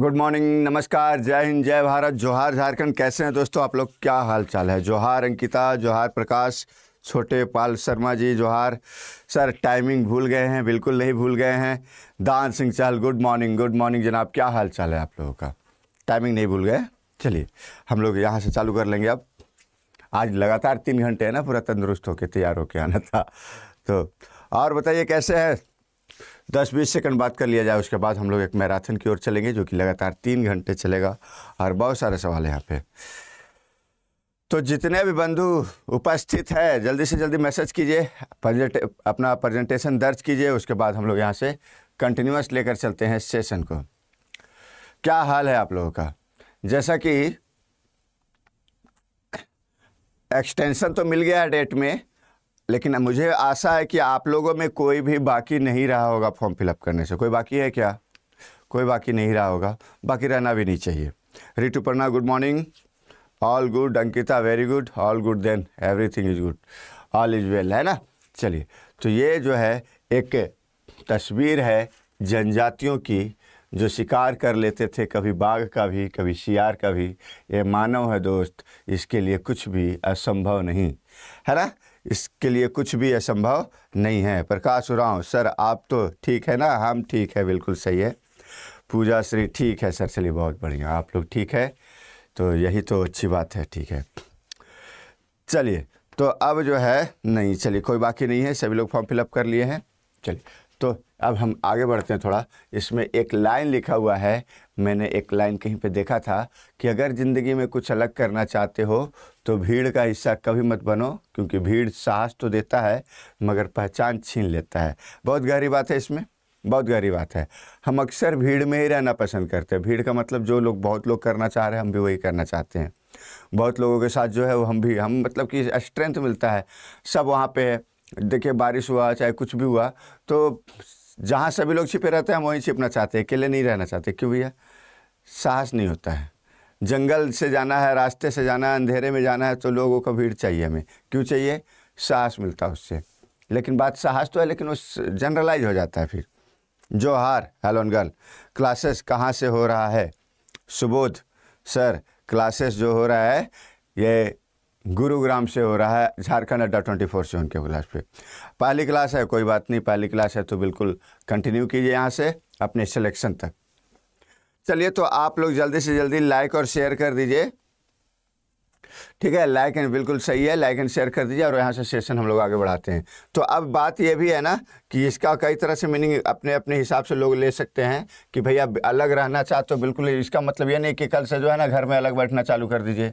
Good morning नमस्कार जय हिंद जय भारत जोहार झारखंड कैसे हैं दोस्तों आप लोग क्या हाल चाल है जोहार अंकिता जोहार प्रकाश छोटे पाल शर्मा जी जोहार सर टाइमिंग भूल गए हैं बिल्कुल नहीं भूल गए हैं Dan Singh Chahal good morning good morning जनाब क्या हाल चाल है आप लोगों का टाइमिंग नहीं भूल गए चलिए हम लोग यहाँ से चालू कर लेंगे अब आज लगातार तीन घंटे है ना पूरा तंदुरुस्त होकर तैयार होकर आना था तो और बताइए कैसे है दस बीस सेकंड बात कर लिया जाए उसके बाद हम लोग एक मैराथन की ओर चलेंगे जो कि लगातार तीन घंटे चलेगा और बहुत सारे सवाल है यहाँ पे तो जितने भी बंधु उपस्थित है जल्दी से जल्दी मैसेज कीजिए प्रजेंटे अपना प्रेजेंटेशन दर्ज कीजिए उसके बाद हम लोग यहाँ से कंटिन्यूस लेकर चलते हैं सेशन को क्या हाल है आप लोगों का जैसा कि एक्सटेंशन तो मिल गया है डेट में लेकिन मुझे आशा है कि आप लोगों में कोई भी बाकी नहीं रहा होगा फॉर्म फिलअप करने से कोई बाकी है क्या कोई बाकी नहीं रहा होगा बाकी रहना भी नहीं चाहिए Rituparna good morning all good Ankita very good all good then everything is good all is well है ना चलिए तो ये जो है एक तस्वीर है जनजातियों की जो शिकार कर लेते थे कभी बाघ का भी कभी शियार का भी ये मानव है दोस्त इसके लिए कुछ भी असंभव नहीं है ना इसके लिए कुछ भी असंभव नहीं है प्रकाश उराव सर आप तो ठीक है ना हम ठीक है बिल्कुल सही है पूजा श्री ठीक है सर चलिए बहुत बढ़िया आप लोग ठीक है तो यही तो अच्छी बात है ठीक है चलिए तो अब जो है नहीं चलिए कोई बाकी नहीं है सभी लोग फॉर्म फिलअप कर लिए हैं चलिए तो अब हम आगे बढ़ते हैं थोड़ा इसमें एक लाइन लिखा हुआ है मैंने एक लाइन कहीं पे देखा था कि अगर ज़िंदगी में कुछ अलग करना चाहते हो तो भीड़ का हिस्सा कभी मत बनो क्योंकि भीड़ साहस तो देता है मगर पहचान छीन लेता है बहुत गहरी बात है इसमें बहुत गहरी बात है हम अक्सर भीड़ में ही रहना पसंद करते हैं भीड़ का मतलब जो लोग बहुत लोग करना चाह रहे हैं हम भी वही करना चाहते हैं बहुत लोगों के साथ जो है वो हम भी हम मतलब कि स्ट्रेंथ मिलता है सब वहाँ पे देखिए बारिश हुआ चाहे कुछ भी हुआ तो जहाँ सभी लोग छिपे रहते हैं हम वहीं छिपना चाहते हैं अकेले नहीं रहना चाहते क्यों भैया साहस नहीं होता है जंगल से जाना है रास्ते से जाना है अंधेरे में जाना है तो लोगों को भीड़ चाहिए हमें क्यों चाहिए साहस मिलता है उससे लेकिन बात साहस तो है लेकिन उस जनरलाइज हो जाता है फिर जो हार हेलो गर्ल क्लासेस कहाँ से हो रहा है सुबोध सर क्लासेस जो हो रहा है ये गुरुग्राम से हो रहा है Jharkhand Adda twenty four seven के क्लास पे पहली क्लास है कोई बात नहीं पहली क्लास है तो बिल्कुल कंटिन्यू कीजिए यहाँ से अपने सिलेक्शन तक चलिए तो आप लोग जल्दी से जल्दी लाइक और शेयर कर दीजिए ठीक है लाइक एंड बिल्कुल सही है लाइक एंड शेयर कर दीजिए और यहाँ से सेशन हम लोग आगे बढ़ाते हैं तो अब बात यह भी है ना कि इसका कई तरह से मीनिंग अपने अपने हिसाब से लोग ले सकते हैं कि भैया अलग रहना चाहते हो बिल्कुल इसका मतलब यह नहीं कि कल से जो है ना घर में अलग बैठना चालू कर दीजिए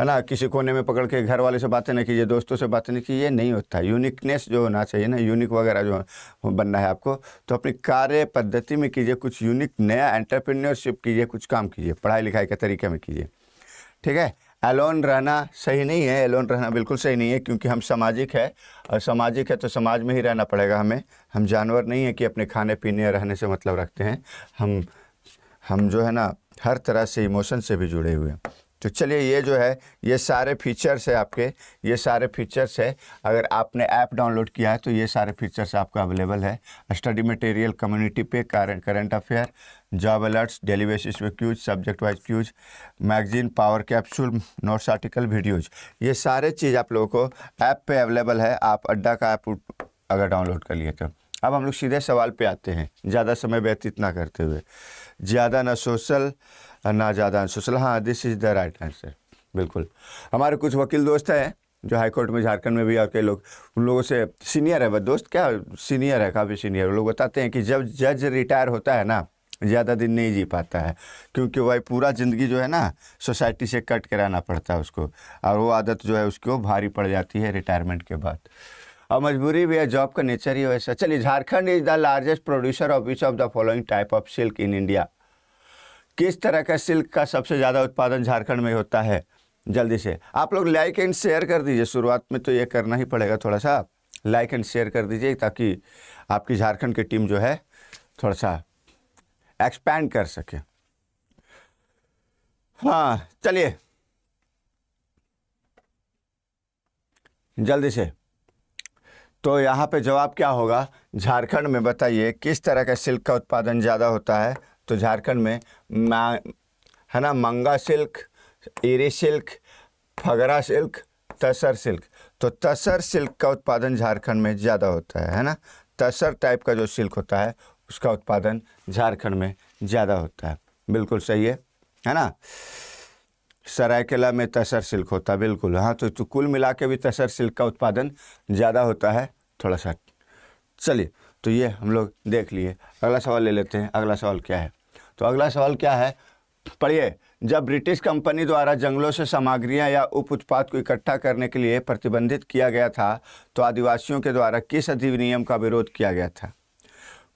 है ना किसी कोने में पकड़ के घर वाले से बातें नहीं कीजिए दोस्तों से बातें नहीं कीजिए नहीं होता यूनिकनेस जो होना चाहिए ना यूनिक वगैरह जो बनना है आपको तो अपनी कार्य पद्धति में कीजिए कुछ यूनिक नया एंटरप्रेन्योरशिप कीजिए कुछ काम कीजिए पढ़ाई लिखाई के तरीके में कीजिए ठीक है एलोन रहना सही नहीं है एलोन रहना बिल्कुल सही नहीं है क्योंकि हम सामाजिक है और सामाजिक है तो समाज में ही रहना पड़ेगा हमें हम जानवर नहीं है कि अपने खाने पीने या रहने से मतलब रखते हैं हम हम जो है ना हर तरह से इमोशन से भी जुड़े हुए हैं तो चलिए ये जो है ये सारे फीचर्स है आपके ये सारे फीचर्स है अगर आपने ऐप डाउनलोड किया है तो ये सारे फीचर्स आपका अवेलेबल है स्टडी मटेरियल कम्युनिटी पे current affair job alerts daily basis पे quiz subject wise quiz magazine power capsule notes article videos ये सारे चीज़ आप लोगों को ऐप पे अवेलेबल है आप अड्डा का ऐप अगर डाउनलोड कर लिए तो अब हम लोग सीधे सवाल पे आते हैं ज़्यादा समय व्यतीत ना करते हुए ज़्यादा ना सोशल ज़्यादा आंसर चलो हाँ this is the right answer बिल्कुल हमारे कुछ वकील दोस्त हैं जो हाई कोर्ट में झारखंड में भी और कई लोग उन लोगों से सीनियर है वह दोस्त क्या सीनियर है काफ़ी सीनियर लोग बताते हैं कि जब जज रिटायर होता है ना ज़्यादा दिन नहीं जी पाता है क्योंकि वह पूरा ज़िंदगी जो है ना सोसाइटी से कट कराना पड़ता है उसको और वो आदत जो है उसको भारी पड़ जाती है रिटायरमेंट के बाद और मजबूरी भी है जॉब का नेचर ही वैसा चलिए Jharkhand is the largest producer of each of the following type of silk in India किस तरह का सिल्क का सबसे ज़्यादा उत्पादन झारखंड में होता है जल्दी से आप लोग लाइक एंड शेयर कर दीजिए शुरुआत में तो ये करना ही पड़ेगा थोड़ा सा लाइक एंड शेयर कर दीजिए ताकि आपकी झारखंड की टीम जो है थोड़ा सा एक्सपैंड कर सके हाँ चलिए जल्दी से तो यहाँ पे जवाब क्या होगा झारखंड में बताइए किस तरह का सिल्क का उत्पादन ज़्यादा होता है तो झारखंड में है ना मंगा सिल्क एरे सिल्क फगरा सिल्क तसर सिल्क तो तसर सिल्क का उत्पादन झारखंड में ज़्यादा होता है है ना तसर टाइप का जो सिल्क होता है उसका उत्पादन झारखंड में ज़्यादा होता है बिल्कुल सही है है ना सरायकेला में तसर सिल्क होता है बिल्कुल हाँ तो, तो कुल मिला के भी तसर सिल्क का उत्पादन ज़्यादा होता है थोड़ा सा चलिए तो ये हम लोग देख लिए अगला सवाल ले लेते हैं अगला सवाल क्या है तो अगला सवाल क्या है पढ़िए जब ब्रिटिश कंपनी द्वारा जंगलों से सामग्रियां या उप उत्पाद को इकट्ठा करने के लिए प्रतिबंधित किया गया था तो आदिवासियों के द्वारा किस अधिनियम का विरोध किया गया था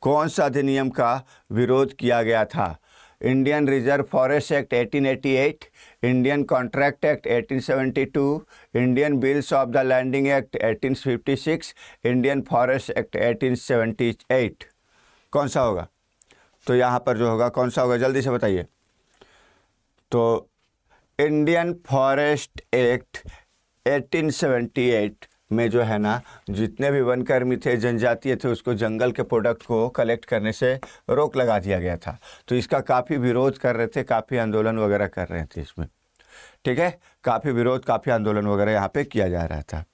कौन सा अधिनियम का विरोध किया गया था Indian reserve forest act 1888, Indian contract act 1872, Indian bills of the landing act 1856, Indian forest act 1878 कौन सा होगा तो यहाँ पर जो होगा कौन सा होगा जल्दी से बताइए तो इंडियन फॉरेस्ट एक्ट 1878 में जो है ना जितने भी वनकर्मी थे जनजातीय थे उसको जंगल के प्रोडक्ट को कलेक्ट करने से रोक लगा दिया गया था तो इसका काफ़ी विरोध कर रहे थे काफ़ी आंदोलन वगैरह कर रहे थे इसमें ठीक है काफ़ी विरोध काफ़ी आंदोलन वगैरह यहाँ पे किया जा रहा था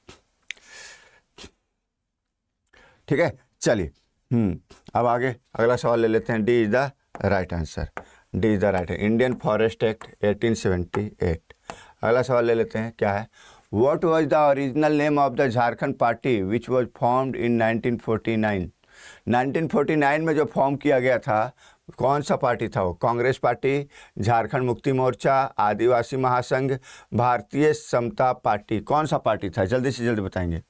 ठीक है चलिए हम्म अब आगे अगला सवाल ले लेते हैं D is the right answer D is the right Indian forest act 1878 अगला सवाल ले लेते हैं क्या है what was the original name of the Jharkhand party which was formed in 1949 1949 में जो फॉर्म किया गया था कौन सा पार्टी था वो कांग्रेस पार्टी झारखंड मुक्ति मोर्चा आदिवासी महासंघ भारतीय समता पार्टी कौन सा पार्टी था जल्दी से जल्दी बताएंगे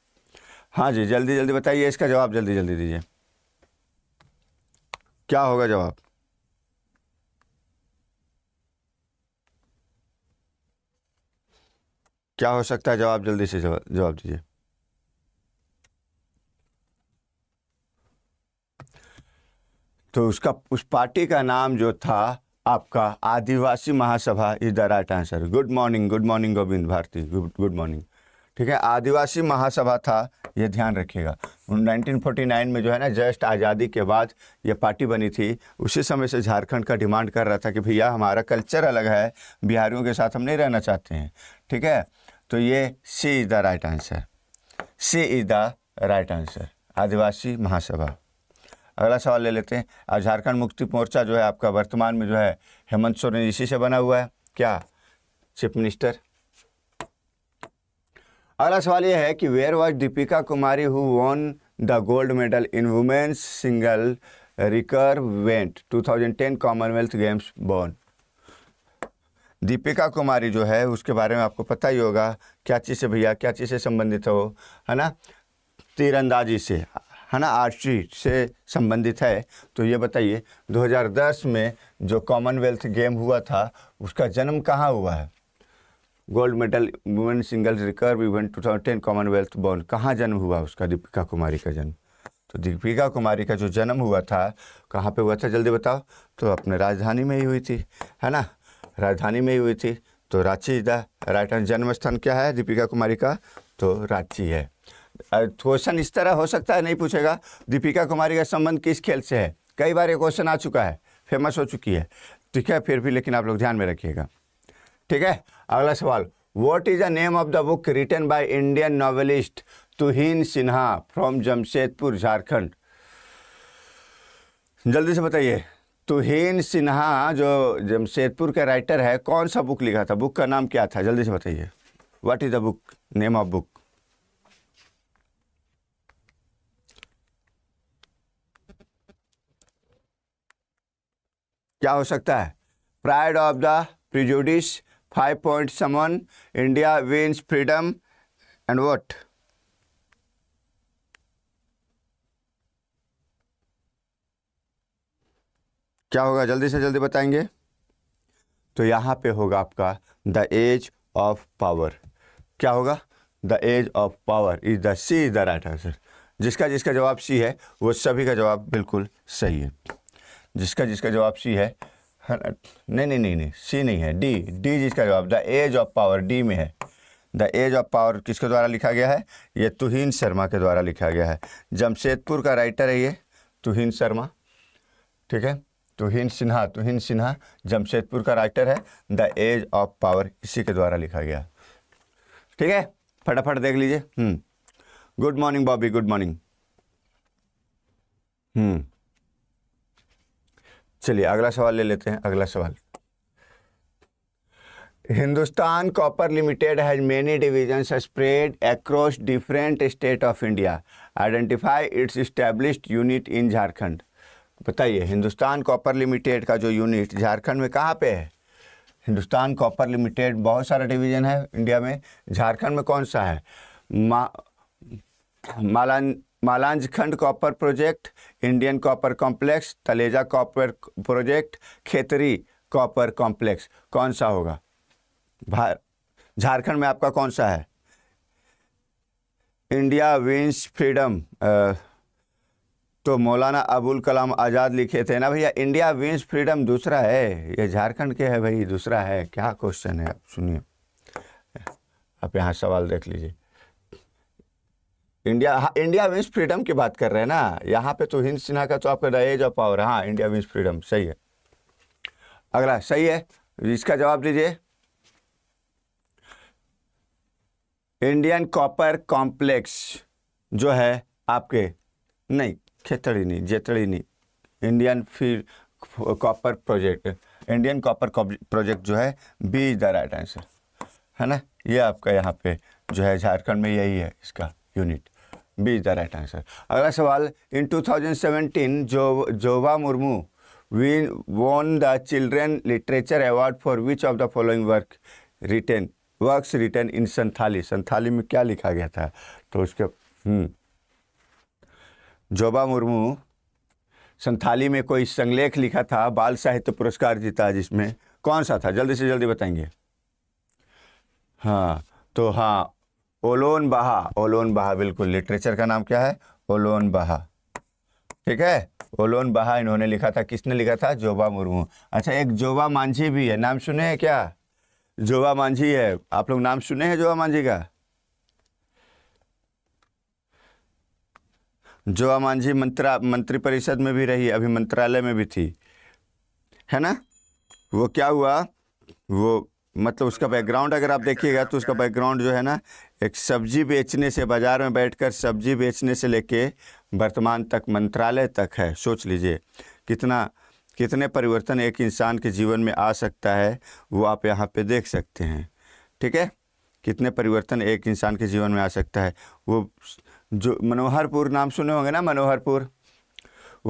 हाँ जी जल्दी जल्दी बताइए इसका जवाब जल्दी जल्दी दीजिए क्या होगा जवाब क्या हो सकता है जवाब जल्दी से जवाब दीजिए तो उसका उस पार्टी का नाम जो था आपका Adivasi Mahasabha is the right answer good morning good morning Govind Bharti good morning ठीक है आदिवासी महासभा था ये ध्यान रखिएगा 1949 में जो है ना जस्ट आज़ादी के बाद ये पार्टी बनी थी उसी समय से झारखंड का डिमांड कर रहा था कि भैया हमारा कल्चर अलग है बिहारियों के साथ हम नहीं रहना चाहते हैं ठीक है तो ये C is the right answer C is the right answer Adivasi Mahasabha अगला सवाल ले लेते हैं अब झारखंड मुक्ति मोर्चा जो है आपका वर्तमान में जो है हेमंत सोरेन इसी से बना हुआ है क्या चीफ मिनिस्टर अगला सवाल यह है कि where was Deepika Kumari who won the gold medal in women's single recurve event ten Commonwealth Games born Deepika Kumari जो है उसके बारे में आपको पता ही होगा क्या चीज़ से भैया क्या चीज़ से संबंधित हो है ना तीरंदाजी से है ना आर्ची से संबंधित है तो ये बताइए 2010 में जो कॉमनवेल्थ गेम हुआ था उसका जन्म कहाँ हुआ है gold medal women singles recurve event two thousand ten Commonwealth बॉल कहाँ जन्म हुआ उसका दीपिका कुमारी का जन्म तो दीपिका कुमारी का जो जन्म हुआ था कहाँ पे हुआ था जल्दी बताओ तो अपने राजधानी में ही हुई थी है ना राजधानी में ही हुई थी तो रांची द राइट जन्म स्थान क्या है दीपिका कुमारी का तो रांची है क्वेश्चन इस तरह हो सकता है नहीं पूछेगा दीपिका कुमारी का संबंध किस खेल से है कई बार ये क्वेश्चन आ चुका है फेमस हो चुकी है ठीक है फिर भी लेकिन आप लोग ध्यान में रखिएगा ठीक है अगला सवाल what is the name of the book written by Indian novelist Tuhin Sinha from Jamshedpur Jharkhand जल्दी से बताइए तुहीन सिन्हा जो जमशेदपुर का राइटर है कौन सा बुक लिखा था बुक का नाम क्या था जल्दी से बताइए what is the book name of book क्या हो सकता है pride of the prejudice five point someone india wins freedom and what क्या होगा जल्दी से जल्दी बताएंगे तो यहाँ पे होगा आपका द एज ऑफ पावर क्या होगा the age of power is the C is the right answer जिसका जिसका जवाब सी है वो सभी का जवाब बिल्कुल सही है जिसका जिसका जवाब सी है हाँ, हाँ, नहीं नहीं नहीं नहीं सी नहीं है डी डी जिसका जवाब the age of power D में है द एज ऑफ पावर किसके द्वारा लिखा गया है ये तुहिन शर्मा के द्वारा लिखा गया है जमशेदपुर का राइटर है ये तुहिन शर्मा ठीक है तुहिन सिन्हा तुहिन सिन्हा जमशेदपुर का राइटर है द एज ऑफ पावर इसी के द्वारा लिखा गया ठीक है फटाफट देख लीजिए good morning Bobby good morning hmm चलिए अगला सवाल ले लेते हैं अगला सवाल Hindustan copper Limited has many divisions spread across different state of India identify its established unit in Jharkhand बताइए हिंदुस्तान कॉपर लिमिटेड का जो यूनिट झारखंड में कहाँ पे है हिंदुस्तान कॉपर लिमिटेड बहुत सारा डिवीज़न है इंडिया में झारखंड में कौन सा है मा मालान Malanjkhand copper project Indian copper complex Taloja copper project Khetri copper complex कौन सा होगा झारखंड में आपका कौन सा है इंडिया विंस फ्रीडम तो मौलाना अबुल कलाम आज़ाद लिखे थे ना भैया इंडिया विंस फ्रीडम दूसरा है ये झारखंड के है भाई दूसरा है क्या क्वेश्चन है आप सुनिए आप यहाँ सवाल देख लीजिए इंडिया हाँ इंडिया विंस फ्रीडम की बात कर रहे हैं ना यहाँ पे तो हिंद सिन्हा का तो आपका दहेज ऑफ पावर हाँ इंडिया विंस फ्रीडम सही है अगला सही है इसका जवाब दीजिए इंडियन कॉपर कॉम्प्लेक्स जो है आपके नहीं खेतड़ी नहीं जेतड़ी नहीं इंडियन फिर copper project Indian copper project जो है B is the right answer है ना ये आपका यहाँ पे जो है झारखंड में यही है इसका unit B is the right answer अगला सवाल इन 2017 जो Jowa Murmu we won the children literature award for which of the following work written works written in Santhali Santhali में क्या लिखा गया था तो उसके हम्म जोबा मुर्मू संथाली में कोई संलेख लिखा था बाल साहित्य पुरस्कार जीता जिसमें कौन सा था जल्दी से जल्दी बताएंगे हाँ तो हाँ ओलोन बहा ओलोन बहा बिल्कुल लिटरेचर का नाम क्या है ओलोन बहा ठीक है ओलोन बहा इन्होंने लिखा था किसने लिखा था जोबा मुर्मू अच्छा एक जोबा मांझी भी है नाम सुने हैं क्या जोबा मांझी है आप लोग नाम सुने हैं जोबा मांझी का जोबा मांझी मंत्रा मंत्री परिषद में भी रही अभी मंत्रालय में भी थी है ना वो क्या हुआ वो मतलब उसका बैकग्राउंड अगर आप देखिएगा तो उसका बैकग्राउंड जो है ना एक सब्जी बेचने से बाज़ार में बैठकर सब्जी बेचने से लेके वर्तमान तक मंत्रालय तक है सोच लीजिए कितना कितने परिवर्तन एक इंसान के जीवन में आ सकता है वो आप यहाँ पे देख सकते हैं ठीक है कितने परिवर्तन एक इंसान के जीवन में आ सकता है वो जो मनोहरपुर नाम सुने होंगे ना मनोहरपुर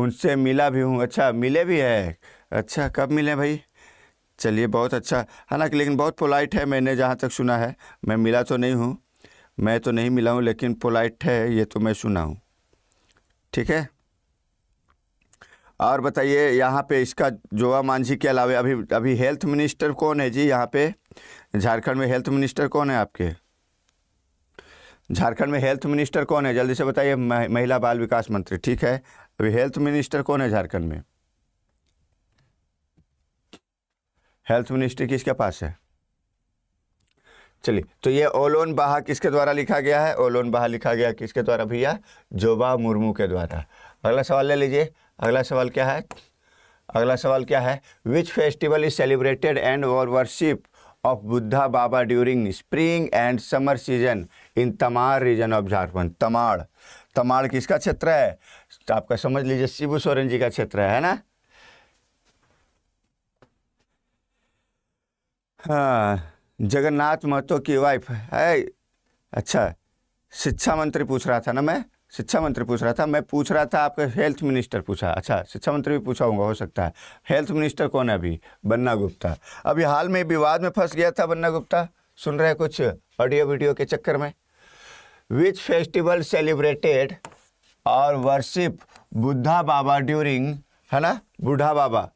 उनसे मिला भी हूँ अच्छा मिले भी है अच्छा कब मिले भाई चलिए बहुत अच्छा हालांकि लेकिन बहुत पोलाइट है मैंने जहाँ तक सुना है मैं मिला तो नहीं हूँ मैं तो नहीं मिला हूँ लेकिन पोलाइट है ये तो मैं सुना हूँ ठीक है और बताइए यहाँ पे इसका जोवा मांझी के अलावा अभी अभी हेल्थ मिनिस्टर कौन है जी यहाँ पे झारखंड में हेल्थ मिनिस्टर कौन है आपके झारखंड में हेल्थ मिनिस्टर कौन है जल्दी से बताइए महिला बाल विकास मंत्री ठीक है अभी हेल्थ मिनिस्टर कौन है झारखंड में हेल्थ मिनिस्टर किसके पास है चलिए तो ये ओलोन बाहा किसके द्वारा लिखा गया है ओलोन बहा लिखा गया किसके द्वारा भैया जोबा मुर्मू के द्वारा अगला सवाल ले लीजिए अगला सवाल क्या है अगला सवाल क्या है which festival is celebrated and और worship of Budha Baba during spring and summer season in Tamar region of Jharkhand Tamar Tamar किसका क्षेत्र है तो आपका समझ लीजिए शिबू सोरेन जी का क्षेत्र है ना हाँ जगन्नाथ महतो की वाइफ है अच्छा शिक्षा मंत्री पूछ रहा था ना मैं शिक्षा मंत्री पूछ रहा था मैं पूछ रहा था आपका हेल्थ मिनिस्टर पूछा अच्छा शिक्षा मंत्री भी पूछा होगा हो सकता है हेल्थ मिनिस्टर कौन है अभी बन्ना गुप्ता अभी हाल में विवाद में फंस गया था बन्ना गुप्ता सुन रहे कुछ ऑडियो वीडियो के चक्कर में विच फेस्टिवल सेलिब्रेटेड और वर्शिप बुद्धा बाबा ड्यूरिंग है ना बूढ़ा बाबा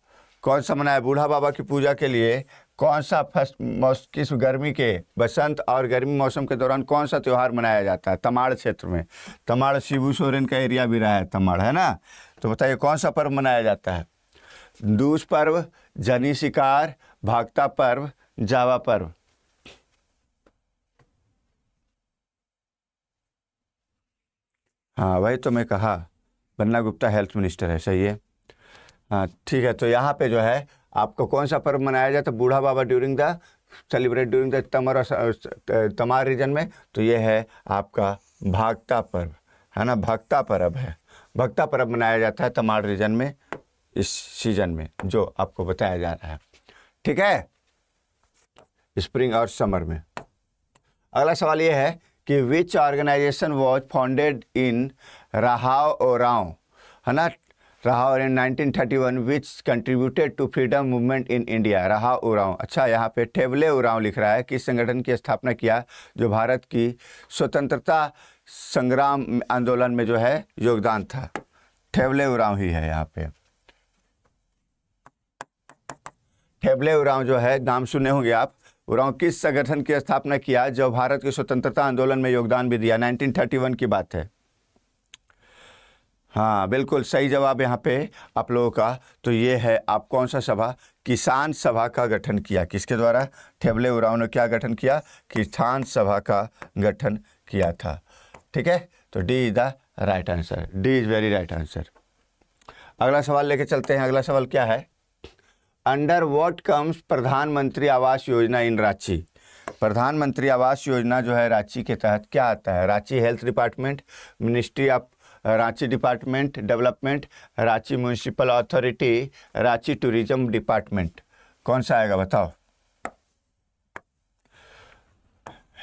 कौन सा मनाया बूढ़ा बाबा की पूजा के लिए कौन सा फर्स्ट मौस किस गर्मी के बसंत और गर्मी मौसम के दौरान कौन सा त्यौहार मनाया जाता है तमाड़ क्षेत्र में तमाड़ शिबू सोरेन का एरिया भी रहा है तमाड़ है ना तो बताइए कौन सा पर्व मनाया जाता है दूस पर्व जनी शिकार भागता पर्व जावा पर्व हाँ वही तो मैं कहा बन्ना गुप्ता हेल्थ मिनिस्टर है सही है हाँ ठीक है तो यहाँ पे जो है आपको कौन सा पर्व मनाया जाता है Budha Baba during the celebrate during the Tamar Tamar reason में तो ये है आपका भागता पर्व है ना भक्ता पर्व है भक्ता पर्व मनाया जाता है तमार रीजन में इस सीजन में जो आपको बताया जा रहा है ठीक है स्प्रिंग और समर में अगला सवाल यह है कि which organisation was founded in राहाव और राव है ना Rahau in 1931 which contributed to freedom movement in India रहा उराव अच्छा यहाँ पे टेबले उराव लिख रहा है किस संगठन की स्थापना किया जो भारत की स्वतंत्रता संग्राम आंदोलन में जो है योगदान था ठेवले उराव ही है यहाँ पे ठेबले उराव जो है नाम सुने होंगे आप उराव किस संगठन की स्थापना किया जो भारत के स्वतंत्रता आंदोलन में योगदान भी दिया नाइनटीन की बात है हाँ बिल्कुल सही जवाब यहाँ पे आप लोगों का तो ये है आप कौन सा सभा किसान सभा का गठन किया किसके द्वारा ठेबले उराव ने क्या गठन किया किसान सभा का गठन किया था ठीक है तो D is the right answer D is very right answer अगला सवाल लेके चलते हैं अगला सवाल क्या है अंडर वॉट कम्स प्रधानमंत्री आवास योजना इन रांची प्रधानमंत्री आवास योजना जो है रांची के तहत क्या आता है Ranchi health department ministry of Ranchi department development Ranchi municipal authority Ranchi tourism department कौन सा आएगा बताओ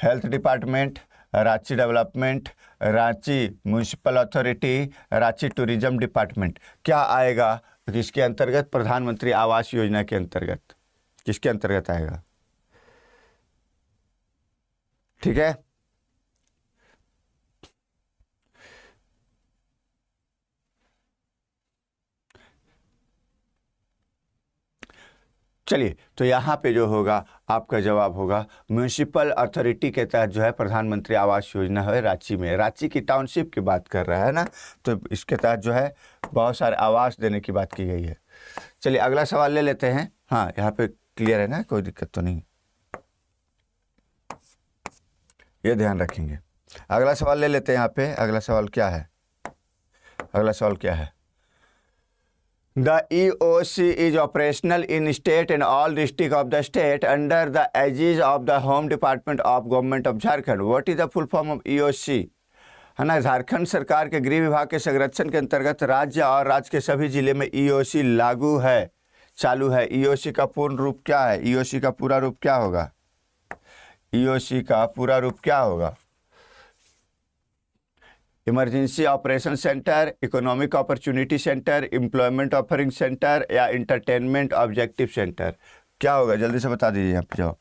health department Ranchi development Ranchi municipal authority Ranchi tourism department क्या आएगा किसके अंतर्गत प्रधानमंत्री आवास योजना के अंतर्गत किसके अंतर्गत आएगा ठीक है चलिए तो यहाँ पे जो होगा आपका जवाब होगा म्यूनसिपल अथॉरिटी के तहत जो है प्रधानमंत्री आवास योजना है रांची में रांची की टाउनशिप की बात कर रहा है ना तो इसके तहत जो है बहुत सारे आवास देने की बात की गई है चलिए अगला सवाल ले लेते हैं हाँ यहाँ पे क्लियर है ना कोई दिक्कत तो नहीं ये ध्यान रखेंगे अगला सवाल ले लेते हैं यहाँ पे अगला सवाल क्या है अगला सवाल क्या है The EOC is operational in state and all districts of the state under the aegis of the Home Department of Government of Jharkhand. What is the full form of EOC? है ना झारखंड सरकार के गृह विभाग के संरक्षण के अंतर्गत राज्य और राज्य के सभी जिले में ईओसी लागू है चालू है ईओसी का पूर्ण रूप क्या है ईओसी का पूरा रूप क्या होगा ईओसी का पूरा रूप क्या होगा emergency operation centre economic opportunity centre employment offering centre या इंटरटेनमेंट ऑब्जेक्टिव सेंटर क्या होगा जल्दी से बता दीजिए आप जवाब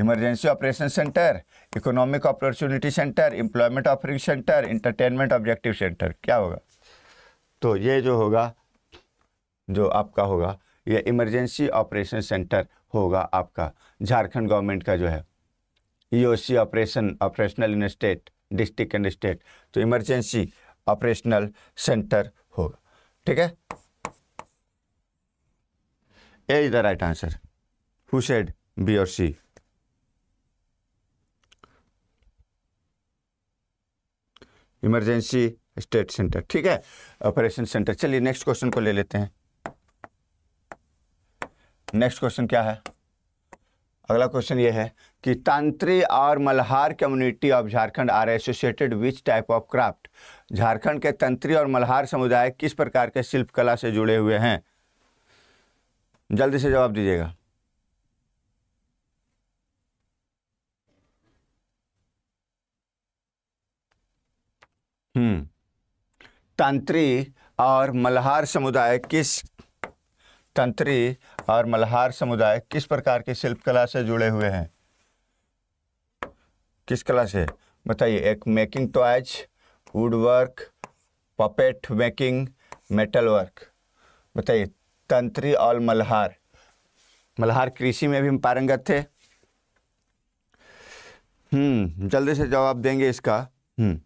emergency operation centre economic opportunity centre employment offering centre entertainment objective centre क्या होगा तो ये जो होगा जो आपका होगा ये इमरजेंसी ऑपरेशन सेंटर होगा आपका झारखंड गवर्नमेंट का जो है e e operation operational in state district and state तो इमरजेंसी ऑपरेशनल सेंटर होगा ठीक है A is the right answer who said B और सी इमरजेंसी स्टेट सेंटर ठीक है ऑपरेशन सेंटर चलिए नेक्स्ट क्वेश्चन को ले लेते हैं नेक्स्ट क्वेश्चन क्या है अगला क्वेश्चन ये है कि तांत्री और Malhar community of Jharkhand are associated which type of craft Jharkhand के तंत्री और मल्हार समुदाय किस प्रकार के शिल्प कला से जुड़े हुए हैं जल्दी से जवाब दीजिएगा हम्म तांत्री और मल्हार समुदाय किस तंत्री और मल्हार समुदाय किस प्रकार के शिल्पकला से जुड़े हुए हैं किस कला से बताइए एक making toys wood work puppet making metal work बताइए तंत्री और मल्हार मल्हार कृषि में भी पारंगत थे हम्म जल्दी से जवाब देंगे इसका हम्म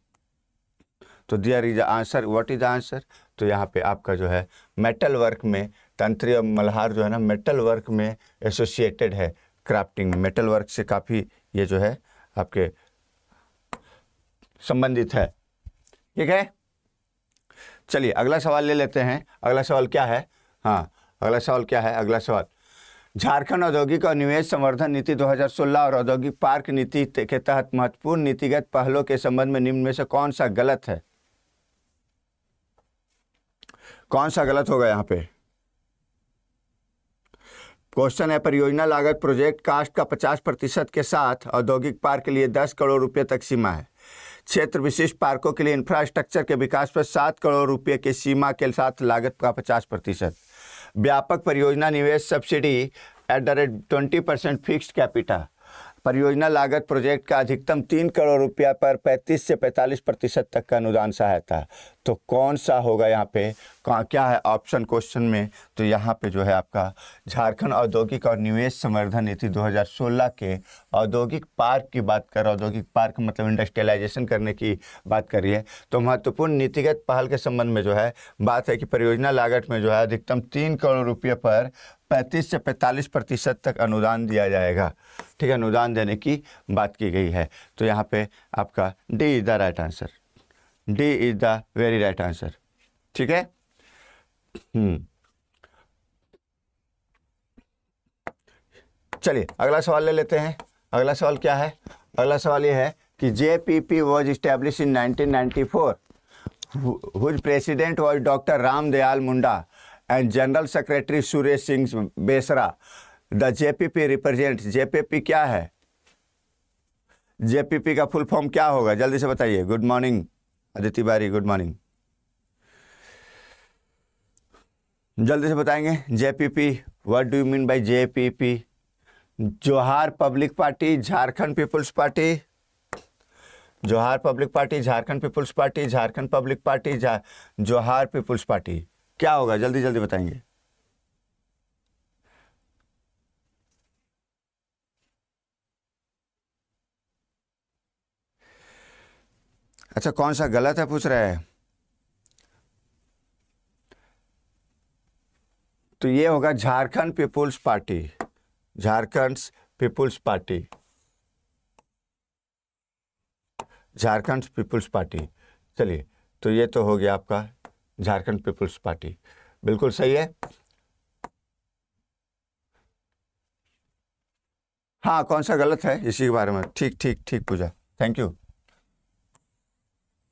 तो there is answer what is answer तो यहाँ पे आपका जो है मेटल वर्क में तंत्री और मल्हार जो है ना मेटल वर्क में एसोसिएटेड है क्राफ्टिंग मेटल वर्क से काफ़ी ये जो है आपके संबंधित है ठीक है चलिए अगला सवाल ले लेते हैं अगला सवाल क्या है हाँ अगला सवाल क्या है अगला सवाल झारखंड औद्योगिक और निवेश संवर्धन नीति 2016 और औद्योगिक पार्क नीति के तहत महत्वपूर्ण नीतिगत पहलों के संबंध में निम्न में से कौन सा गलत है कौन सा गलत होगा यहाँ पे क्वेश्चन है परियोजना लागत प्रोजेक्ट कास्ट का 50 प्रतिशत के साथ औद्योगिक पार्क के लिए 10 करोड़ रुपये तक सीमा है क्षेत्र विशिष्ट पार्कों के लिए इंफ्रास्ट्रक्चर के विकास पर 7 करोड़ रुपये की सीमा के साथ लागत का 50 प्रतिशत व्यापक परियोजना निवेश subsidy at the rate twenty percent fixed capita परियोजना लागत प्रोजेक्ट का अधिकतम तीन करोड़ रुपया पर 35 से 45 प्रतिशत तक का अनुदान सहायता तो कौन सा होगा यहाँ पे क्या है ऑप्शन क्वेश्चन में तो यहाँ पे जो है आपका झारखंड औद्योगिक और निवेश संवर्धन नीति 2016 के औद्योगिक पार्क की बात कर औद्योगिक पार्क मतलब इंडस्ट्रियलाइजेशन करने की बात कर रही है तो महत्वपूर्ण नीतिगत पहल के संबंध में जो है बात है कि परियोजना लागत में जो है अधिकतम तीन करोड़ रुपये पर 35 से 45 प्रतिशत तक अनुदान दिया जाएगा ठीक है अनुदान देने की बात की गई है तो यहाँ पे आपका D is the right answer D is the very right answer ठीक है हम्म। चलिए अगला सवाल ले लेते हैं अगला सवाल क्या है अगला सवाल ये है कि J P P was establish in nineteen four whose president was doctor Ramdayal Munda and General Secretary Suresh Singh Besra. The JPP represents JPP क्या है जेपीपी का फुल फॉर्म क्या होगा जल्दी से बताइए गुड मॉर्निंग अदिति बारी गुड मॉर्निंग जल्दी से बताएंगे JPP what do you mean by JPP Johar public party Jharkhand people's party Johar public party Jharkhand people's party Jharkhand public party Johar people's party क्या होगा जल्दी जल्दी बताएंगे अच्छा कौन सा गलत है पूछ रहा है तो ये होगा Jharkhand people's party Jharkhand people's party Jharkhand people's party चलिए तो ये तो हो गया आपका झारखंड पीपुल्स पार्टी बिल्कुल सही है हाँ कौन सा गलत है इसी के बारे में ठीक ठीक ठीक पूजा थैंक यू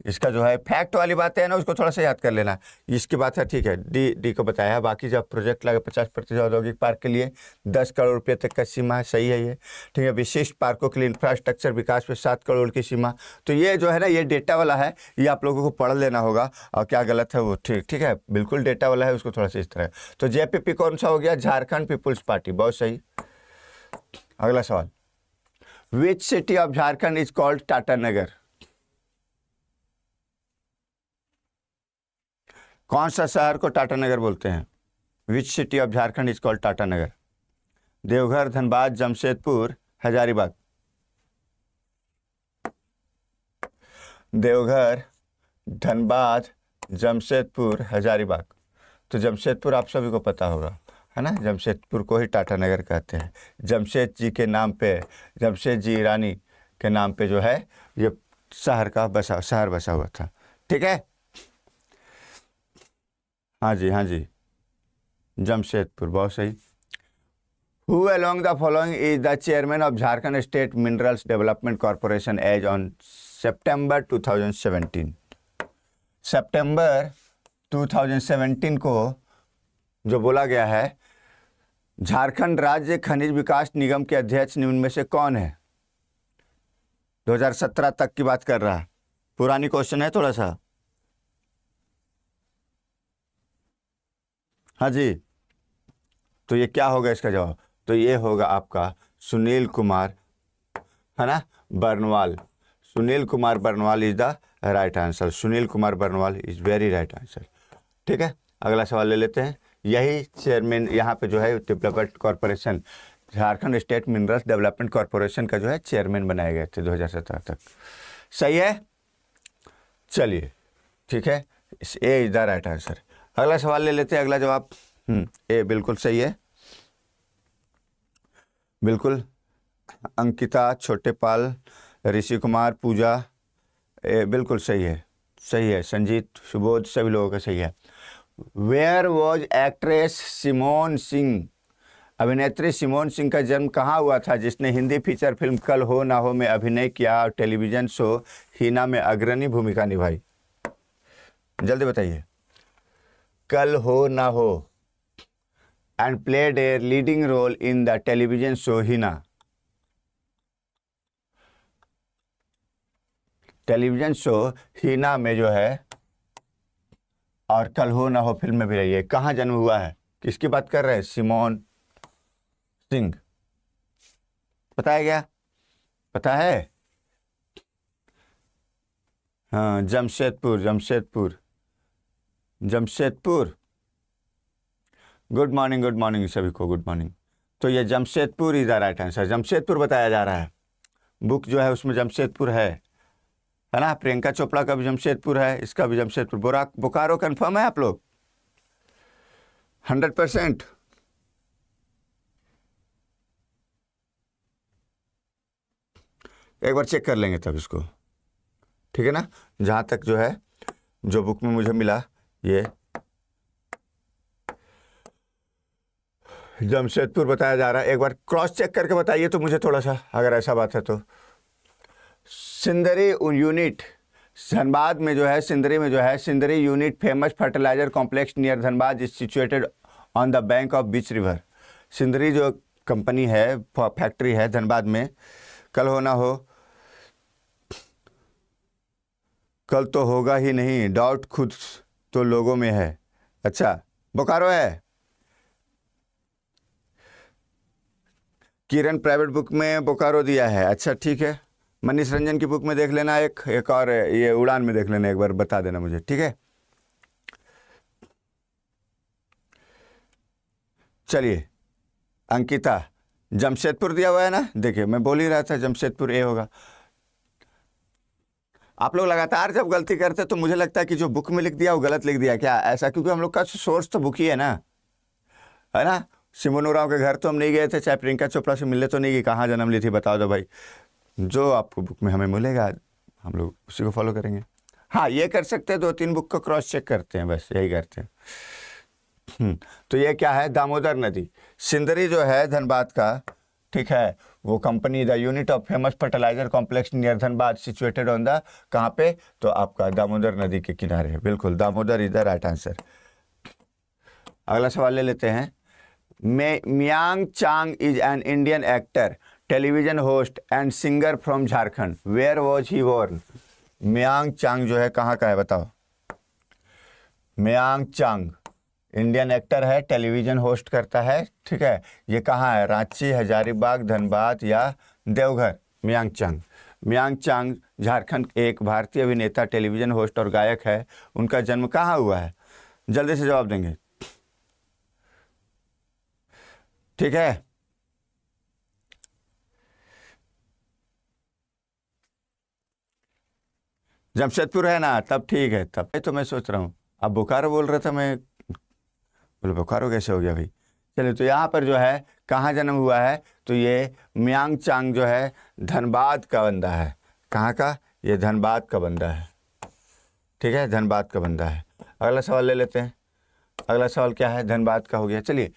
इसका जो है फैक्ट वाली बात है ना उसको थोड़ा सा याद कर लेना इसकी बात है ठीक है डी डी को बताया है बाकी जब प्रोजेक्ट लगे पचास प्रतिशत औद्योगिक पार्क के लिए दस करोड़ रुपये तक का सीमा है सही है ये ठीक है विशिष्ट पार्कों के लिए इंफ्रास्ट्रक्चर विकास पर सात करोड़ की सीमा तो ये जो है ना ये डेटा वाला है ये आप लोगों को पढ़ लेना होगा और क्या गलत है वो ठीक ठीक है बिल्कुल डेटा वाला है उसको थोड़ा सा इस तरह तो जे कौन सा हो गया झारखंड पीपुल्स पार्टी बहुत सही अगला सवाल which city of Jharkhand is called Tatanagar कौन सा शहर को टाटानगर बोलते हैं which city of Jharkhand is called Tatanagar Deoghar Dhanbad Jamshedpur Hazaribagh Deoghar Dhanbad Jamshedpur Hazaribagh तो जमशेदपुर आप सभी को पता होगा है ना जमशेदपुर को ही टाटानगर कहते हैं जमशेद जी के नाम पे जमशेद जी ईरानी के नाम पे जो है ये शहर का बसा शहर बसा हुआ था ठीक है हाँ जी हाँ जी जमशेदपुर बहुत सही who along the following is the chairman of Jharkhand state minerals development corporation as on September two सितंबर 2017 को जो बोला गया है झारखंड राज्य खनिज विकास निगम के अध्यक्ष निम्न में से कौन है 2017 तक की बात कर रहा है पुरानी क्वेश्चन है थोड़ा सा हाँ जी तो ये क्या होगा इसका जवाब तो ये होगा आपका सुनील कुमार है ना Barnwal Sunil Kumar Barnwal is the right answer Sunil Kumar Barnwal is very right answer ठीक है अगला सवाल ले लेते हैं यही चेयरमैन यहाँ पे जो है development corporation Jharkhand state minerals development corporation का जो है चेयरमैन बनाए गए थे 2017 तक सही है चलिए ठीक है A is the right answer अगला सवाल ले लेते हैं अगला जवाब हम्म। ए बिल्कुल सही है बिल्कुल अंकिता छोटे पाल ऋषि कुमार पूजा ए बिल्कुल सही है सही है संजीत सुबोध सभी लोगों का सही है where was actress Simone Singh अभिनेत्री सिमोन सिंह का जन्म कहाँ हुआ था जिसने हिंदी फीचर फिल्म कल हो ना हो में अभिनय किया और टेलीविजन शो हीना में अग्रणी भूमिका निभाई जल्दी बताइए कल Ho Naa Ho and played a leading role in the television show Hina television show Hina में जो है और कल हो ना हो फिल्म में भी रही है कहां जन्म हुआ है किसकी बात कर रहे हैं सिमोन सिंह बताया गया पता है हाँ Jamshedpur Jamshedpur Jamshedpur good morning good morning सभी को गुड मॉर्निंग तो ये Jamshedpur is the right answer Jamshedpur बताया जा रहा है बुक जो है उसमें जमशेदपुर है है ना प्रियंका चोपड़ा का भी जमशेदपुर है इसका भी जमशेदपुर बोरा बोकारो कन्फर्म है आप लोग हंड्रेड परसेंट एक बार चेक कर लेंगे तब इसको ठीक है ना जहाँ तक जो है जो बुक में मुझे मिला ये जमशेदपुर बताया जा रहा है एक बार क्रॉस चेक करके बताइए तो मुझे थोड़ा सा अगर ऐसा बात है तो सिंदरी यूनिट धनबाद में जो है सिंदरी में जो है Sindri unit famous fertiliser complex near Dhanbad is situated on the bank of which river Sindri जो कंपनी है फैक्ट्री है धनबाद में कल होना हो कल तो होगा ही नहीं डाउट खुद तो लोगों में है अच्छा बोकारो है किरण प्राइवेट बुक में बोकारो दिया है अच्छा ठीक है मनीष रंजन की बुक में देख लेना एक एक और ये उड़ान में देख लेना एक बार बता देना मुझे ठीक है चलिए अंकिता जमशेदपुर दिया हुआ है ना देखिए मैं बोल ही रहा था जमशेदपुर ए होगा आप लोग लगातार जब गलती करते तो मुझे लगता है कि जो बुक में लिख दिया वो गलत लिख दिया क्या ऐसा क्योंकि हम लोग का सोर्स तो बुक ही है ना है ना सिमोनोराव राव के घर तो हम नहीं गए थे चाहे प्रियंका चोपड़ा से मिलने तो नहीं गई कहाँ जन्म ली थी बताओ दो तो भाई जो आपको बुक में हमें मिलेगा हम लोग उसी को फॉलो करेंगे हाँ ये कर सकते हैं दो तीन बुक को क्रॉस चेक करते हैं बस यही करते हैं हम्म, तो ये क्या है दामोदर नदी सिंदरी जो है धनबाद का ठीक है वो company the unit of famous fertiliser complex near Dhanbad situated on the कहाँ पे तो आपका दामोदर नदी के किनारे है बिल्कुल Damodar is the right answer अगला सवाल ले लेते हैं मे Meiyang Chang is an Indian actor television host and singer from Jharkhand where was he born Meiyang Chang जो है कहाँ का है बताओ मियांग चांग इंडियन एक्टर है टेलीविज़न होस्ट करता है ठीक है ये कहाँ है रांची हजारीबाग धनबाद या देवघर मियांगचंग मियांगचंग झारखंड एक भारतीय अभिनेता टेलीविज़न होस्ट और गायक है उनका जन्म कहाँ हुआ है जल्दी से जवाब देंगे ठीक है जमशेदपुर है ना तब ठीक है तब तो मैं सोच रहा हूँ आप बोकारो बोल रहे थे मैं बोले बोकारो कैसे हो गया भाई चलिए तो यहाँ पर जो है कहाँ जन्म हुआ है तो ये म्यांग चांग जो है धनबाद का बंदा है कहाँ का ये धनबाद का बंदा है ठीक है धनबाद का बंदा है अगला सवाल ले लेते हैं अगला सवाल क्या है धनबाद का हो गया चलिए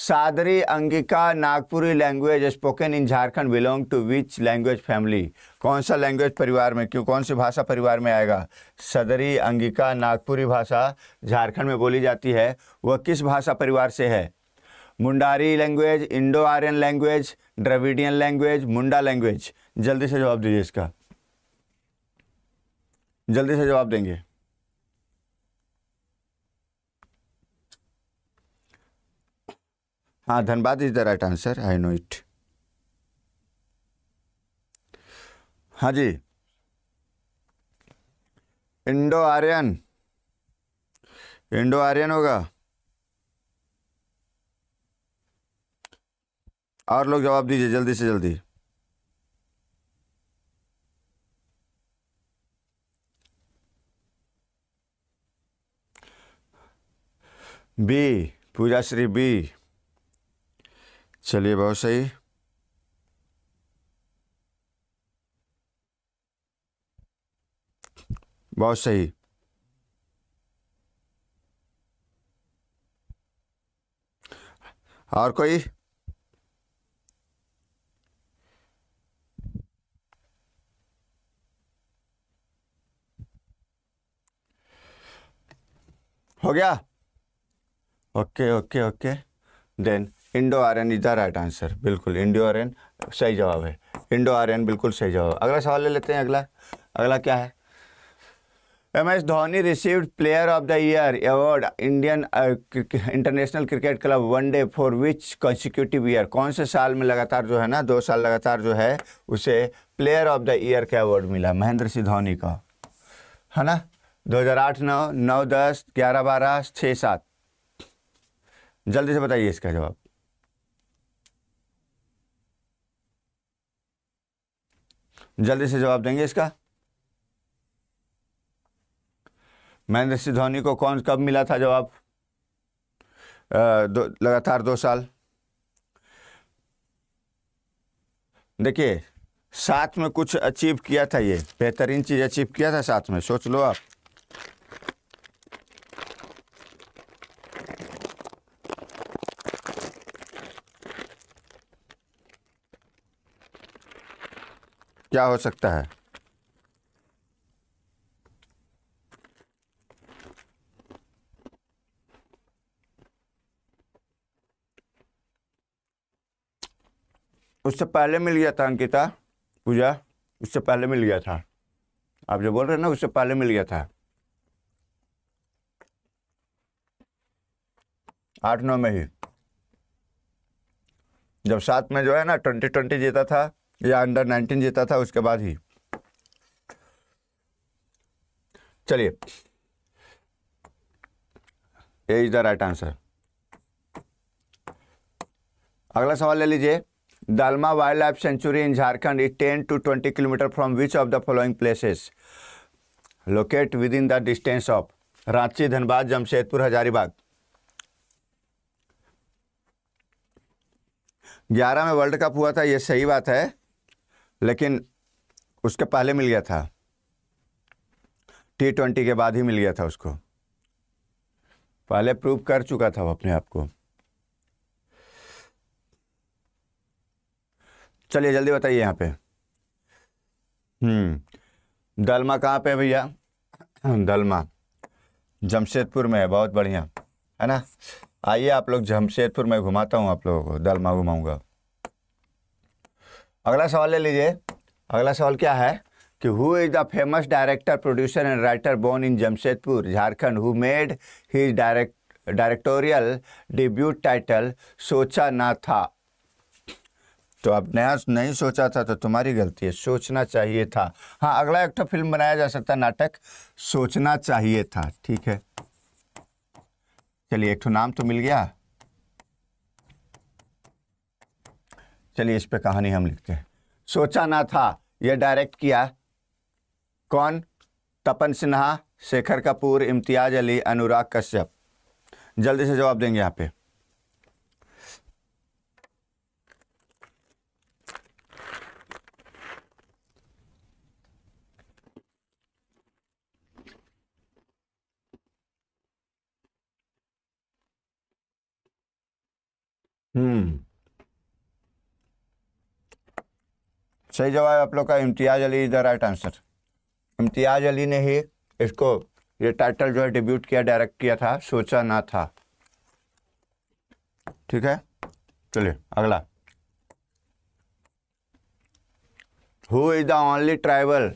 Sadri Angika Nagpuri language spoken in Jharkhand belong to which language family कौन सा लैंग्वेज परिवार में क्यों कौन सी भाषा परिवार में आएगा सदरी अंगिका नागपुरी भाषा झारखंड में बोली जाती है वह किस भाषा परिवार से है Mundari language Indo Aryan language Dravidian language Munda language जल्दी से जवाब दीजिए इसका जल्दी से जवाब देंगे हाँ Dhanbad is the right answer I know it हाँ जी इंडो आर्यन इंडो आर्यन होगा और लोग जवाब दीजिए जल्दी से जल्दी बी पूजा श्री बी चलिए बहुत सही बहुत सही और कोई हो गया okay okay okay then Indo Aryan is the right answer बिल्कुल इंडो आर्यन सही जवाब है इंडो आर्यन बिल्कुल सही जवाब अगला सवाल ले लेते हैं अगला अगला क्या है M S Dhoni received player of the year award Indian international cricket club one day for which consecutive year कौन से साल में लगातार जो है ना दो साल लगातार जो है उसे प्लेयर ऑफ द ईयर का अवार्ड मिला महेंद्र सिंह धोनी का है ना 2008 नौ नौ दस ग्यारह बारह छः सात जल्दी से बताइए इसका जवाब जल्दी से जवाब देंगे इसका महेंद्र सिंह धोनी को कौन कब मिला था जवाब दो, लगातार दो साल देखिए साथ में कुछ अचीव किया था ये बेहतरीन चीज़ अचीव किया था साथ में सोच लो आप क्या हो सकता है उससे पहले मिल गया था अंकिता पूजा उससे पहले मिल गया था आप जो बोल रहे हैं ना उससे पहले मिल गया था आठ नौ में ही जब सात में जो है ना ट्वेंटी ट्वेंटी जीता था या अंडर नाइनटीन जीता था उसके बाद ही चलिए A is the right answer अगला सवाल ले लीजिए Dalma wildlife sanctuary in Jharkhand is ten to twenty kilometre from which of the following places locate within the distance of Ranchi Dhanbad Jamshedpur Hazaribagh ग्यारह में वर्ल्ड कप हुआ था ये सही बात है लेकिन उसके पहले मिल गया था टी ट्वेंटी के बाद ही मिल गया था उसको पहले प्रूव कर चुका था वो अपने आप को चलिए जल्दी बताइए यहाँ पे हम्म दलमा कहाँ पे है भैया दलमा जमशेदपुर में है बहुत बढ़िया है ना आइए आप लोग जमशेदपुर में घुमाता हूँ आप लोगों को दलमा घुमाऊँगा अगला सवाल ले लीजिए अगला सवाल क्या है कि who is the famous director producer and writer born in Jamshedpur Jharkhand who made he direct directorial debut title Socha Na था तो अब नया नहीं सोचा था तो तुम्हारी गलती है सोचना चाहिए था हाँ अगला एक तो फिल्म बनाया जा सकता नाटक सोचना चाहिए था ठीक है चलिए एक तो नाम तो मिल गया चलिए इस पे कहानी हम लिखते हैं सोचा ना था यह डायरेक्ट किया कौन तपन सिन्हा शेखर कपूर इम्तियाज अली अनुराग कश्यप जल्दी से जवाब देंगे यहाँ पे हम्म सही जवाब आप लोग का Imtiaz Ali is the right answer Imtiaz Ali ने ही इसको ये टाइटल जो है डिब्यूट किया डायरेक्ट किया था सोचा ना था ठीक है चलिए अगला who is the only tribal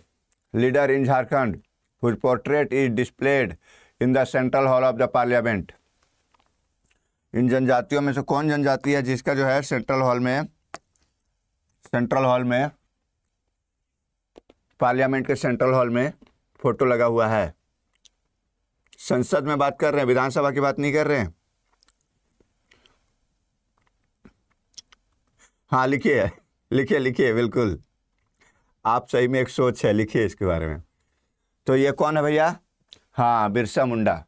leader in Jharkhand whose portrait is displayed in the central hall of the parliament in जनजातियों में से कौन जनजाति है जिसका जो है सेंट्रल हॉल में सेंट्रल हॉल में पार्लियामेंट के सेंट्रल हॉल में फोटो लगा हुआ है संसद में बात कर रहे हैं विधानसभा की बात नहीं कर रहे हैं हाँ लिखिए लिखिए लिखिए बिल्कुल आप सही में एक सोच है लिखिए इसके बारे में तो ये कौन है भैया हाँ Birsa Munda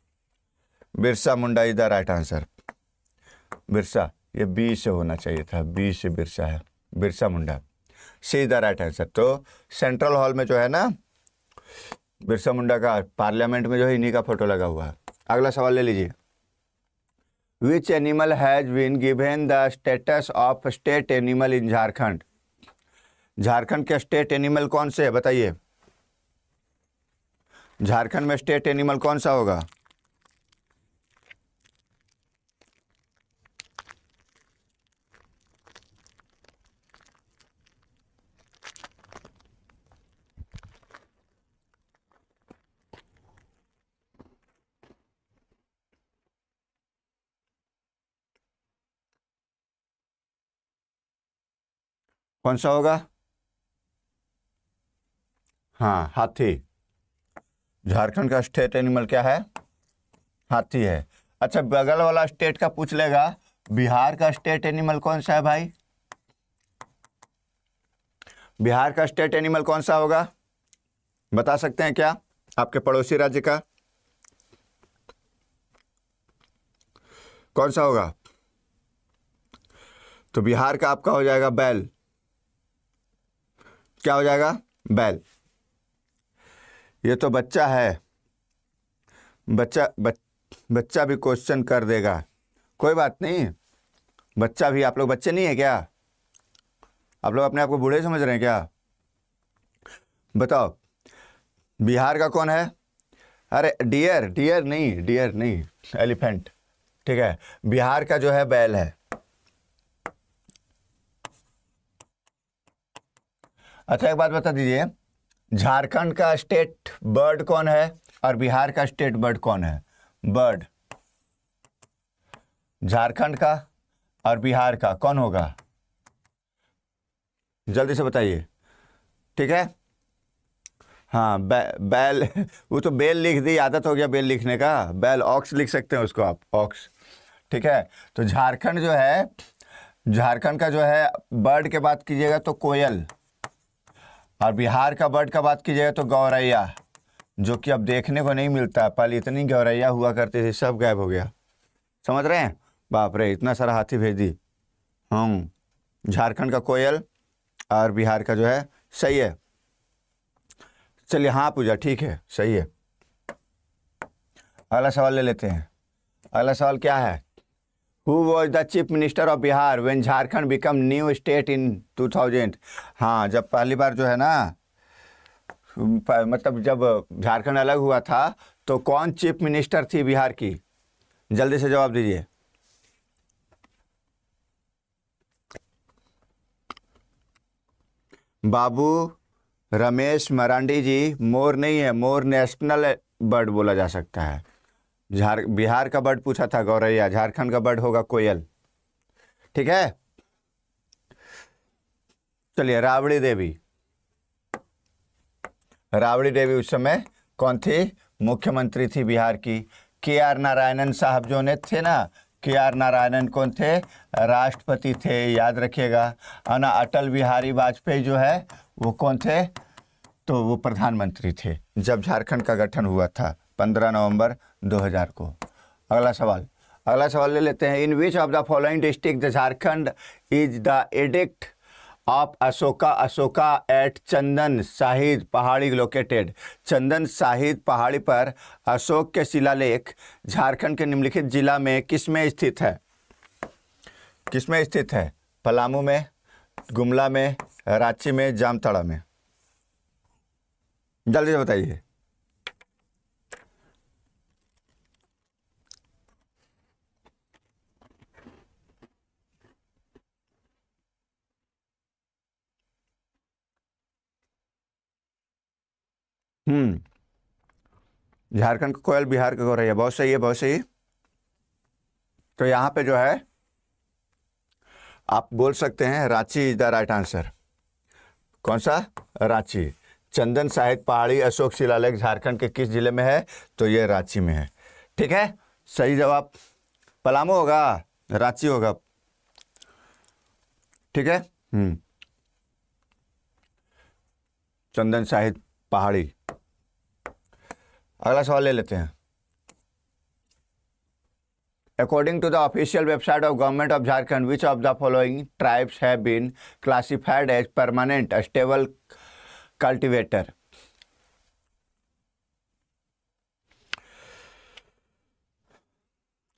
Birsa Munda is the right answer Birsa ये बी से होना चाहिए था बी से बिरसा है Birsa Munda is the right answer तो सेंट्रल हॉल में जो है ना बिरसा मुंडा का पार्लियामेंट में जो है इन्हीं का फोटो लगा हुआ है अगला सवाल ले लीजिए which animal has been given the status of state animal in Jharkhand Jharkhand के स्टेट एनिमल कौन से है बताइए झारखंड में स्टेट एनिमल कौन सा होगा कौन सा होगा हाँ हाथी झारखंड का स्टेट एनिमल क्या है हाथी है अच्छा बगल वाला स्टेट का पूछ लेगा बिहार का स्टेट एनिमल कौन सा है भाई बिहार का स्टेट एनिमल कौन सा होगा बता सकते हैं क्या आपके पड़ोसी राज्य का कौन सा होगा तो बिहार का आपका हो जाएगा बैल क्या हो जाएगा बैल ये तो बच्चा है बच्चा बच, बच्चा भी क्वेश्चन कर देगा कोई बात नहीं बच्चा भी आप लोग बच्चे नहीं है क्या आप लोग अपने आप को बूढ़े समझ रहे हैं क्या बताओ बिहार का कौन है अरे डियर डियर नहीं डियर नहीं एलिफेंट ठीक है बिहार का जो है बैल है अच्छा एक बात बता दीजिए झारखंड का स्टेट बर्ड कौन है और बिहार का स्टेट बर्ड कौन है बर्ड झारखंड का और बिहार का कौन होगा जल्दी से बताइए ठीक है हाँ बै, बैल वो तो बेल लिख दी आदत हो गया बेल लिखने का बैल ऑक्स लिख सकते हैं उसको आप ऑक्स ठीक है तो झारखंड जो है झारखंड का जो है बर्ड के बात कीजिएगा तो कोयल और बिहार का बर्ड का बात की जाए तो गौरैया जो कि अब देखने को नहीं मिलता पहले इतनी गौरैया हुआ करती थी सब गायब हो गया समझ रहे हैं बाप रे इतना सारा हाथी भेज दी हम झारखंड का कोयल और बिहार का जो है सही है चलिए हाँ पूजा ठीक है सही है अगला सवाल ले लेते हैं अगला सवाल क्या है was the chief minister of Bihar when Jharkhand become new state in two 2000 हाँ जब पहली बार जो है ना मतलब जब झारखंड अलग हुआ था तो कौन चीफ मिनिस्टर थी बिहार की जल्दी से जवाब दीजिए बाबू रमेश मरांडी जी मोर नहीं है मोर नेशनल बर्ड बोला जा सकता है झार बिहार का बर्ड पूछा था गौरैया झारखंड का बर्ड होगा कोयल ठीक है चलिए रावड़ी देवी रावड़ी देवी उस समय कौन थी मुख्यमंत्री थी बिहार की के आर नारायणन साहब जो ने थे ना के आर नारायणन कौन थे राष्ट्रपति थे याद रखिएगा और ना अटल बिहारी वाजपेयी जो है वो कौन थे तो वो प्रधानमंत्री थे जब झारखंड का गठन हुआ था पंद्रह नवंबर 2000 को अगला सवाल अगला सवाल ले लेते हैं in which of the following district Jharkhand is the edict of Ashoka Ashoka at Chandan Shahid Pahari located चंदन शाहिद पहाड़ी पर अशोक के शिलालेख झारखंड के निम्नलिखित जिला में किस में स्थित है किस में स्थित है पलामू में गुमला में रांची में जामताड़ा में जल्दी से बताइए हम्म। झारखंड का कोयल बिहार का है बहुत सही है बहुत सही तो यहाँ पे जो है आप बोल सकते हैं Ranchi is the right answer कौन सा रांची चंदन साहिब पहाड़ी अशोक शिलालेख झारखंड के किस जिले में है तो ये रांची में है ठीक है सही जवाब पलामू होगा रांची होगा ठीक है हम्म। चंदन साहिब पहाड़ी अगला सवाल ले लेते हैं according to the official website of government of Jharkhand which of the following tribes have been classified as permanent stable cultivator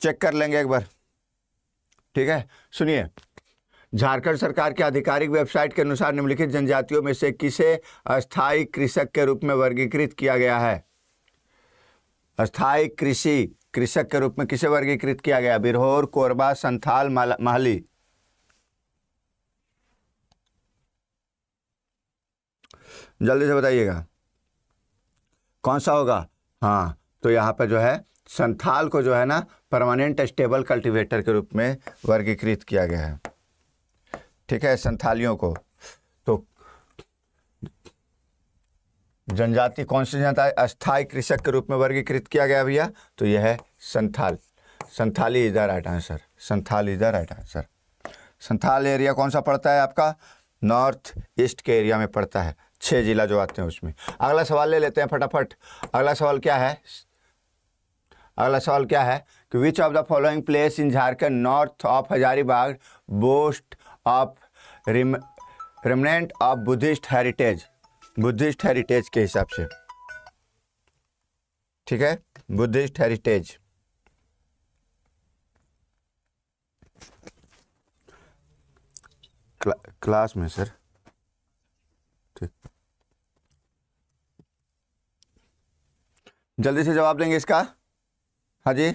check कर लेंगे एक बार ठीक है सुनिए झारखंड सरकार के आधिकारिक वेबसाइट के अनुसार निम्नलिखित जनजातियों में से किसे अस्थाई कृषक के रूप में वर्गीकृत किया गया है स्थायी कृषि कृषक के रूप में किसे वर्गीकृत किया गया बिरहोर कोरबा संथाल महली जल्दी से बताइएगा कौन सा होगा हाँ तो यहाँ पर जो है संथाल को जो है ना परमानेंट स्टेबल कल्टीवेटर के रूप में वर्गीकृत किया गया है ठीक है संथालियों को जनजाति कौन सी जनता अस्थाई कृषक के रूप में वर्गीकृत किया गया भैया तो यह है Santhal Santhali is the right answer Santhal is the right answer Santhal area कौन सा पड़ता है आपका नॉर्थ ईस्ट के एरिया में पड़ता है छः जिला जो आते हैं उसमें अगला सवाल ले लेते हैं फटाफट अगला सवाल क्या है अगला सवाल क्या है कि which of the following place in Jharkhand north of Hazaribagh boast of रिम remnant of Buddhist heritage Buddhist heritage के हिसाब से ठीक है बुद्धिस्ट हेरिटेज क्ला, क्लास में सर ठीक जल्दी से जवाब देंगे इसका हाँ जी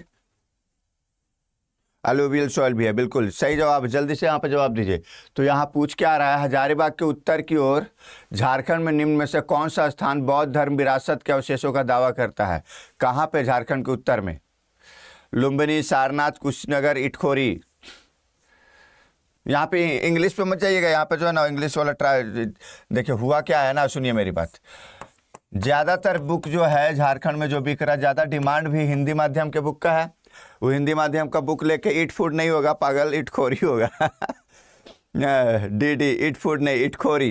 एलोवियल सॉइल भी है बिल्कुल सही जवाब जल्दी से यहाँ पर जवाब दीजिए तो यहाँ पूछ क्या रहा है हजारीबाग के उत्तर की ओर झारखंड में निम्न में से कौन सा स्थान बौद्ध धर्म विरासत के अवशेषों का दावा करता है कहाँ पे झारखंड के उत्तर में लुम्बिनी सारनाथ कुशनगर इटखोरी यहाँ पे इंग्लिश पे मत जाइएगा यहाँ पे जो है ना इंग्लिश वाला ट्राई देखिए हुआ क्या है ना सुनिए मेरी बात ज़्यादातर बुक जो है झारखंड में जो बिक रहा है ज़्यादा डिमांड भी हिंदी माध्यम के बुक का है वो हिंदी माध्यम का बुक लेके इट फूड नहीं होगा पागल इट खोरी होगा डी डी इट फूड नहीं इट खोरी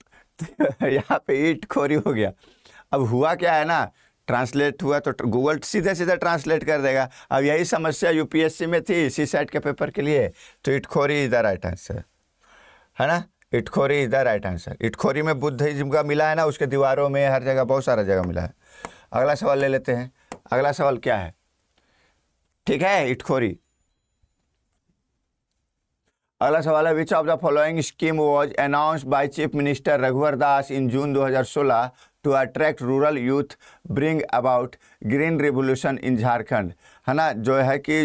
यहाँ पे इट खोरी हो गया अब हुआ क्या है ना ट्रांसलेट हुआ तो गूगल सीधे सीधे ट्रांसलेट कर देगा अब यही समस्या यूपीएससी में थी सी साइड के पेपर के लिए तो it is the right answer है ना Itkhori is the right answer Itkhori में बुद्धिज्म का मिला है ना उसके दीवारों में हर जगह बहुत सारा जगह मिला है अगला सवाल ले लेते हैं अगला सवाल क्या है ठीक है इटखोरी अगला सवाल है which of the following scheme was announce by chief minister Raghubar Das in June 2016 to attract rural youth bring about green revolution in Jharkhand है ना जो है कि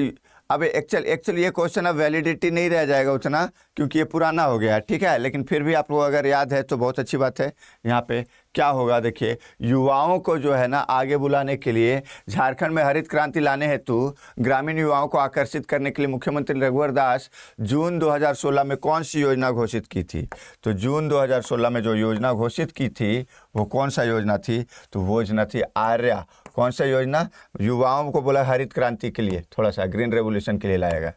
अब एक्चुअल एक्चुअली ये क्वेश्चन अब वैलिडिटी नहीं रह जाएगा उतना क्योंकि ये पुराना हो गया ठीक है लेकिन फिर भी आप लोग अगर याद है तो बहुत अच्छी बात है यहाँ पे क्या होगा देखिए युवाओं को जो है ना आगे बुलाने के लिए झारखंड में हरित क्रांति लाने हेतु ग्रामीण युवाओं को आकर्षित करने के लिए मुख्यमंत्री रघुवर दास जून 2016 में कौन सी योजना घोषित की थी तो जून 2016 में जो योजना घोषित की थी वो कौन सा योजना थी तो वो योजना थी आर्या कौन सा योजना युवाओं को बोला हरित क्रांति के लिए थोड़ा सा ग्रीन रेवोल्यूशन के लिए लाएगा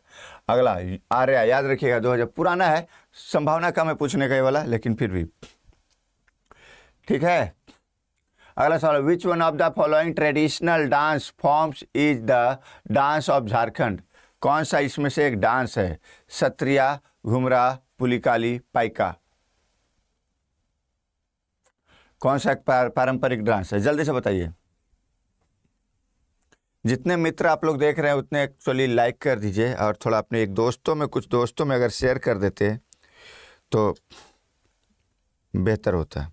अगला आर्या याद रखिएगा दो पुराना है संभावना कम है पूछने का ये वाला लेकिन फिर भी ठीक है अगला सवाल which one of the following traditional dance forms is the dance of Jharkhand कौन सा इसमें से एक डांस है सत्रिया घुमरा पुलिकाली पाइका कौन सा एक पारंपरिक डांस है जल्दी से बताइए जितने मित्र आप लोग देख रहे हैं उतने एक्चुअली लाइक कर दीजिए और थोड़ा अपने एक दोस्तों में कुछ दोस्तों में अगर शेयर कर देते तो बेहतर होता है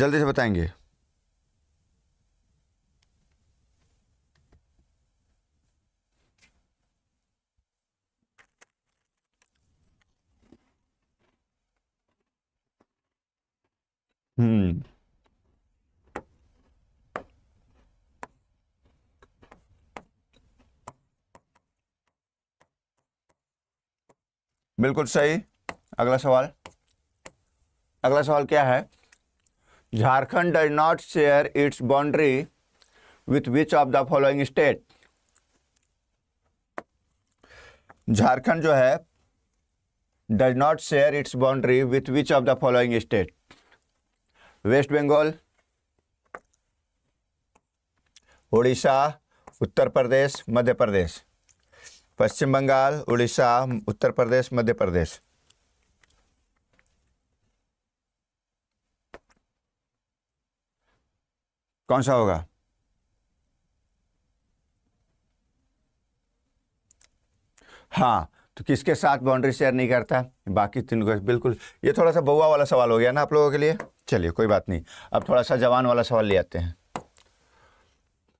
जल्दी से बताएंगे हम्म बिल्कुल सही अगला सवाल अगला सवाल क्या है Jharkhand does not share its boundary with which of the following state Jharkhand जो है does not share its boundary with which of the following state West Bengal Orissa Uttar Pradesh Madhya Pradesh Paschim Bangal Orissa Uttar Pradesh Madhya Pradesh कौन सा होगा हाँ तो किसके साथ बाउंड्री शेयर नहीं करता बाकी तीन को बिल्कुल ये थोड़ा सा बउआ वाला सवाल हो गया ना आप लोगों के लिए चलिए कोई बात नहीं अब थोड़ा सा जवान वाला सवाल ले आते हैं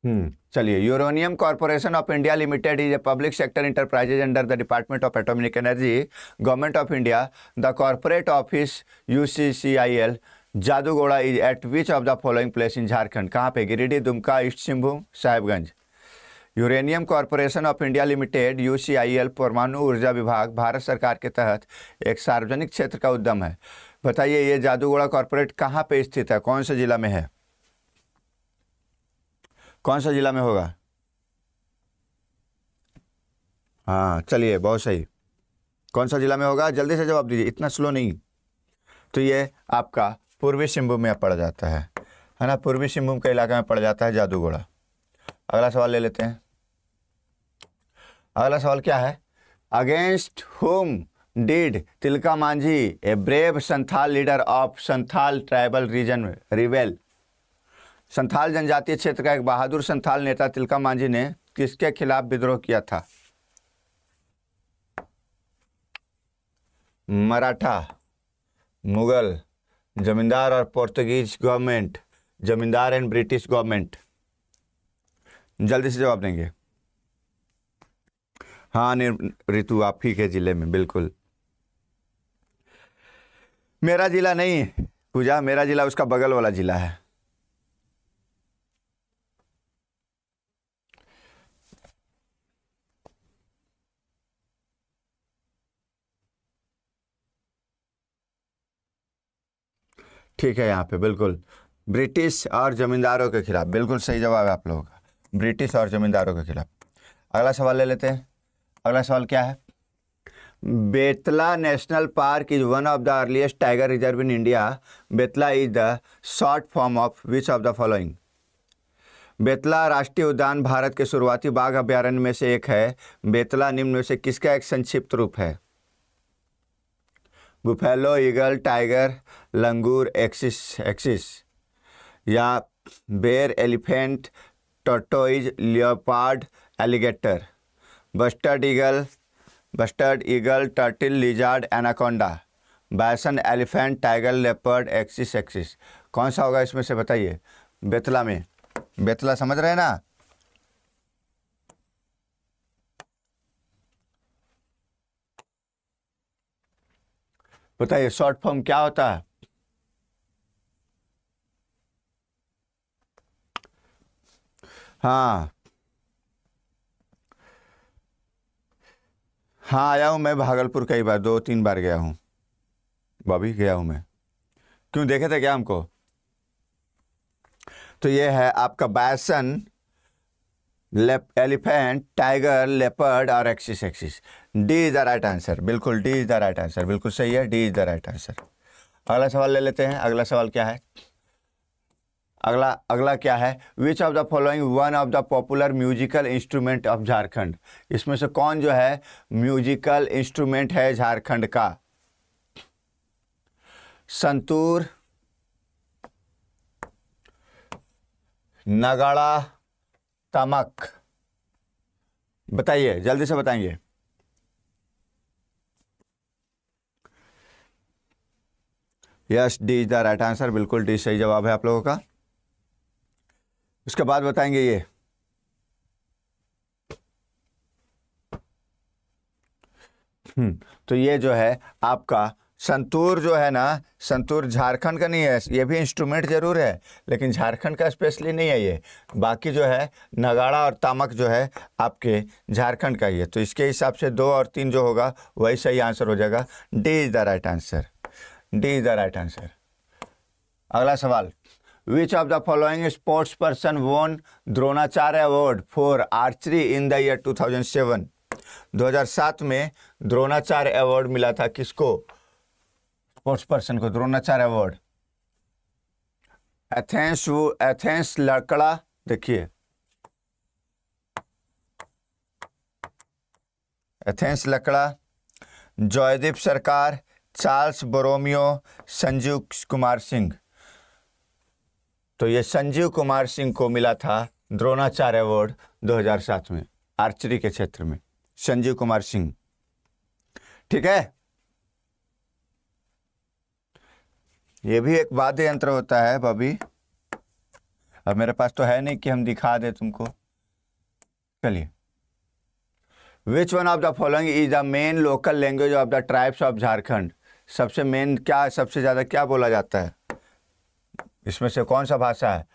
हम्म, चलिए uranium corporation of India limited is a public sector enterprises under the department of atomic energy government of India the corporate office U Jaduguda is at which of the following place in Jharkhand कहाँ पे Giridih Dumka East Singhbhum Sahebganj uranium corporation of India limited U परमाणु ऊर्जा विभाग भारत सरकार के तहत एक सार्वजनिक क्षेत्र का उद्यम है बताइए ये जादूगोड़ा कॉरपोरेट कहाँ पे स्थित है कौन से जिला में है कौन सा जिला में होगा हाँ चलिए बहुत सही कौन सा जिला में होगा जल्दी से जवाब दीजिए इतना स्लो नहीं तो ये आपका पूर्वी सिंहभूम में पड़ जाता है है ना पूर्वी सिंहभूम के इलाके में पड़ जाता है जादूगोड़ा अगला सवाल ले लेते हैं अगला सवाल क्या है against whom did Tilka Manjhi a brave Santhal leader of Santhal tribal region रिवेल संथाल जनजातीय क्षेत्र का एक बहादुर संथाल नेता तिलका मांझी ने किसके खिलाफ विद्रोह किया था मराठा मुगल जमींदार और Portuguese government zamindar and British government जल्दी से जवाब देंगे हाँ ऋतु आप ठीक है जिले में बिल्कुल मेरा जिला नहीं है पूजा मेरा जिला उसका बगल वाला जिला है ठीक है यहाँ पे बिल्कुल ब्रिटिश और ज़मींदारों के खिलाफ बिल्कुल सही जवाब है आप लोगों का ब्रिटिश और ज़मींदारों के खिलाफ अगला सवाल ले लेते हैं अगला सवाल क्या है Betla national park is one of the earliest tiger reserve in India Betla is the short form of which of the following Betla राष्ट्रीय उद्यान भारत के शुरुआती बाघ अभ्यारण्य में से एक है बेतला निम्न में से किसका एक संक्षिप्त रूप है buffalo eagle tiger langur axis axis या bear elephant tortoise leopard alligator bustard eagle bustard eagle turtle lizard anaconda bison elephant tiger leopard axis axis कौन सा होगा इसमें से बताइए बेतला में बेतला समझ रहे हैं ना बताइए शॉर्ट फॉर्म क्या होता है हाँ हाँ आया हूँ मैं भागलपुर कई बार दो तीन बार गया हूँ बॉबी गया हूँ मैं क्यों देखे थे क्या हमको तो ये है आपका बैसन लेप एलिफेंट टाइगर लेपर्ड और axis axis D is the right answer बिल्कुल D is the right answer बिल्कुल सही है D is the right answer अगला सवाल ले लेते हैं अगला सवाल क्या है अगला अगला क्या है which of the following one of the popular musical instrument of Jharkhand इसमें से कौन जो है म्यूजिकल इंस्ट्रूमेंट है झारखंड का संतूर नगाड़ा तमक बताइए जल्दी से बताएंगे yes D is the right answer बिल्कुल डी सही जवाब है आप लोगों का उसके बाद बताएंगे ये हम्म, तो ये जो है आपका संतूर जो है ना संतूर झारखंड का नहीं है ये भी इंस्ट्रूमेंट जरूर है लेकिन झारखंड का स्पेशली नहीं है ये बाकी जो है नगाड़ा और तामक जो है आपके झारखंड का ही है तो इसके हिसाब से दो और तीन जो होगा वही सही आंसर हो जाएगा D is the right answer D is the right answer अगला सवाल which of the following sports person won Dronacharya award for archery in the year 2007? 2007 में द्रोणाचार्य अवार्ड मिला था किसको स्पोर्ट्स पर्सन को द्रोणाचार्य अवार्ड एथेंस एथेंस लड़कड़ा देखिए Athens Lakra Joydeep Sarkar Charles Borromeo Sanjeev Kumar Singh तो ये संजीव कुमार सिंह को मिला था द्रोणाचार्य अवार्ड 2007 में आर्चरी के क्षेत्र में संजीव कुमार सिंह ठीक है ये भी एक वाद्य यंत्र होता है बबी अब मेरे पास तो है नहीं कि हम दिखा दे तुमको चलिए which one of the following is the main local language of the tribes of Jharkhand सबसे मेन क्या सबसे ज़्यादा क्या बोला जाता है इसमें से कौन सा भाषा है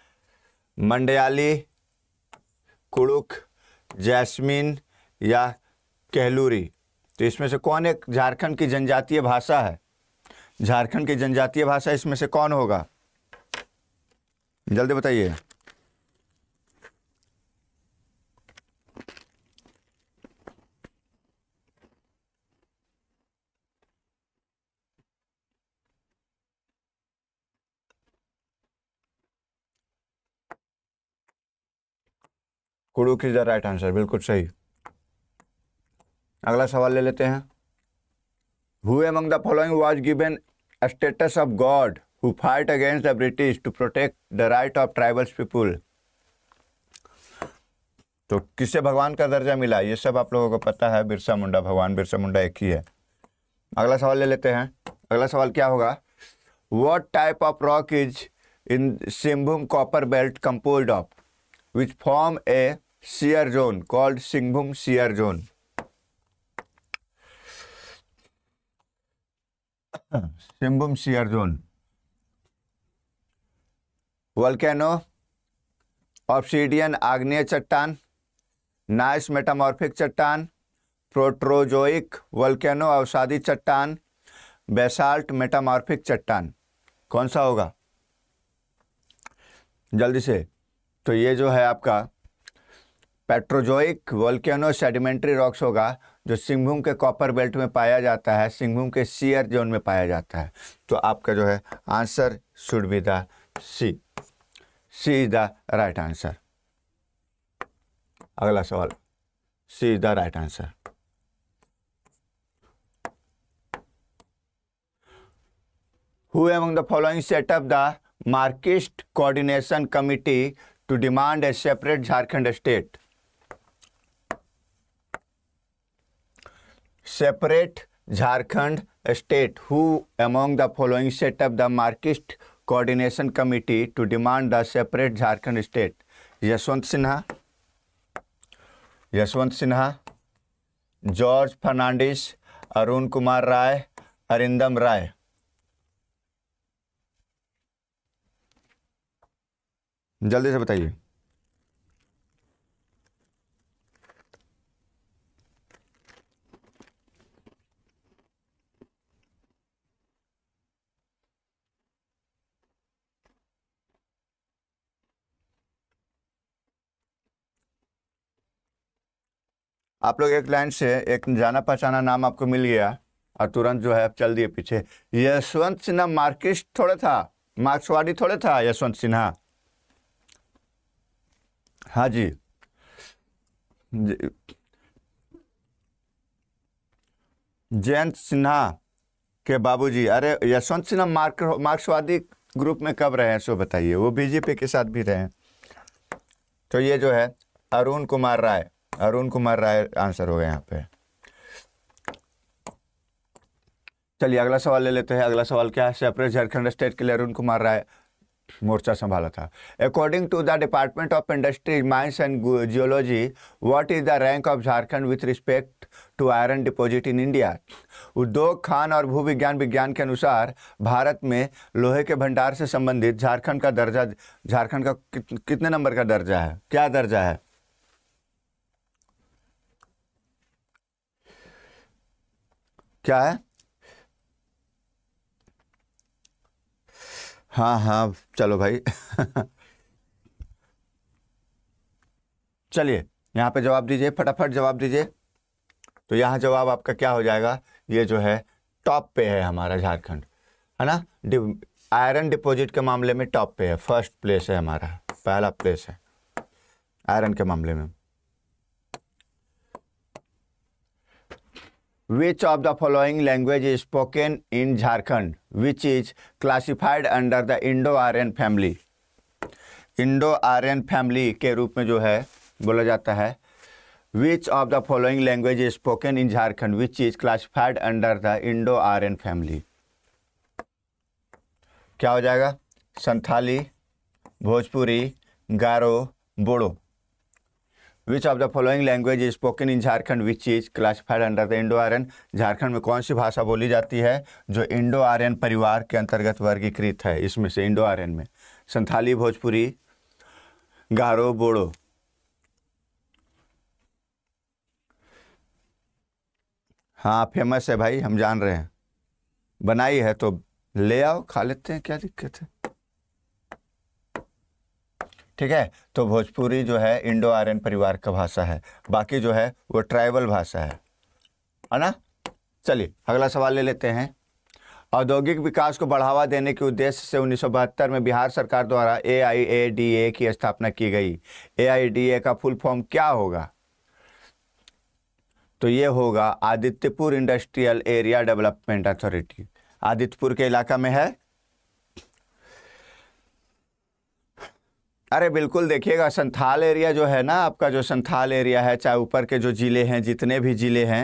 मंडयाली कुड़ुक जैस्मिन या कहलूरी तो इसमें से कौन एक झारखंड की जनजातीय भाषा है झारखंड की जनजातीय भाषा इसमें से कौन होगा जल्दी बताइए Kurukh is the right answer बिल्कुल सही अगला सवाल ले लेते हैं who among the following was given status of god who fight against the British to protect the right of tribals people तो किसे भगवान का दर्जा मिला ये सब आप लोगों को पता है बिरसा मुंडा भगवान बिरसा मुंडा एक ही है अगला सवाल ले लेते हैं अगला सवाल क्या होगा what type of rock is in Singhbhum copper belt compose of which form a shear zone called Singhbhum shear zone Singhbhum shear zone Volcano, obsidian आग्नेय चट्टान नाइस मेटामॉर्फिक चट्टान प्रोट्रोजोइक वल्केनो अवसादी चट्टान बेसाल्ट मेटामॉर्फिक चट्टान कौन सा होगा जल्दी से तो ये जो है आपका पेट्रोजोइक वोल्केनो सेडिमेंट्री रॉक्स होगा जो सिंहभूम के कॉपर बेल्ट में पाया जाता है सिंहभूम के सीयर जोन में पाया जाता है तो आपका जो है answer should be the C C is the right answer अगला सवाल C is the right answer who among the following set of the Marxist Coordination committee to demand a separate Jharkhand state separate Jharkhand state who among the following set of the Marxist coordination committee to demand the separate Jharkhand state Yashwant Sinha Yashwant Sinha George Fernandes Arun Kumar Roy Arindam Roy जल्दी से बताइए आप लोग एक line से एक जाना पहचाना नाम आपको मिल गया और तुरंत जो है आप चल दिए पीछे यशवंत सिन्हा मार्किस्ट थोड़े था मार्क्सवादी थोड़े था यशवंत सिन्हा हाँ जी, जी। जयंत सिन्हा के बाबूजी अरे यशवंत सिन्हा मार्क मार्क्सवादी ग्रुप में कब रहे हैं सो बताइए वो बीजेपी के साथ भी रहे हैं तो ये जो है अरुण कुमार राय अरुण कुमार राय आंसर हो गए यहाँ पे चलिए अगला सवाल ले लेते हैं अगला सवाल क्या है सेपरेट झारखंड स्टेट के लिए अरुण कुमार राय मोर्चा संभाला था according to the department of industries mines and geology what is the rank of Jharkhand with respect to iron deposit in India उद्योग खान और भू विज्ञान विज्ञान के अनुसार भारत में लोहे के भंडार से संबंधित झारखंड का दर्जा झारखंड का कितने नंबर का दर्जा है क्या दर्जा है क्या है हाँ हाँ चलो भाई चलिए यहाँ पे जवाब दीजिए फटाफट जवाब दीजिए तो यहाँ जवाब आपका क्या हो जाएगा ये जो है टॉप पे है हमारा झारखंड है ना आयरन डिपॉजिट के मामले में टॉप पे है फर्स्ट प्लेस है हमारा पहला प्लेस है आयरन के मामले में Which of the following language is spoken in Jharkhand, which is classified under the Indo-Aryan family? Indo-Aryan family के रूप में जो है बोला जाता है Which of the following language is spoken in Jharkhand, which is classified under the Indo-Aryan family? क्या हो जाएगा Santhali Bhojpuri Garo Bodo which of the following language is spoken in Jharkhand which is classified under the Indo Aryan Jharkhand में कौन सी भाषा बोली जाती है जो इंडो आर्यन परिवार के अंतर्गत वर्गीकृत है इसमें से इंडो आर्यन में संथाली भोजपुरी गारो बोड़ो हाँ फेमस है भाई हम जान रहे हैं बनाई है तो ले आओ खा लेते हैं क्या दिक्कत है ठीक है तो भोजपुरी जो है इंडो आर्यन परिवार का भाषा है बाकी जो है वो ट्राइबल भाषा है है ना चलिए अगला सवाल ले लेते हैं औद्योगिक विकास को बढ़ावा देने के उद्देश्य से उन्नीस में बिहार सरकार द्वारा ए की स्थापना की गई ए का फुल फॉर्म क्या होगा तो ये होगा Adityapur industrial area development authority Adityapur के इलाका में है अरे बिल्कुल देखिएगा संथाल एरिया जो है ना आपका जो संथाल एरिया है चाहे ऊपर के जो ज़िले हैं जितने भी ज़िले हैं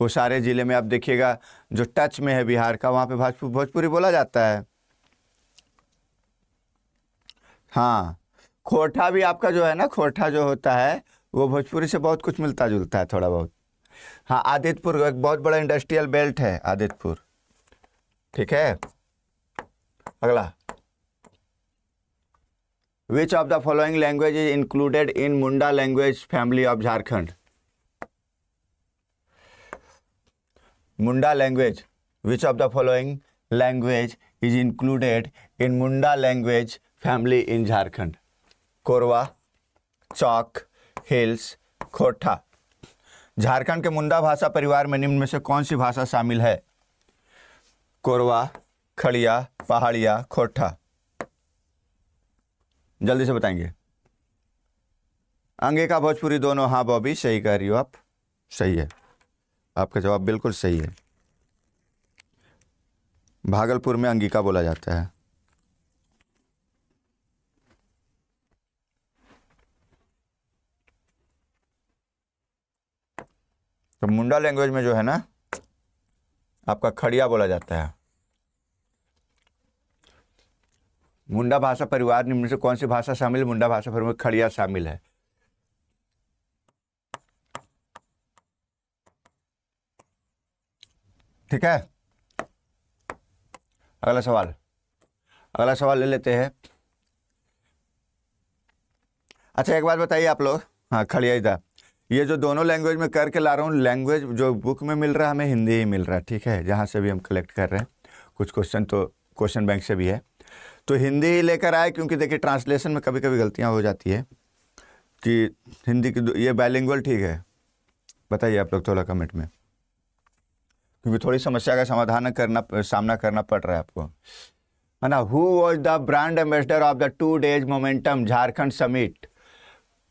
वो सारे ज़िले में आप देखिएगा जो टच में है बिहार का वहाँ पे भोजपुर भोजपुरी बोला जाता है हाँ खोरठा भी आपका जो है ना खोरठा जो होता है वो भोजपुरी से बहुत कुछ मिलता जुलता है थोड़ा बहुत हाँ आदित्यपुर एक बहुत बड़ा इंडस्ट्रियल बेल्ट है आदित्यपुर ठीक है अगला which of the following language is included in Munda language family of Jharkhand Munda language which of the following language is included in Munda language family in Jharkhand Korwa चौक हिल्स खोटा झारखंड के मुंडा भाषा परिवार में निम्न में से कौन सी भाषा शामिल है कोरवा खड़िया पहाड़िया खोटा जल्दी से बताएंगे अंगिका भोजपुरी दोनों हाँ बॉबी सही कह रही हो आप सही है आपका जवाब बिल्कुल सही है भागलपुर में अंगिका बोला जाता है तो मुंडा लैंग्वेज में जो है ना आपका खड़िया बोला जाता है मुंडा भाषा परिवार निम्न से कौन सी भाषा शामिल है मुंडा भाषा परिवार में खड़िया शामिल है ठीक है अगला सवाल अगला सवाल ले लेते हैं अच्छा एक बात बताइए आप लोग हाँ खड़िया था ये जो दोनों लैंग्वेज में करके ला रहा हूँ लैंग्वेज जो बुक में मिल रहा है हमें हिंदी ही मिल रहा है ठीक है जहाँ से भी हम कलेक्ट कर रहे हैं कुछ क्वेश्चन तो क्वेश्चन बैंक से भी है तो हिंदी ही लेकर आए क्योंकि देखिए ट्रांसलेशन में कभी कभी गलतियाँ हो जाती है कि हिंदी की ये बायलिंगुअल ठीक है बताइए आप लोग थोड़ा कमेंट में क्योंकि थोड़ी समस्या का समाधान करना सामना करना पड़ रहा है आपको है ना who was the brand ambassador of the two days momentum Jharkhand summit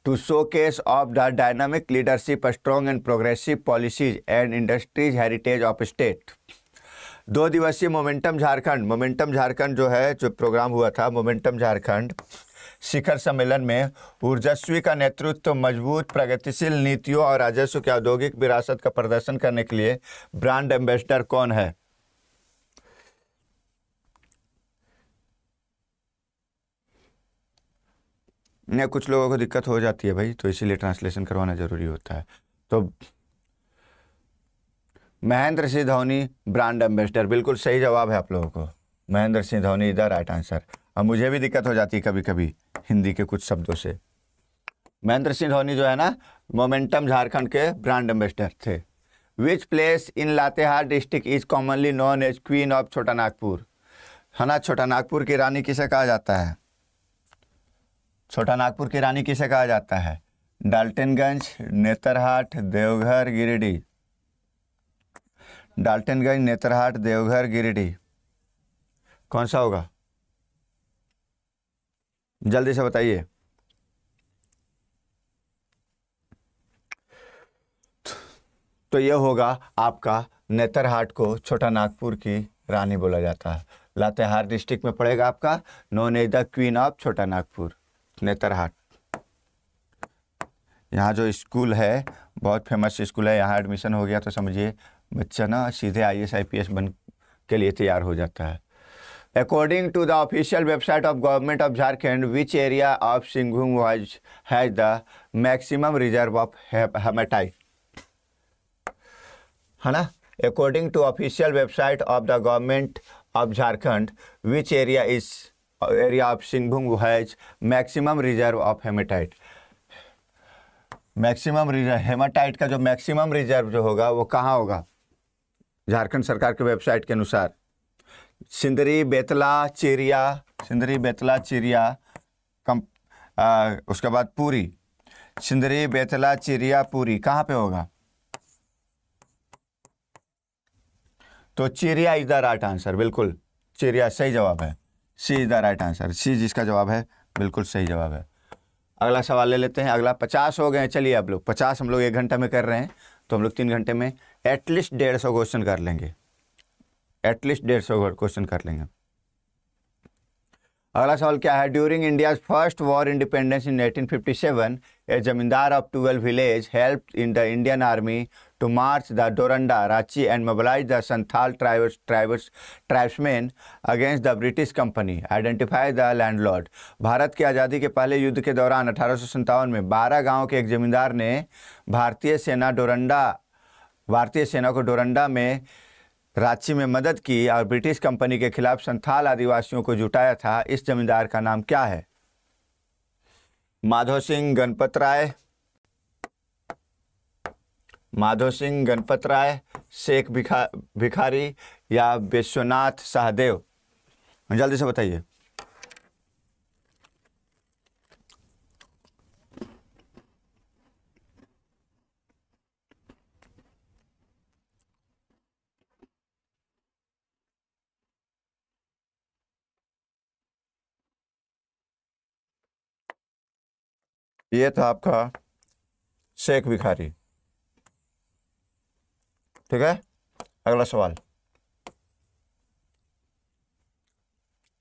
to showcase of the dynamic leadership strong and progressive policies and industries heritage of state दो दिवसीय मोमेंटम झारखंड मोमेंटम झारखंड जो है जो प्रोग्राम हुआ था मोमेंटम झारखंड शिखर सम्मेलन में ऊर्जस्वी का नेतृत्व तो मजबूत प्रगतिशील नीतियों और राजस्व के औद्योगिक विरासत का प्रदर्शन करने के लिए ब्रांड एम्बेसडर कौन है नहीं कुछ लोगों को दिक्कत हो जाती है भाई तो इसीलिए ट्रांसलेशन करवाना ज़रूरी होता है तो महेंद्र सिंह धोनी ब्रांड एम्बेसडर बिल्कुल सही जवाब है आप लोगों को महेंद्र सिंह धोनी इधर राइट आंसर अब मुझे भी दिक्कत हो जाती है कभी कभी हिंदी के कुछ शब्दों से महेंद्र सिंह धोनी जो है ना मोमेंटम झारखंड के ब्रांड एम्बेसडर थे which place in Latehar district is commonly known as queen of Chhota Nagpur है ना छोटा नागपुर की रानी किसे कहा जाता है छोटा नागपुर की रानी किसे कहा जाता है डाल्टनगंज नेतरहाट देवघर गिरिडीह डाल्टनगंज नेत्रहाट देवघर गिरिडीह कौन सा होगा जल्दी से बताइए तो यह होगा आपका नेत्रहाट को छोटा नागपुर की रानी बोला जाता है लातेहार डिस्ट्रिक्ट में पड़ेगा आपका known the queen of Chhota Nagpur Netarhat यहाँ जो स्कूल है बहुत फेमस स्कूल है यहाँ एडमिशन हो गया तो समझिए बच्चा ना सीधे I S I P S बन के लिए तैयार हो जाता है according to the official website of government of Jharkhand which area of Singhbhum was has the maximum reserve of hematite है ना according to official website of the government of Jharkhand which area is area of Singhbhum has maximum reserve of hematite maximum reserve hematite का जो maximum reserve जो होगा वो कहाँ होगा झारखंड सरकार के वेबसाइट के अनुसार सिंदरी बेतला चेरिया सिंदरी बेतला चेरिया कम आ, उसके बाद पूरी सिंदरी बेतला चेरिया पूरी कहाँ पे होगा तो Chiria is the right answer बिल्कुल चेरिया सही जवाब है C is the right answer C जिसका जवाब है बिल्कुल सही जवाब है अगला सवाल ले लेते हैं अगला पचास हो गए चलिए आप लोग पचास हम लोग एक घंटे में कर रहे हैं तो हम लोग तीन घंटे में एटलीस्ट डेढ़ सौ क्वेश्चन कर लेंगे एटलीस्ट डेढ़ सौ क्वेश्चन कर लेंगे अगला सवाल क्या है during India first war independence in seven a zamindar of twelve village help in the Indian army to march the Doranda Ranchi and mobilize the Santhal tribes tribes tribesman against the British company identify the landlord भारत की आज़ादी के पहले युद्ध के दौरान अठारह में बारह गाँव के एक जमींदार ने भारतीय सेना डोरंडा भारतीय सेना को डोरंडा में रांची में मदद की और ब्रिटिश कंपनी के खिलाफ संथाल आदिवासियों को जुटाया था इस जमींदार का नाम क्या है माधव सिंह गणपत राय माधव सिंह गणपत राय शेख भिखा भिखारी या विश्वनाथ सहदेव जल्दी से बताइए ये था आपका शेख भिखारी ठीक है अगला सवाल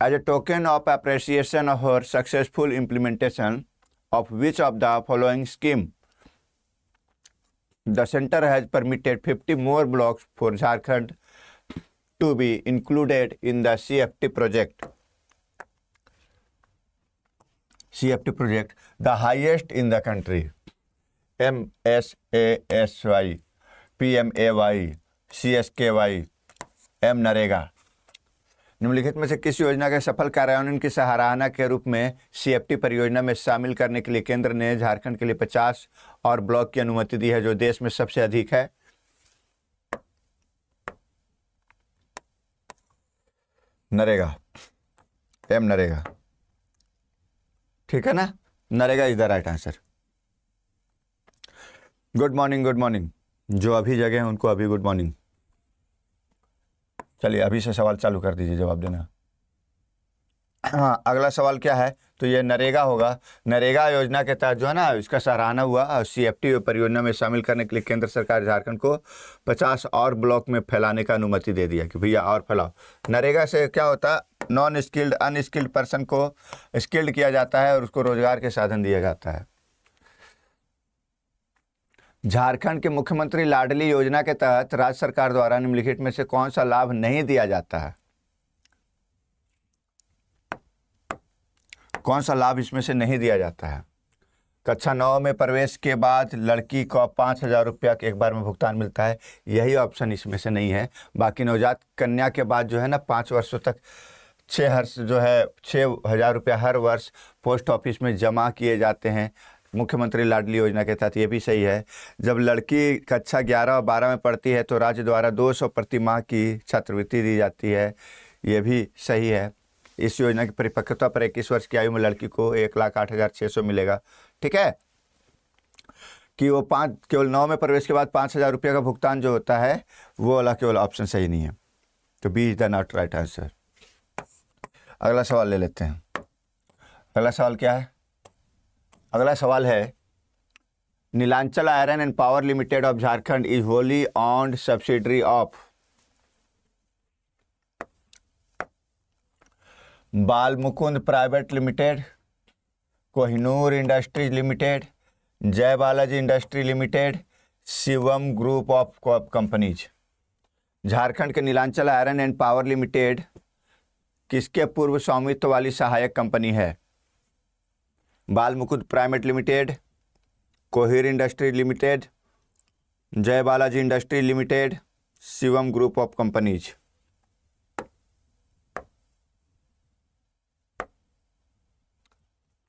as a token of appreciation of her successful implementation of which of the following scheme the centre has permitted 50 more blocks for Jharkhand to be included in the C project C F T project the the highest in country M S S Y P M A Y C S K Y M NREGA निम्नलिखित में से किस योजना के सफल कार्यान्वयन की सराहना के रूप में सी एफ टी परियोजना में शामिल करने के लिए केंद्र ने झारखंड के लिए 50 और ब्लॉक की अनुमति दी है जो देश में सबसे अधिक है नरेगा एम नरेगा ठीक है ना NREGA is the right answer good morning good morning जो अभी जगह हैं उनको अभी गुड मॉर्निंग चलिए अभी से सवाल चालू कर दीजिए जवाब देना हाँ अगला सवाल क्या है तो ये नरेगा होगा नरेगा योजना के तहत जो है ना इसका सराहना हुआ और सी एफ टी परियोजना में शामिल करने के लिए केंद्र सरकार झारखंड को पचास और ब्लॉक में फैलाने का अनुमति दे दिया कि भैया और फैलाओ नरेगा से क्या होता नॉन स्किल्ड अनस्किल्ड पर्सन को स्किल्ड किया जाता है और उसको रोजगार के साधन दिया जाता है झारखंड के मुख्यमंत्री लाडली योजना के तहत राज्य सरकार द्वारा निम्नलिखित में से कौन सा लाभ नहीं दिया जाता है कौन सा लाभ इसमें से नहीं दिया जाता है कक्षा नौ में प्रवेश के बाद लड़की को पाँच हज़ार रुपया एक बार में भुगतान मिलता है यही ऑप्शन इसमें से नहीं है बाकी नवजात कन्या के बाद जो है ना पाँच वर्षों तक छः हर जो है छः हज़ार रुपया हर वर्ष पोस्ट ऑफिस में जमा किए जाते हैं मुख्यमंत्री लाडली योजना के तहत ये भी सही है जब लड़की कक्षा ग्यारह और बारह में पढ़ती है तो राज्य द्वारा दो सौ प्रति माह की छात्रवृत्ति दी जाती है ये भी सही है इस योजना की परिपक्वता पर इक्कीस वर्ष की आयु में लड़की को एक लाख आठ हज़ार छः सौ मिलेगा ठीक है कि वो पाँच केवल नौ में प्रवेश के बाद पाँच हज़ार रुपये का भुगतान जो होता है वो वाला केवल ऑप्शन सही नहीं है तो B is the not right answer अगला सवाल ले लेते हैं अगला सवाल क्या है अगला सवाल है Nilanchal iron and power limited of Jharkhand is wholly owned subsidiary of Bal Mukund private limited Kohinoor industries limited Jai Balaji industry limited Shivam group of companies Jharkhand के Nilanchal iron and power limited किसके पूर्व स्वामित्व वाली सहायक कंपनी है बाल मुकुंद प्राइवेट लिमिटेड कोहिर industry limited Jai Balaji industry limited Shivam group of companies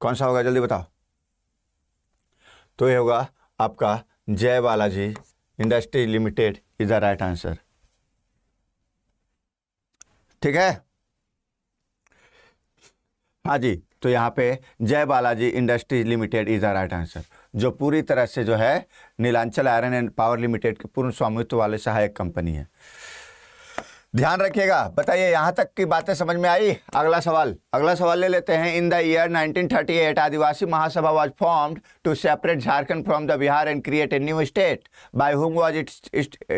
कौन सा होगा जल्दी बताओ तो ये होगा आपका Jai Balaji industry limited is the right answer ठीक है हाँ जी तो यहाँ पे Jai Balaji industries limited is the right answer जो पूरी तरह से जो है Nilanchal iron and power limited के पूर्ण स्वामित्व वाले सहायक कंपनी है ध्यान रखिएगा बताइए यहाँ तक की बातें समझ में आई अगला सवाल अगला सवाल ले लेते हैं in the year 1938 Adivasi Mahasabha was formed to separate Jharkhand from the Bihar and create a new state by whom was it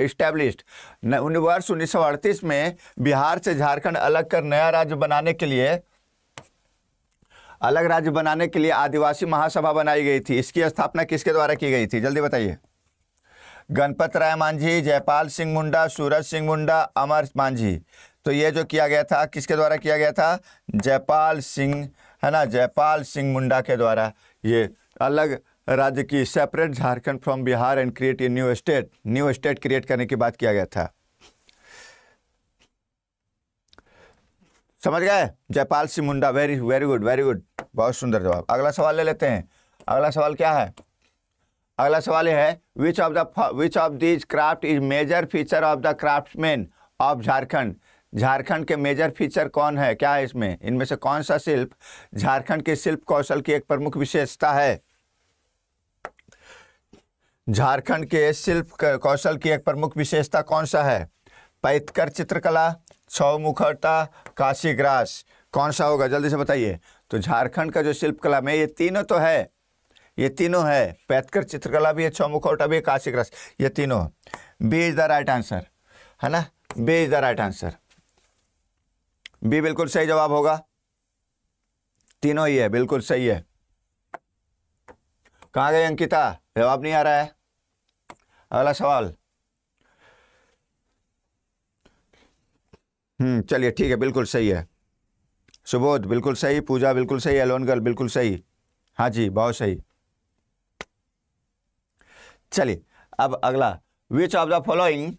established वर्ष उन्नीस में बिहार से झारखंड अलग कर नया राज्य बनाने के लिए अलग राज्य बनाने के लिए आदिवासी महासभा बनाई गई थी इसकी स्थापना किसके द्वारा की गई थी जल्दी बताइए गणपत राय मांझी जयपाल सिंह मुंडा सूरज सिंह मुंडा अमर मांझी तो ये जो किया गया था किसके द्वारा किया गया था जयपाल सिंह है ना जयपाल सिंह मुंडा के द्वारा ये अलग राज्य की separate Jharkhand from Bihar and create a new state new state create करने की बात किया गया था समझ गए Jaipal Singh Munda very very good very good बहुत सुंदर जवाब अगला सवाल ले लेते हैं अगला सवाल क्या है अगला सवाल यह है which of the which of these craft is major feature of the craftsman of Jharkhand Jharkhand के मेजर फीचर कौन है क्या है इसमें इनमें से कौन सा शिल्प झारखंड के शिल्प कौशल की एक प्रमुख विशेषता है झारखंड के शिल्प कौशल की एक प्रमुख विशेषता कौन सा है पैतकर चित्रकला काशी ग्रास कौन सा होगा जल्दी से बताइए तो झारखंड का जो शिल्पकला में ये तीनों तो है ये तीनों है पैतकर चित्रकला भी है अच्छा, चौमुखौटा भी है काशिक रस ये तीनों B is the right answer है ना B is the right answer B बिल्कुल सही जवाब होगा तीनों ही है बिल्कुल सही है कहाँ गए अंकिता जवाब नहीं आ रहा है अगला सवाल हम्म चलिए ठीक है बिल्कुल सही है सुबोध बिल्कुल सही पूजा बिल्कुल सही एलोन गर्ल बिल्कुल सही हाँ जी बहुत सही चलिए अब अगला which of the following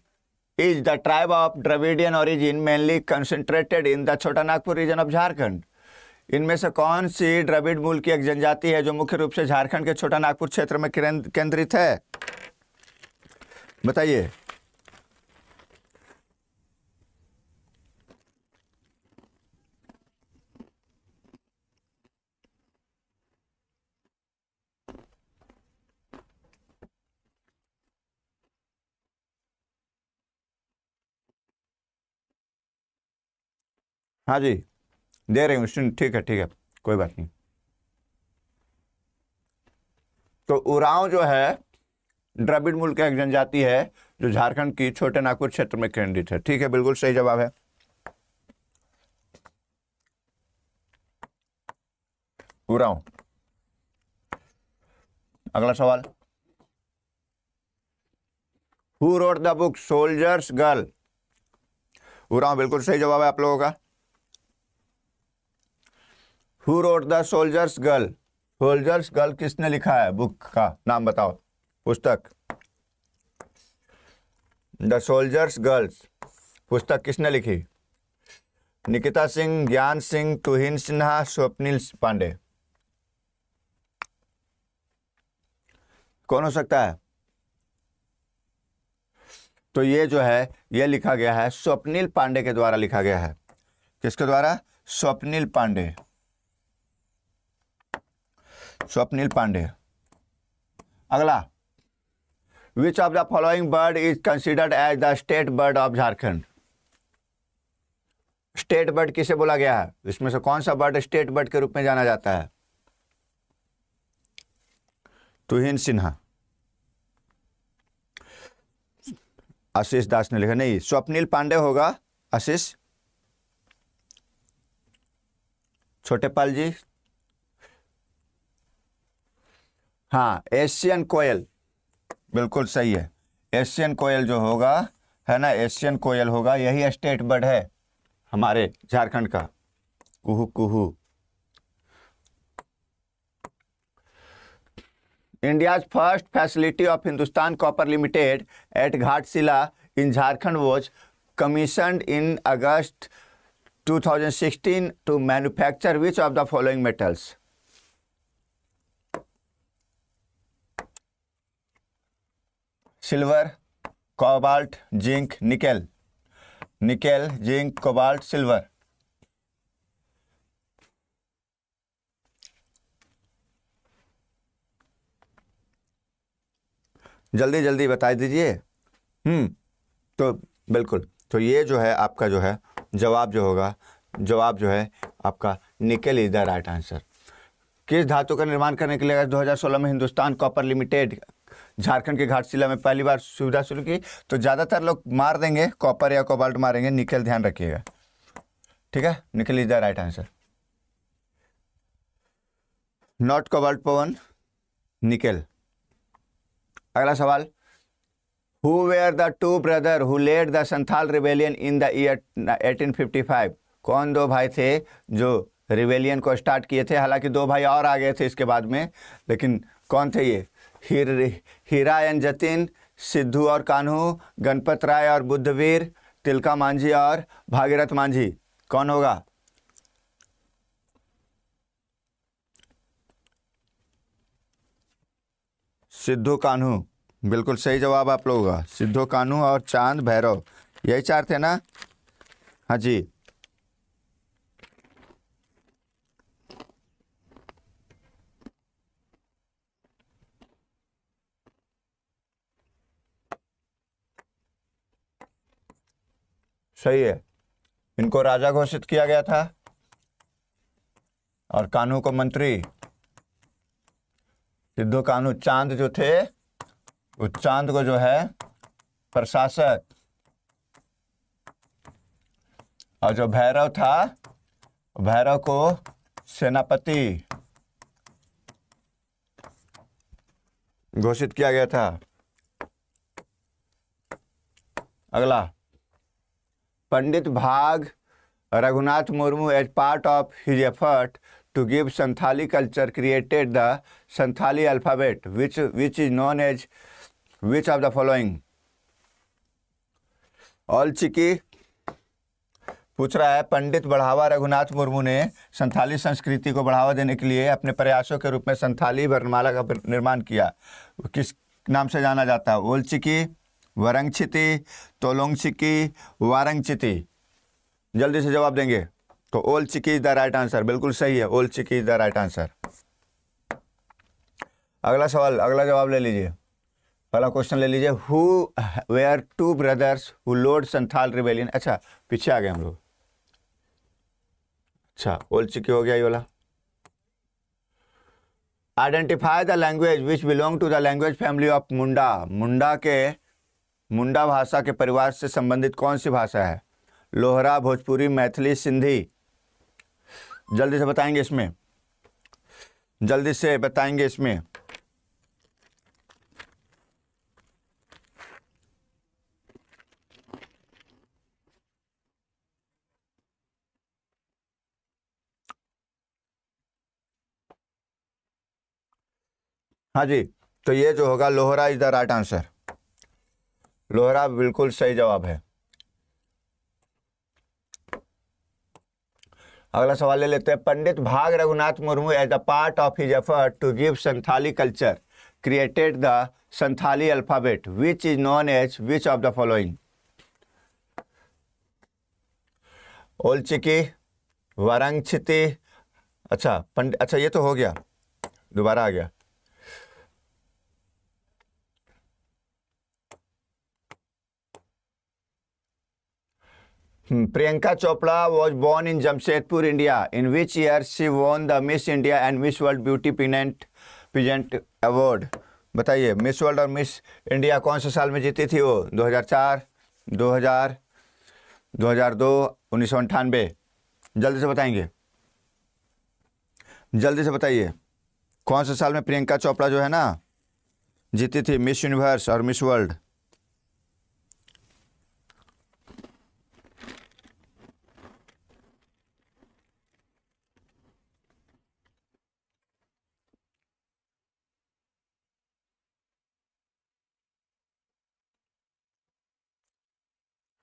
is the tribe of Dravidian origin mainly concentrated in the Chhota Nagpur reason of Jharkhand इनमें से कौन सी ड्रविड मूल की एक जनजाति है जो मुख्य रूप से झारखंड के छोटा नागपुर क्षेत्र में केंद्रित है बताइए हाँ जी दे रही हूँ ठीक है ठीक है कोई बात नहीं तो उराव जो है द्रविड़ मूल का एक जनजाति है जो झारखंड की छोटे नागपुर क्षेत्र में केंद्रित है ठीक है बिल्कुल सही जवाब है उराव अगला सवाल who wrote the book soldier's girl Oraon बिल्कुल सही जवाब है आप लोगों का who wrote the soldier's girl soldier's girl किसने लिखा है बुक का नाम बताओ पुस्तक द सोल्जर्स गर्ल्स पुस्तक किसने लिखी निकिता सिंह ज्ञान सिंह तुहिन सिन्हा स्वप्निल पांडे कौन हो सकता है तो ये जो है ये लिखा गया है स्वप्निल पांडे के द्वारा लिखा गया है किसके द्वारा स्वप्निल पांडे स्वप्निल पांडे अगला which of the following bird is considered as the state bird of Jharkhand state bird किसे बोला गया है इसमें से कौन सा बर्ड स्टेट बर्ड के रूप में जाना जाता है तुहिन सिन्हा आशीष दास ने लिखा नहीं स्वप्निल पांडे होगा आशीष छोटेपाल जी हाँ एशियन कोयल बिल्कुल सही है एशियन कोयल जो होगा है ना एशियन कोयल होगा यही स्टेट बर्ड है हमारे झारखंड का कुहू कुहू India's first facility of Hindustan copper limited at Ghatshila in Jharkhand was commission in August 2016 to manufacture which of the following metals silver cobalt zinc nickel nickel zinc cobalt silver जल्दी जल्दी बता दीजिए हम्म तो बिल्कुल तो ये जो है आपका जो है जवाब जो होगा जवाब जो है आपका nickel is the right answer किस धातु का निर्माण करने के लिए 2016 में हिंदुस्तान कॉपर लिमिटेड झारखंड के घाटशिला में पहली बार सुविधा शुरू की तो ज़्यादातर लोग मार देंगे कॉपर या कोबाल्ट मारेंगे निकल ध्यान रखिएगा ठीक है nickel is the right answer not cobalt Pawan nickel अगला सवाल who were the two brother who led the Santhal rebellion in the year 1855 कौन दो भाई थे जो रिवेलियन को स्टार्ट किए थे हालांकि दो भाई और आ गए थे इसके बाद में लेकिन कौन थे ये हिर हीरा जतिन सिद्धू और कान्हू गणपत राय और बुद्धवीर तिलका मांझी और भागीरथ मांझी कौन होगा सिद्धू कान्हू बिल्कुल सही जवाब आप लोगों का सिद्धू कान्हू और चांद भैरव यही चार थे ना हाँ जी सही है इनको राजा घोषित किया गया था और कानू को मंत्री सिद्धू कानू चांद जो थे उस चांद को जो है प्रशासक और जो भैरव था भैरव को सेनापति घोषित किया गया था अगला पंडित भाग Raghunath Murmu as part of his effort to give Santhali culture created the Santhali alphabet which which is known as which of the following Ol Chiki पूछ रहा है पंडित बढ़ावा रघुनाथ मुर्मू ने संथाली संस्कृति को बढ़ावा देने के लिए अपने प्रयासों के रूप में संथाली वर्णमाला का निर्माण किया किस नाम से जाना जाता है ओल्चिकी वरंगछिति तोलोंगचिकी वारंगचिति जल्दी से जवाब देंगे तो Chiki is the right answer बिल्कुल सही है Chiki is the right answer अगला सवाल अगला जवाब ले लीजिए पहला क्वेश्चन ले लीजिए who were the two brothers who led Santhal rebellion अच्छा पीछे आ गए हम लोग अच्छा चिकी हो गया ये वाला identify the language which belong to the language family of Munda Munda के मुंडा भाषा के परिवार से संबंधित कौन सी भाषा है लोहरा भोजपुरी मैथिली सिंधी जल्दी से बताएंगे इसमें जल्दी से बताएंगे इसमें हाँ जी तो ये जो होगा Lohra is the right answer Lohra बिल्कुल सही जवाब है अगला सवाल ले लेते हैं पंडित भाग Raghunath Murmu as the part of his effort to give Santhali culture created the Santhali alphabet which is known as which of the following Ol Chiki Warang Citi अच्छा पंडित अच्छा ये तो हो गया दोबारा आ गया Priyanka Chopra was born in Jamshedpur India in which year she won the miss India and miss world beauty pageant pageant award बताइए मिस वर्ल्ड और मिस इंडिया कौन से साल में जीती थी वो 2004 2000 2002 हज़ार दो जल्दी से बताएंगे जल्दी से बताइए कौन से साल में प्रियंका चोपड़ा जो है ना जीती थी मिस यूनिवर्स और मिस वर्ल्ड 2004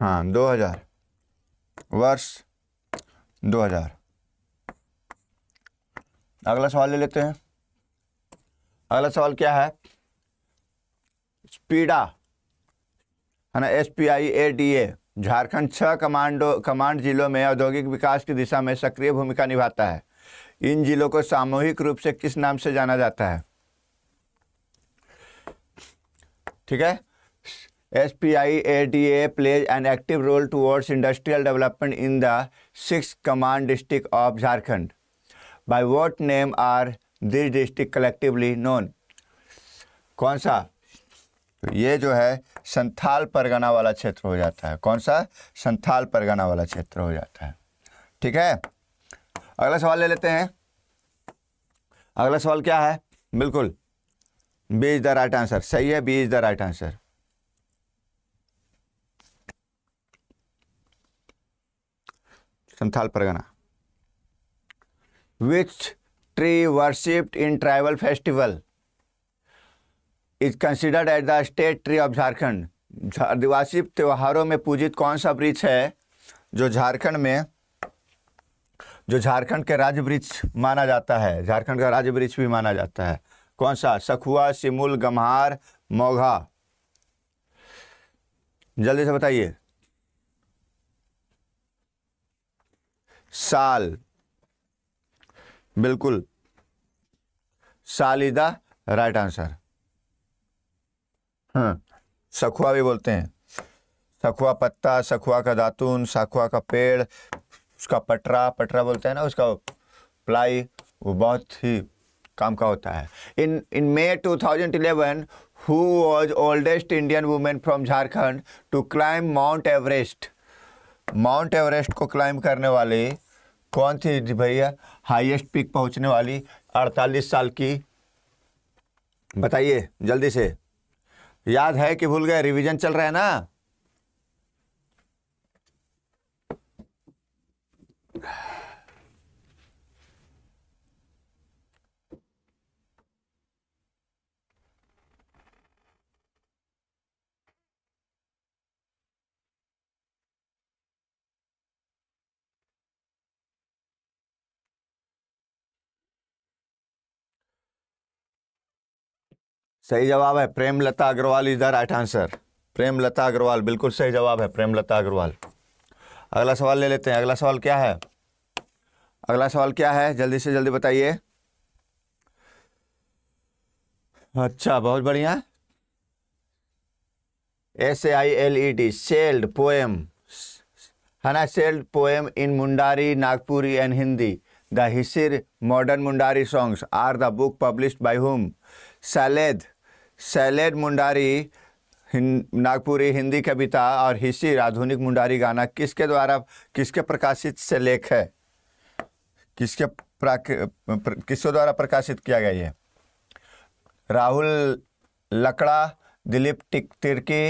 हाँ दो हजार वर्ष दो हजार अगला सवाल ले लेते हैं अगला सवाल क्या है स्पीडा है ना S P I A D A Jharkhand छह कमांडो कमांड जिलों में औद्योगिक विकास की दिशा में सक्रिय भूमिका निभाता है इन जिलों को सामूहिक रूप से किस नाम से जाना जाता है ठीक है SPIADA plays an active role towards industrial development in the 6th Command district of Jharkhand. By what name are these district collectively known? कौन सा तो ये जो है संथाल परगना वाला क्षेत्र हो जाता है कौन सा संथाल परगना वाला क्षेत्र हो जाता है ठीक है अगला सवाल ले लेते हैं अगला सवाल क्या है बिल्कुल B is the right answer सही है B is the right answer Santhal Pargana which tree worshipped in tribal festival is considered at the state tree of Jharkhand आदिवासी त्योहारों में पूजित कौन सा वृक्ष है जो झारखंड में जो झारखंड के राज्य वृक्ष माना जाता है झारखंड का राज्य वृक्ष भी माना जाता है कौन सा सखुआ सिमुल गम्हार मोघा जल्दी से बताइए साल बिल्कुल sal is the right answer hmm सखुआ भी बोलते हैं सखुआ पत्ता सखुआ का दातून सखुआ का पेड़ उसका पटरा पटरा बोलते हैं ना उसका प्लाई वो बहुत ही काम का होता है in in May 2011 who was oldest Indian women from Jharkhand to climb Mount Everest Mount Everest को क्लाइम करने वाली कौन थी भैया हाईएस्ट पिक पहुंचने वाली 48 साल की बताइए जल्दी से याद है कि भूल गए रिवीजन चल रहा है ना Yeah. सही जवाब है Prem Lata Agrawal is the right answer Prem Lata Agrawal बिल्कुल सही जवाब है प्रेमलता अग्रवाल अगला सवाल ले लेते हैं अगला सवाल क्या है अगला सवाल क्या है जल्दी से जल्दी बताइए अच्छा बहुत बढ़िया S A I L E D sailed poem है हाँ ना sailed poem in Mundari Nagpuri and Hindi the Hisir modern Mundari songs are the book published by whom sailed sailed Mundari Nagpuri Hindi कविता और हिस्सी आधुनिक मुंडारी गाना किसके द्वारा किसके प्रकाशित से लेख है किसके प्र, किसके द्वारा प्रकाशित किया गया है राहुल लकड़ा दिलीप टिक तिर्की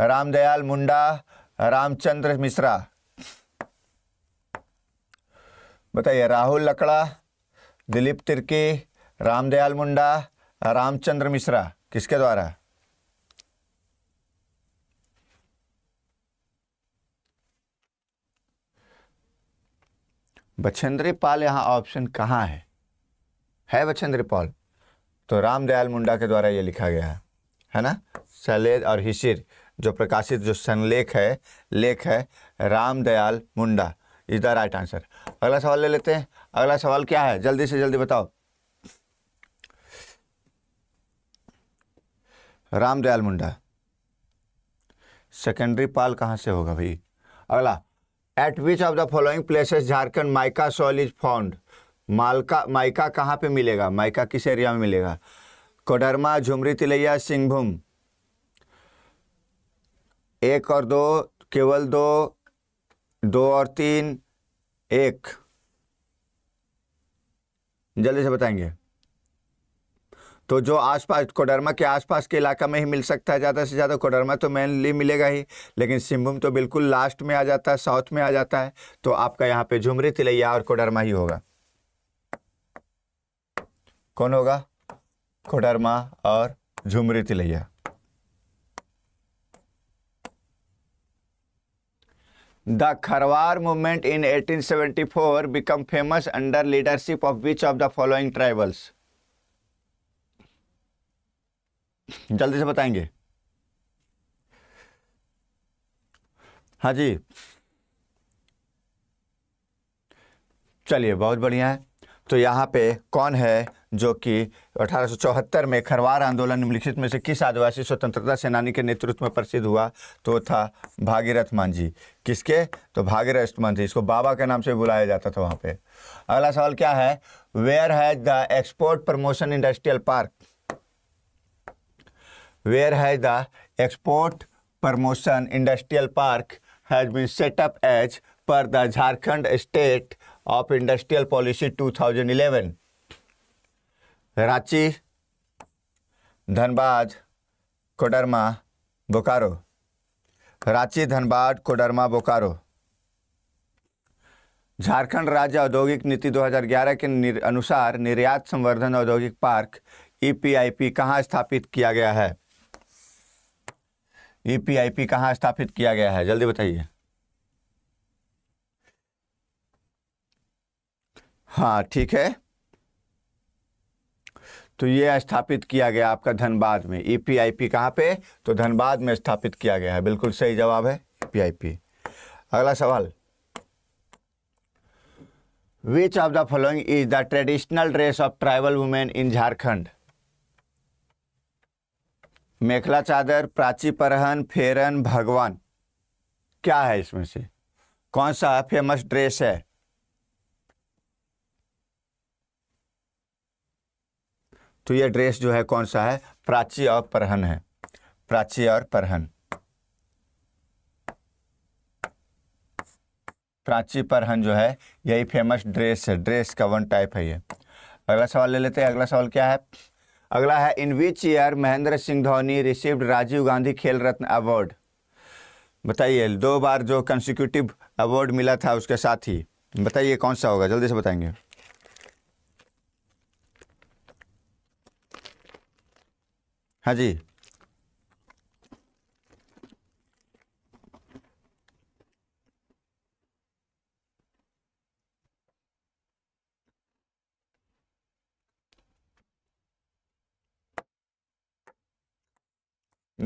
रामदयाल मुंडा रामचंद्र मिश्रा बताइए राहुल लकड़ा दिलीप तिर्की रामदयाल मुंडा रामचंद्र मिश्रा किसके द्वारा बछेंद्री पाल यहां ऑप्शन कहां है है बछेंद्री पाल तो रामदयाल मुंडा के द्वारा यह लिखा गया है है ना सलेद और हिशिर जो प्रकाशित जो संलेख है लेख है Ramdayal Munda is the right answer अगला सवाल ले लेते हैं अगला सवाल क्या है जल्दी से जल्दी बताओ रामदयाल मुंडा सेकेंडरी पाल कहाँ से होगा भाई अगला at which of the following places Jharkhand mica soil is found मालका माइका कहाँ पे मिलेगा माइका किस एरिया में मिलेगा कोडरमा झुमरी तिलैया सिंहभूम एक और दो केवल दो दो और तीन एक जल्दी से बताएंगे तो जो आसपास कोडरमा के आसपास के इलाका में ही मिल सकता है ज़्यादा से ज़्यादा कोडरमा तो मेनली मिलेगा ही लेकिन सिंहभूम तो बिल्कुल लास्ट में आ जाता है साउथ में आ जाता है तो आपका यहाँ पे झुमरी तिलैया और कोडरमा ही होगा कौन होगा कोडरमा और Jhumri Telaiya the Kharwar movement in 1874 become famous under leadership of which of the following tribals जल्दी से बताएंगे हाँ जी चलिए बहुत बढ़िया है तो यहाँ पे कौन है जो कि 1874 में खरवार आंदोलन निम्नलिखित में से किस आदिवासी स्वतंत्रता सेनानी के नेतृत्व में प्रसिद्ध हुआ तो था भागीरथ मान जी किसके तो भागीरथ मान जी इसको बाबा के नाम से बुलाया जाता था वहाँ पे अगला सवाल क्या है where has the export promotion industrial park where has the export promotion industrial park has been set up as per the Jharkhand State of Industrial Policy 2011. Rachi, Dhanbad Koderma Bokaro Ranchi Dhanbad Koderma Bokaro Jharkhand राज्य औद्योगिक नीति 2011 के निर, अनुसार निर्यात संवर्धन औद्योगिक पार्क ईपीआईपी कहाँ स्थापित किया गया है ईपीआईपी पी आई पी कहाँ स्थापित किया गया है जल्दी बताइए हाँ ठीक है तो ये स्थापित किया गया आपका धनबाद में ईपीआईपी पी आई पी कहाँ पे तो धनबाद में स्थापित किया गया है बिल्कुल सही जवाब है ई पी आई पी अगला सवाल which of the following is the traditional dress of tribal women in Jharkhand mekhela chador प्राची परहन फेरन भगवान क्या है इसमें से कौन सा फेमस ड्रेस है तो ये ड्रेस जो है कौन सा है प्राची और परहन है प्राची और परहन प्राची परहन जो है यही फेमस ड्रेस है ड्रेस का वन टाइप है ये अगला सवाल ले लेते हैं अगला सवाल क्या है अगला है in which year Mahendra Singh Dhoni received Rajiv Gandhi Khel Ratna award बताइए दो बार जो कंसिक्यूटिव अवार्ड मिला था उसके साथ ही बताइए कौन सा होगा जल्दी से बताएंगे हाँ जी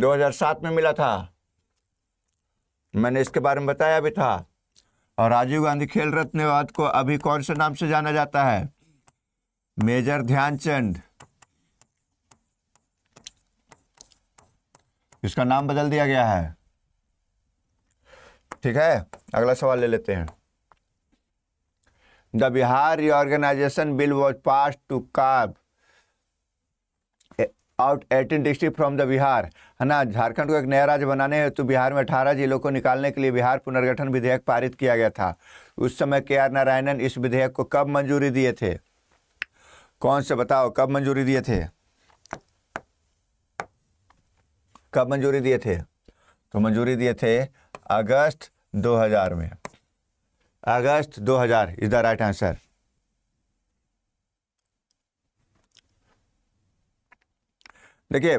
2007 में मिला था मैंने इसके बारे में बताया भी था और राजीव गांधी खेल रत्न अवार्ड को अभी कौन से नाम से जाना जाता है मेजर ध्यानचंद इसका नाम बदल दिया गया है ठीक है अगला सवाल ले लेते हैं the Bihar reorganisation bill was pass to carve eighteen district from the Bihar है ना झारखंड को एक नया राज्य बनाने हेतु बिहार में अठारह जिलों को निकालने के लिए बिहार पुनर्गठन विधेयक पारित किया गया था उस समय के आर नारायणन इस विधेयक को कब मंजूरी दिए थे कौन से बताओ कब मंजूरी दिए थे कब मंजूरी दिए थे तो मंजूरी दिए थे अगस्त 2000 में August 2000 is the right answer देखिए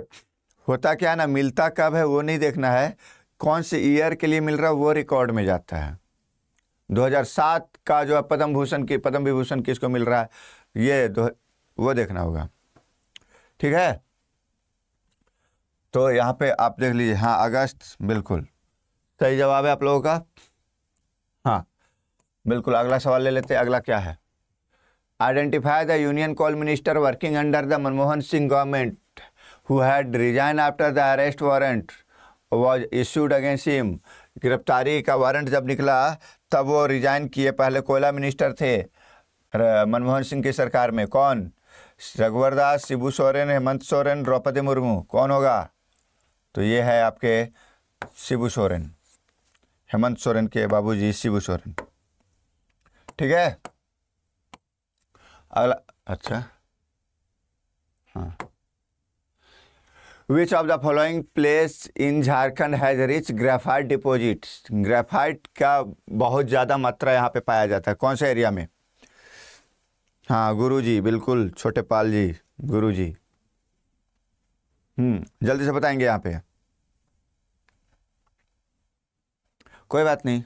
होता क्या ना मिलता कब है वो नहीं देखना है कौन से ईयर के लिए मिल रहा है वो रिकॉर्ड में जाता है 2007 का जो है पद्म भूषण की पद्म विभूषण किसको मिल रहा है ये दो वो देखना होगा ठीक है तो यहाँ पे आप देख लीजिए हाँ अगस्त बिल्कुल सही जवाब है आप लोगों का हाँ बिल्कुल अगला सवाल ले लेते हैं अगला क्या है identify the union coal minister working under the Manmohan Singh government who had resigned after the arrest warrant was issued against him. गिरफ्तारी का वारंट जब निकला तब वो रिजाइन किए पहले कोयला मिनिस्टर थे मनमोहन सिंह की सरकार में कौन रघुवरदास शिबू सोरेन हेमंत सोरेन द्रौपदी मुर्मू कौन होगा तो ये है आपके शिबू सोरेन हेमंत सोरेन के बाबूजी शिबू सोरेन ठीक है अगला अच्छा हाँ which of the following place in Jharkhand has rich graphite deposit graphite का बहुत ज़्यादा मात्रा यहाँ पे पाया जाता है कौन से एरिया में हाँ गुरु जी बिल्कुल छोटे पाल जी गुरु जी हम्म, जल्दी से बताएंगे यहाँ पे कोई बात नहीं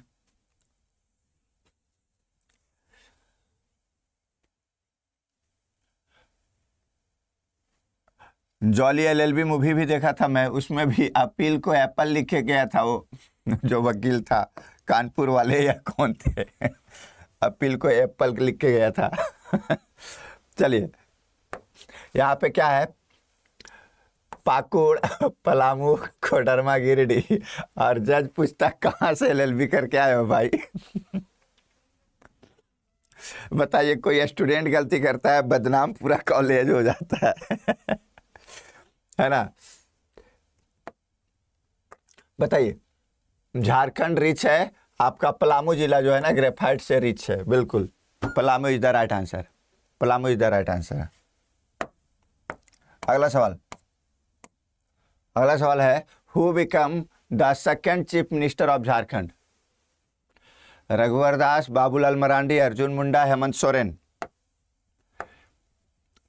जॉली एलएलबी मूवी भी देखा था मैं उसमें भी अपील को एप्पल लिखे गया था वो जो वकील था कानपुर वाले या कौन थे अपील को एप्पल लिखे गया था चलिए यहाँ पे क्या है पाकुड़ पलामू कोडरमा गिरडी और जज पूछता कहाँ से एल करके आए हो भाई बताइए कोई स्टूडेंट गलती करता है बदनाम पूरा कॉलेज हो जाता है है ना बताइए झारखंड रिच है आपका पलामू जिला जो है ना ग्रेफाइट से रिच है बिल्कुल Palamu is the right answer Palamu is the right answer अगला सवाल अगला सवाल है who become the second chief minister of Jharkhand Raghubar Das Babulal Marandi Arjun Munda Hemant Soren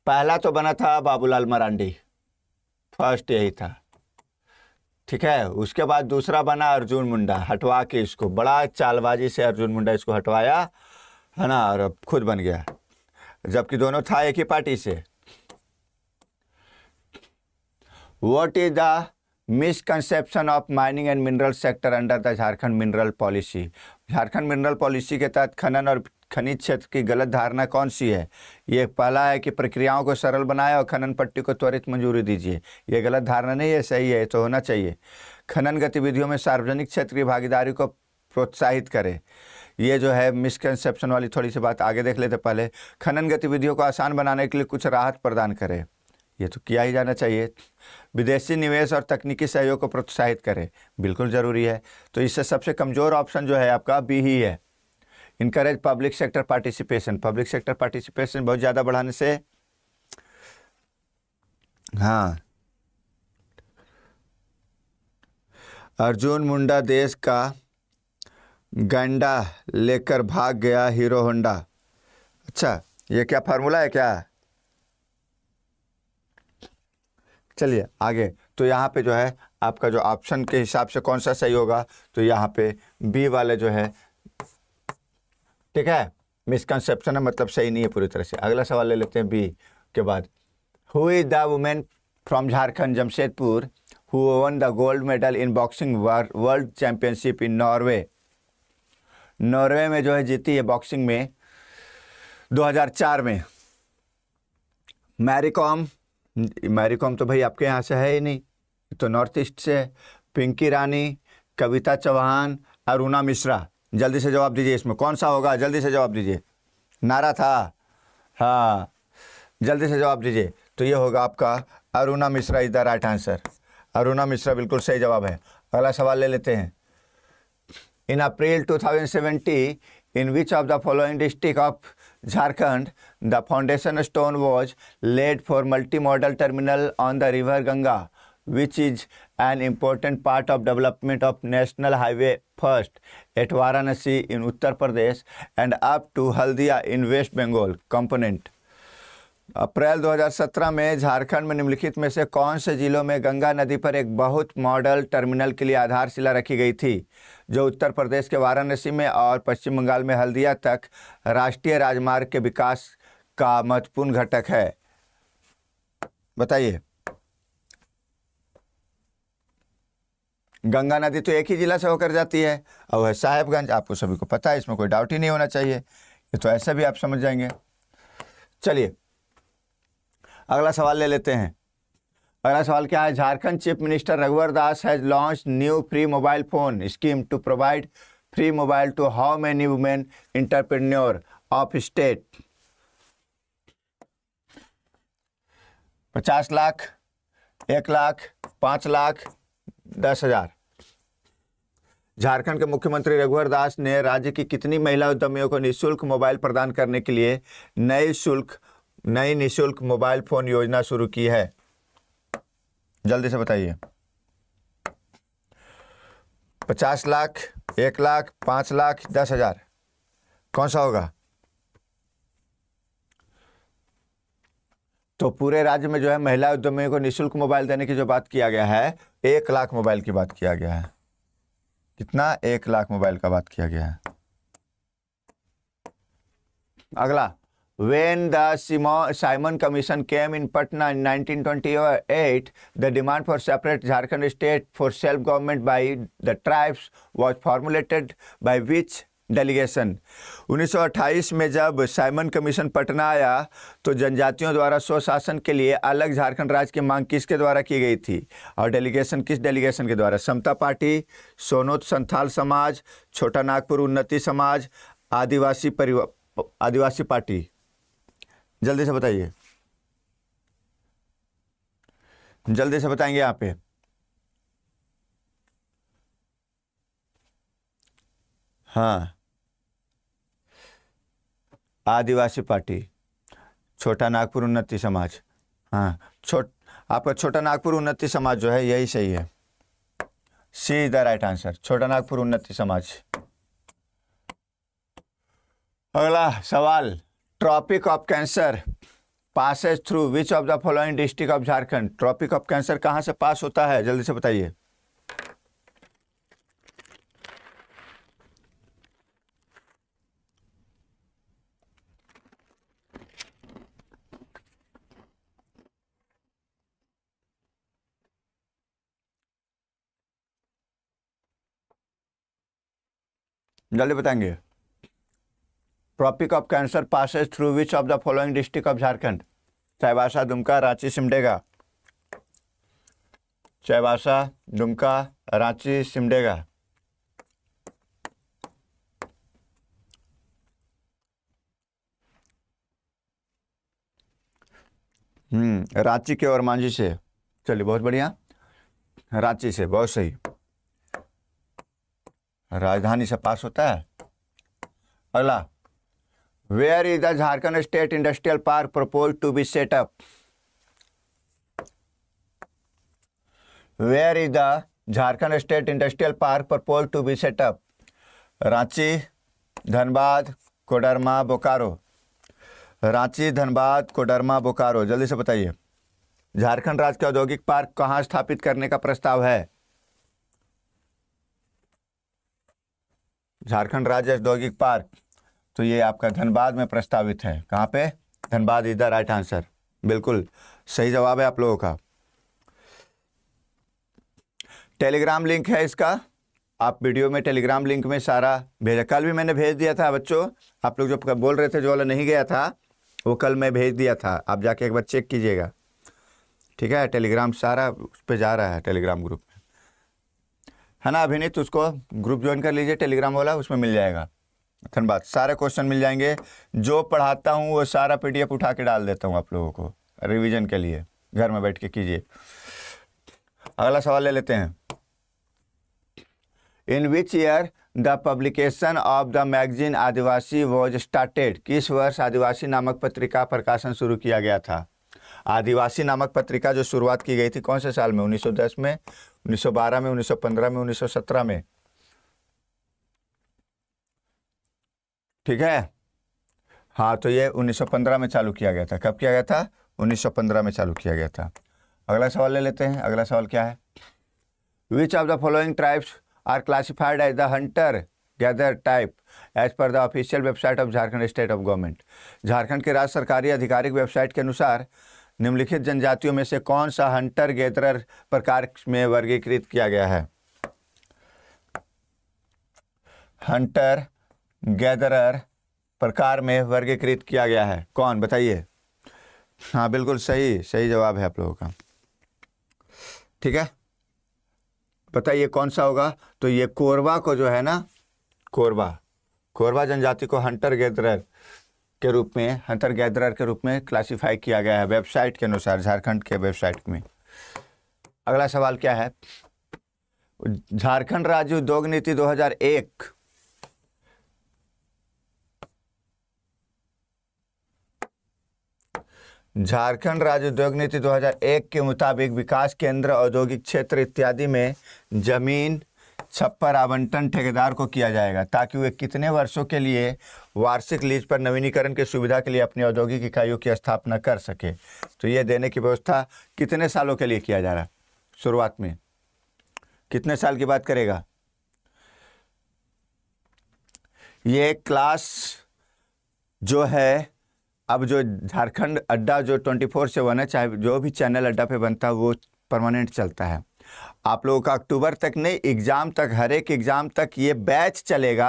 पहला तो बना था बाबूलाल मरांडी फर्स्ट यही था ठीक है उसके बाद दूसरा बना अर्जुन मुंडा हटवा के इसको बड़ा चालबाजी से अर्जुन मुंडा इसको हटवाया है ना और अब खुद बन गया जबकि दोनों था एक ही पार्टी से what is the misconception of mining and mineral sector under the Jharkhand mineral policy Jharkhand mineral policy के तहत खनन और खनिज क्षेत्र की गलत धारणा कौन सी है ये पहला है कि प्रक्रियाओं को सरल बनाए और खनन पट्टी को त्वरित मंजूरी दीजिए ये गलत धारणा नहीं है सही है तो होना चाहिए खनन गतिविधियों में सार्वजनिक क्षेत्र की भागीदारी को प्रोत्साहित करें ये जो है मिसकंसेप्शन वाली थोड़ी सी बात आगे देख लेते पहले खनन गतिविधियों को आसान बनाने के लिए कुछ राहत प्रदान करें ये तो किया ही जाना चाहिए विदेशी निवेश और तकनीकी सहयोग को प्रोत्साहित करें बिल्कुल ज़रूरी है तो इससे सबसे कमज़ोर ऑप्शन जो है आपका बी ही है encourage public sector participation public sector participation बहुत ज़्यादा बढ़ाने से हाँ अर्जुन मुंडा देश का गंडा लेकर भाग गया हीरो होंडा अच्छा ये क्या फार्मूला है क्या चलिए आगे तो यहाँ पे जो है आपका जो ऑप्शन के हिसाब से कौन सा सही होगा तो यहाँ पे बी वाले जो है ठीक है मिसकनसेप्शन है मतलब सही नहीं है पूरी तरह से अगला सवाल ले लेते हैं बी के बाद who is the women from Jharkhand Jamshedpur who won the gold medal in boxing world championship in Norway Norway में जो है जीती है बॉक्सिंग में 2004 में मैरी कॉम मैरी कॉम तो भाई आपके यहाँ से है ही नहीं तो नॉर्थ ईस्ट से पिंकी रानी कविता चौहान अरुणा मिश्रा जल्दी से जवाब दीजिए इसमें कौन सा होगा जल्दी से जवाब दीजिए नारा था हाँ जल्दी से जवाब दीजिए तो ये होगा आपका Aruna Mishra is the right answer Aruna Mishra बिल्कुल सही जवाब है अगला सवाल ले लेते हैं in April 2070 in which of the following district of Jharkhand the foundation stone was laid for multi modal terminal on the river Ganga which is an important part of development of national highway first at Varanasi in Uttar Pradesh and up to Haldia in West Bengal component अप्रैल 2017 में झारखंड में निम्नलिखित में से कौन से जिलों में गंगा नदी पर एक बहुत मॉडल टर्मिनल के लिए आधारशिला रखी गई थी जो उत्तर प्रदेश के वाराणसी में और पश्चिम बंगाल में हल्दिया तक राष्ट्रीय राजमार्ग के विकास का महत्वपूर्ण घटक है बताइए गंगा नदी तो एक ही जिला से होकर जाती है और वह साहेबगंज आपको सभी को पता है इसमें कोई डाउट ही नहीं होना चाहिए ये तो ऐसा भी आप समझ जाएंगे चलिए अगला सवाल ले लेते हैं अगला सवाल क्या है Jharkhand chief minister Raghubar Das has launch new free mobile phone scheme to provide free mobile to how many women entrepreneur of state पचास लाख एक लाख पाँच लाख दस हजार झारखंड के मुख्यमंत्री रघुवर दास ने राज्य की कितनी महिला उद्यमियों को निःशुल्क मोबाइल प्रदान करने के लिए नई शुल्क नई निःशुल्क मोबाइल फोन योजना शुरू की है जल्दी से बताइए पचास लाख एक लाख पांच लाख दस हजार कौन सा होगा तो पूरे राज्य में जो है महिला उद्यमियों को निशुल्क मोबाइल देने की जो बात किया गया है एक लाख मोबाइल की बात किया गया है कितना एक लाख मोबाइल का बात किया गया है अगला When the Simon Commission came in Patna in 1928, the demand for separate Jharkhand state for self-government by the tribes was formulated by which delegation 1928 में जब साइमन कमीशन पटना आया तो जनजातियों द्वारा स्वशासन के लिए अलग झारखंड राज्य की मांग किसके द्वारा की गई थी और डेलीगेशन किस डेलीगेशन के द्वारा समता पार्टी सोनोत संथाल समाज छोटा नागपुर उन्नति समाज आदिवासी परिवार आदिवासी पार्टी जल्दी से बताइए जल्दी से बताएंगे आप पे हाँ आदिवासी पार्टी छोटा नागपुर उन्नति समाज हाँ छोट आपका छोटा नागपुर उन्नति समाज जो है यही सही है C is the right answer Chota Nagpur Unnati Samaj अगला सवाल tropic of cancer passes through which of the following district of Jharkhand tropic of cancer कहां से पास होता है जल्दी से बताइए जल्दी बताएंगे tropic of cancer passes through which of the following district of Jharkhand Chaibasa Dumka Ranchi Simdega Chaibasa Dumka Ranchi Simdega Ranchi के और मांझी से चलिए बहुत बढ़िया रांची से बहुत सही राजधानी से पास होता है अगला where is the Jharkhand state industrial park propose to be set up where is the Jharkhand state industrial park propose to be set up Ranchi Dhanbad Koderma Bokaro Ranchi Dhanbad Koderma Bokaro जल्दी से बताइए झारखंड राज्य के औद्योगिक पार्क कहाँ स्थापित करने का प्रस्ताव है झारखंड राज्य औद्योगिक पार्क तो ये आपका धनबाद में प्रस्तावित है कहाँ पे Dhanbad is the right answer बिल्कुल सही जवाब है आप लोगों का टेलीग्राम लिंक है इसका आप वीडियो में टेलीग्राम लिंक में सारा भेजा कल भी मैंने भेज दिया था बच्चों आप लोग जो बोल रहे थे जो वाला नहीं गया था वो कल मैं भेज दिया था आप जाके एक बार चेक कीजिएगा ठीक है टेलीग्राम सारा उस पर जा रहा है टेलीग्राम ग्रुप में है ना अभिनीत उसको ग्रुप ज्वाइन कर लीजिए टेलीग्राम वाला उसमें मिल जाएगा बात सारे क्वेश्चन मिल जाएंगे जो पढ़ाता हूँ वो सारा पी पीडीएफ उठा के डाल देता हूँ आप लोगों को रिवीजन के लिए घर में बैठ के कीजिए अगला सवाल ले लेते हैं in which year the publication of the magazine Adivasi was started किस वर्ष आदिवासी नामक पत्रिका प्रकाशन शुरू किया गया था आदिवासी नामक पत्रिका जो शुरुआत की गई थी कौन से साल में 1910 में 1912 में 1915 में 1917 में ठीक है हाँ तो ये 1915 में चालू किया गया था कब किया गया था 1915 में चालू किया गया था अगला सवाल ले लेते हैं अगला सवाल क्या है which of the following tribes are classified as the hunter gather type as per the official website of Jharkhand state of government Jharkhand के राज्य सरकारी आधिकारिक वेबसाइट के अनुसार निम्नलिखित जनजातियों में से कौन सा हंटर गैदरर प्रकार में वर्गीकृत किया गया है हंटर गैदरर प्रकार में वर्गीकृत किया गया है कौन बताइए हाँ बिल्कुल सही सही जवाब है आप लोगों का ठीक है बताइए कौन सा होगा तो ये कोरबा को जो है ना कोरबा कोरबा जनजाति को हंटर गैदरर के रूप में हंटर गैदरर के रूप में क्लासिफाई किया गया है वेबसाइट के अनुसार झारखंड के वेबसाइट में अगला सवाल क्या है झारखंड राज्य उद्योग नीति 2001 झारखंड राज्य उद्योग नीति 2001 के मुताबिक विकास केंद्र औद्योगिक क्षेत्र इत्यादि में जमीन छप्पर आवंटन ठेकेदार को किया जाएगा ताकि वे कितने वर्षों के लिए वार्षिक लीज पर नवीनीकरण की सुविधा के लिए अपनी औद्योगिक इकाइयों की स्थापना कर सके तो ये देने की व्यवस्था कितने सालों के लिए किया जा रहा शुरुआत में कितने साल की बात करेगा ये क्लास जो है अब जो झारखंड अड्डा जो ट्वेंटी फोर सेवन है चाहे जो भी चैनल अड्डा पे बनता है वो परमानेंट चलता है आप लोगों का अक्टूबर तक नहीं एग्ज़ाम तक हर एक एग्ज़ाम तक ये बैच चलेगा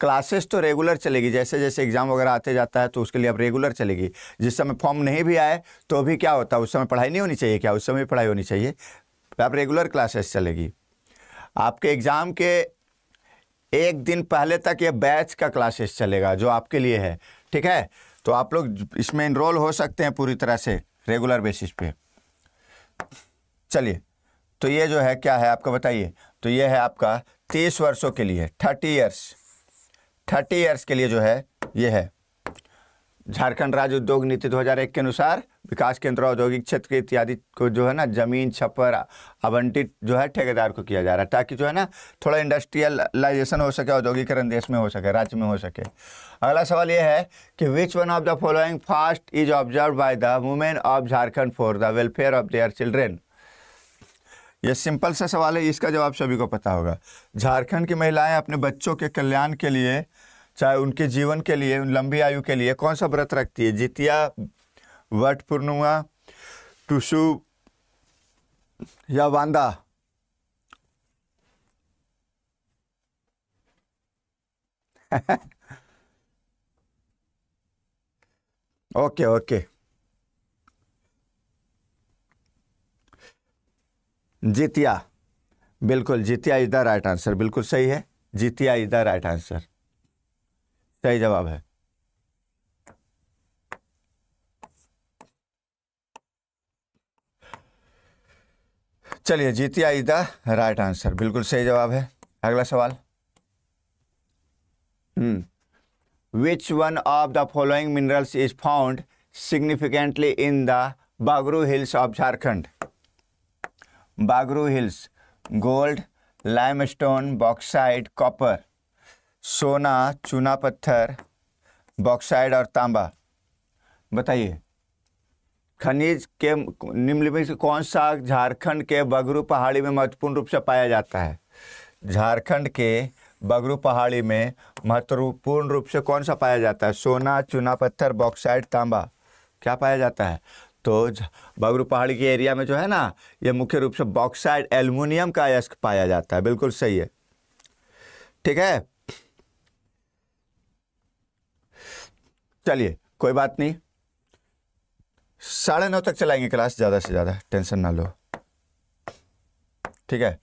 क्लासेस तो रेगुलर चलेगी जैसे जैसे एग्ज़ाम वगैरह आते जाता है तो उसके लिए अब रेगुलर चलेगी जिस समय फॉर्म नहीं भी आए तो भी क्या होता है उस समय पढ़ाई नहीं होनी चाहिए क्या उस समय पढ़ाई होनी चाहिए आप रेगुलर क्लासेस चलेगी आपके एग्ज़ाम के एक दिन पहले तक ये बैच का क्लासेस चलेगा जो आपके लिए है ठीक है तो आप लोग इसमें इनरोल हो सकते हैं पूरी तरह से रेगुलर बेसिस पे चलिए तो ये जो है क्या है आपका बताइए तो ये है आपका तीस वर्षों के लिए थर्टी ईयर्स थर्टी ईयर्स के लिए जो है ये है झारखंड राज्य उद्योग नीति 2001 के अनुसार विकास केंद्र औद्योगिक क्षेत्र इत्यादि को जो है ना जमीन छप्पर आवंटित जो है ठेकेदार को किया जा रहा है ताकि जो है ना थोड़ा इंडस्ट्रियलाइजेशन हो सके औद्योगिकरण देश में हो सके राज्य में हो सके अगला सवाल यह है कि which one of the following fast is observe by the women of Jharkhand for the welfare of their children ये सिंपल सा सवाल है इसका जवाब सभी को पता होगा झारखंड की महिलाएं अपने बच्चों के कल्याण के लिए चाहे उनके जीवन के लिए लंबी आयु के लिए कौन सा व्रत रखती है जितिया वट पूर्णिमा टुसु या वांदा ओके ओके जितिया बिल्कुल Jitiya is the right answer बिल्कुल सही है Jitiya is the right answer सही जवाब है चलिए Jitiya is the right answer बिल्कुल सही जवाब है अगला सवाल which one of the following minerals is found significantly in the Bagru hills of Jharkhand Bagru hills gold limestone bauxite copper सोना चूना पत्थर बॉक्साइड और तांबा बताइए खनिज के निम्नलिखित से कौन सा झारखंड के बगरू पहाड़ी में महत्वपूर्ण रूप से पाया जाता है झारखंड के बगरू पहाड़ी में महत्वपूर्ण रूप से कौन सा पाया जाता है सोना चूना पत्थर बॉक्साइड तांबा क्या पाया जाता है तो बगरू पहाड़ी के एरिया में जो है ना ये मुख्य रूप से बॉक्साइड एल्युमिनियम का अयस्क पाया जाता है बिल्कुल सही है ठीक है चलिए कोई बात नहीं साढ़े नौ तक चलाएंगे क्लास ज़्यादा से ज़्यादा टेंशन ना लो ठीक है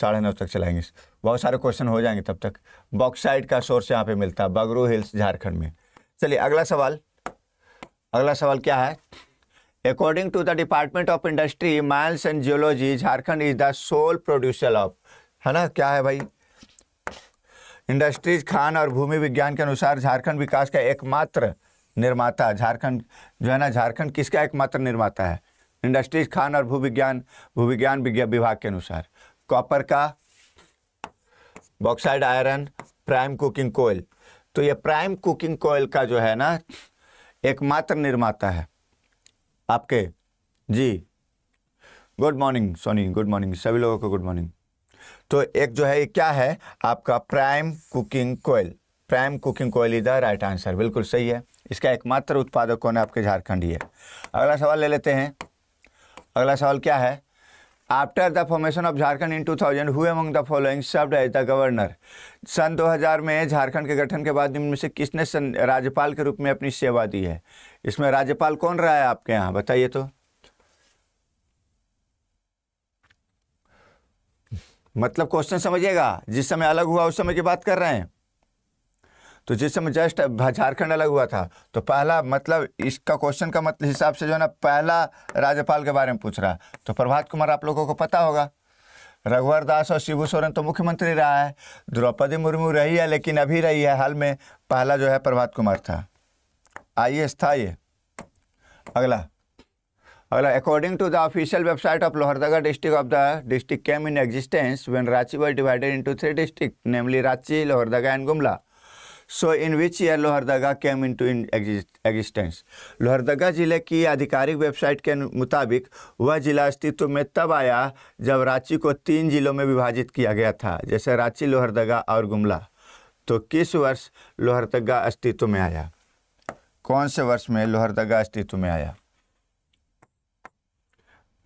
साढ़े नौ तक चलाएंगे बहुत सारे क्वेश्चन हो जाएंगे तब तक बॉक्साइड का सोर्स यहाँ पे मिलता है बगरू हिल्स झारखंड में चलिए अगला सवाल अगला सवाल क्या है according to the department of industry mines and geology Jharkhand is the sole producer of है ना क्या है भाई इंडस्ट्रीज खान और भूमि विज्ञान के अनुसार झारखंड विकास का एकमात्र निर्माता झारखंड जो है ना झारखंड किसका एकमात्र निर्माता है इंडस्ट्रीज खान और भू विज्ञान विज्ञान विज्ञान विभाग के अनुसार कॉपर का bauxite iron prime coking coal तो ये प्राइम कुकिंग कोयल का जो है ना एकमात्र निर्माता है आपके जी good morning Soni good morning सभी लोगों को गुड मॉर्निंग तो एक जो है ये क्या है आपका prime coking coal prime coking coal is the right answer बिल्कुल सही है इसका एकमात्र उत्पादक कौन है आपके झारखंड ही है अगला सवाल ले लेते हैं अगला सवाल क्या है after the formation of Jharkhand in 2000 who among the following served as the governor सन 2000 में झारखंड के गठन के बाद इनमें से किसने राज्यपाल के रूप में अपनी सेवा दी है इसमें राज्यपाल कौन रहा है आपके यहाँ बताइए तो मतलब क्वेश्चन समझिएगा जिस समय अलग हुआ उस समय की बात कर रहे हैं तो जिस समय जस्ट झारखंड अलग हुआ था तो पहला मतलब इसका क्वेश्चन का मतलब हिसाब से जो है ना पहला राज्यपाल के बारे में पूछ रहा है तो प्रभात कुमार आप लोगों को पता होगा रघुवर दास और शिबू सोरेन तो मुख्यमंत्री रहा है द्रौपदी मुर्मू रही है लेकिन अभी रही है हाल में पहला जो है प्रभात कुमार था आइए था ये अगला अगला according to the official website of Lohardaga district of the district came in existence when Ranchi was divided into three district namely Ranchi Lohardaga and Gumla so in which year Lohardaga came in to in existence Lohardaga ज़िले की आधिकारिक वेबसाइट के मुताबिक वह ज़िला अस्तित्व में तब आया जब रांची को तीन जिलों में विभाजित किया गया था जैसे रांची लोहरदगा और गुमला तो किस वर्ष लोहरदगा अस्तित्व में आया कौन से वर्ष में लोहरदगा अस्तित्व में आया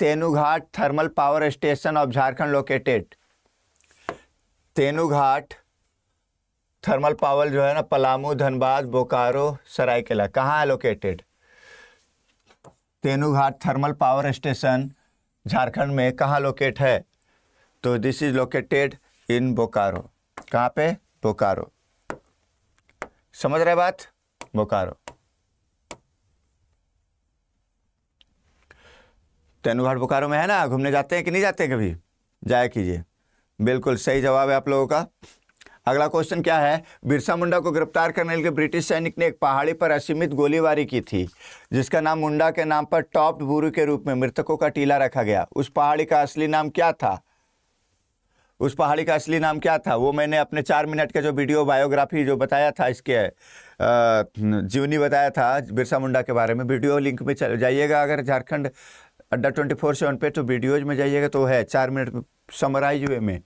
Tenughat thermal power station of Jharkhand located Tenughat thermal power जो है ना पलामू धनबाद बोकारो सरायकेला कहाँ है located Tenughat thermal power station Jharkhand में कहाँ लोकेट है तो this is located in Bokaro कहाँ पे बोकारो समझ रहे बात बोकारो तेनू घाट बोकारो में है ना घूमने जाते हैं कि नहीं जाते हैं कभी जाया कीजिए बिल्कुल सही जवाब है आप लोगों का अगला क्वेश्चन क्या है बिरसा मुंडा को गिरफ्तार करने के लिए ब्रिटिश सैनिक ने एक पहाड़ी पर असीमित गोलीबारी की थी जिसका नाम मुंडा के नाम पर टॉप्ड बुरू के रूप में मृतकों का टीला रखा गया उस पहाड़ी का असली नाम क्या था उस पहाड़ी का असली नाम क्या था वो मैंने अपने चार मिनट का जो वीडियो बायोग्राफी जो बताया था इसके जीवनी बताया था बिरसा मुंडा के बारे में वीडियो लिंक में चल जाइएगा अगर Jharkhand Adda twenty four seven पे तो वीडियोज में जाइएगा तो है चार मिनट समराइज वे में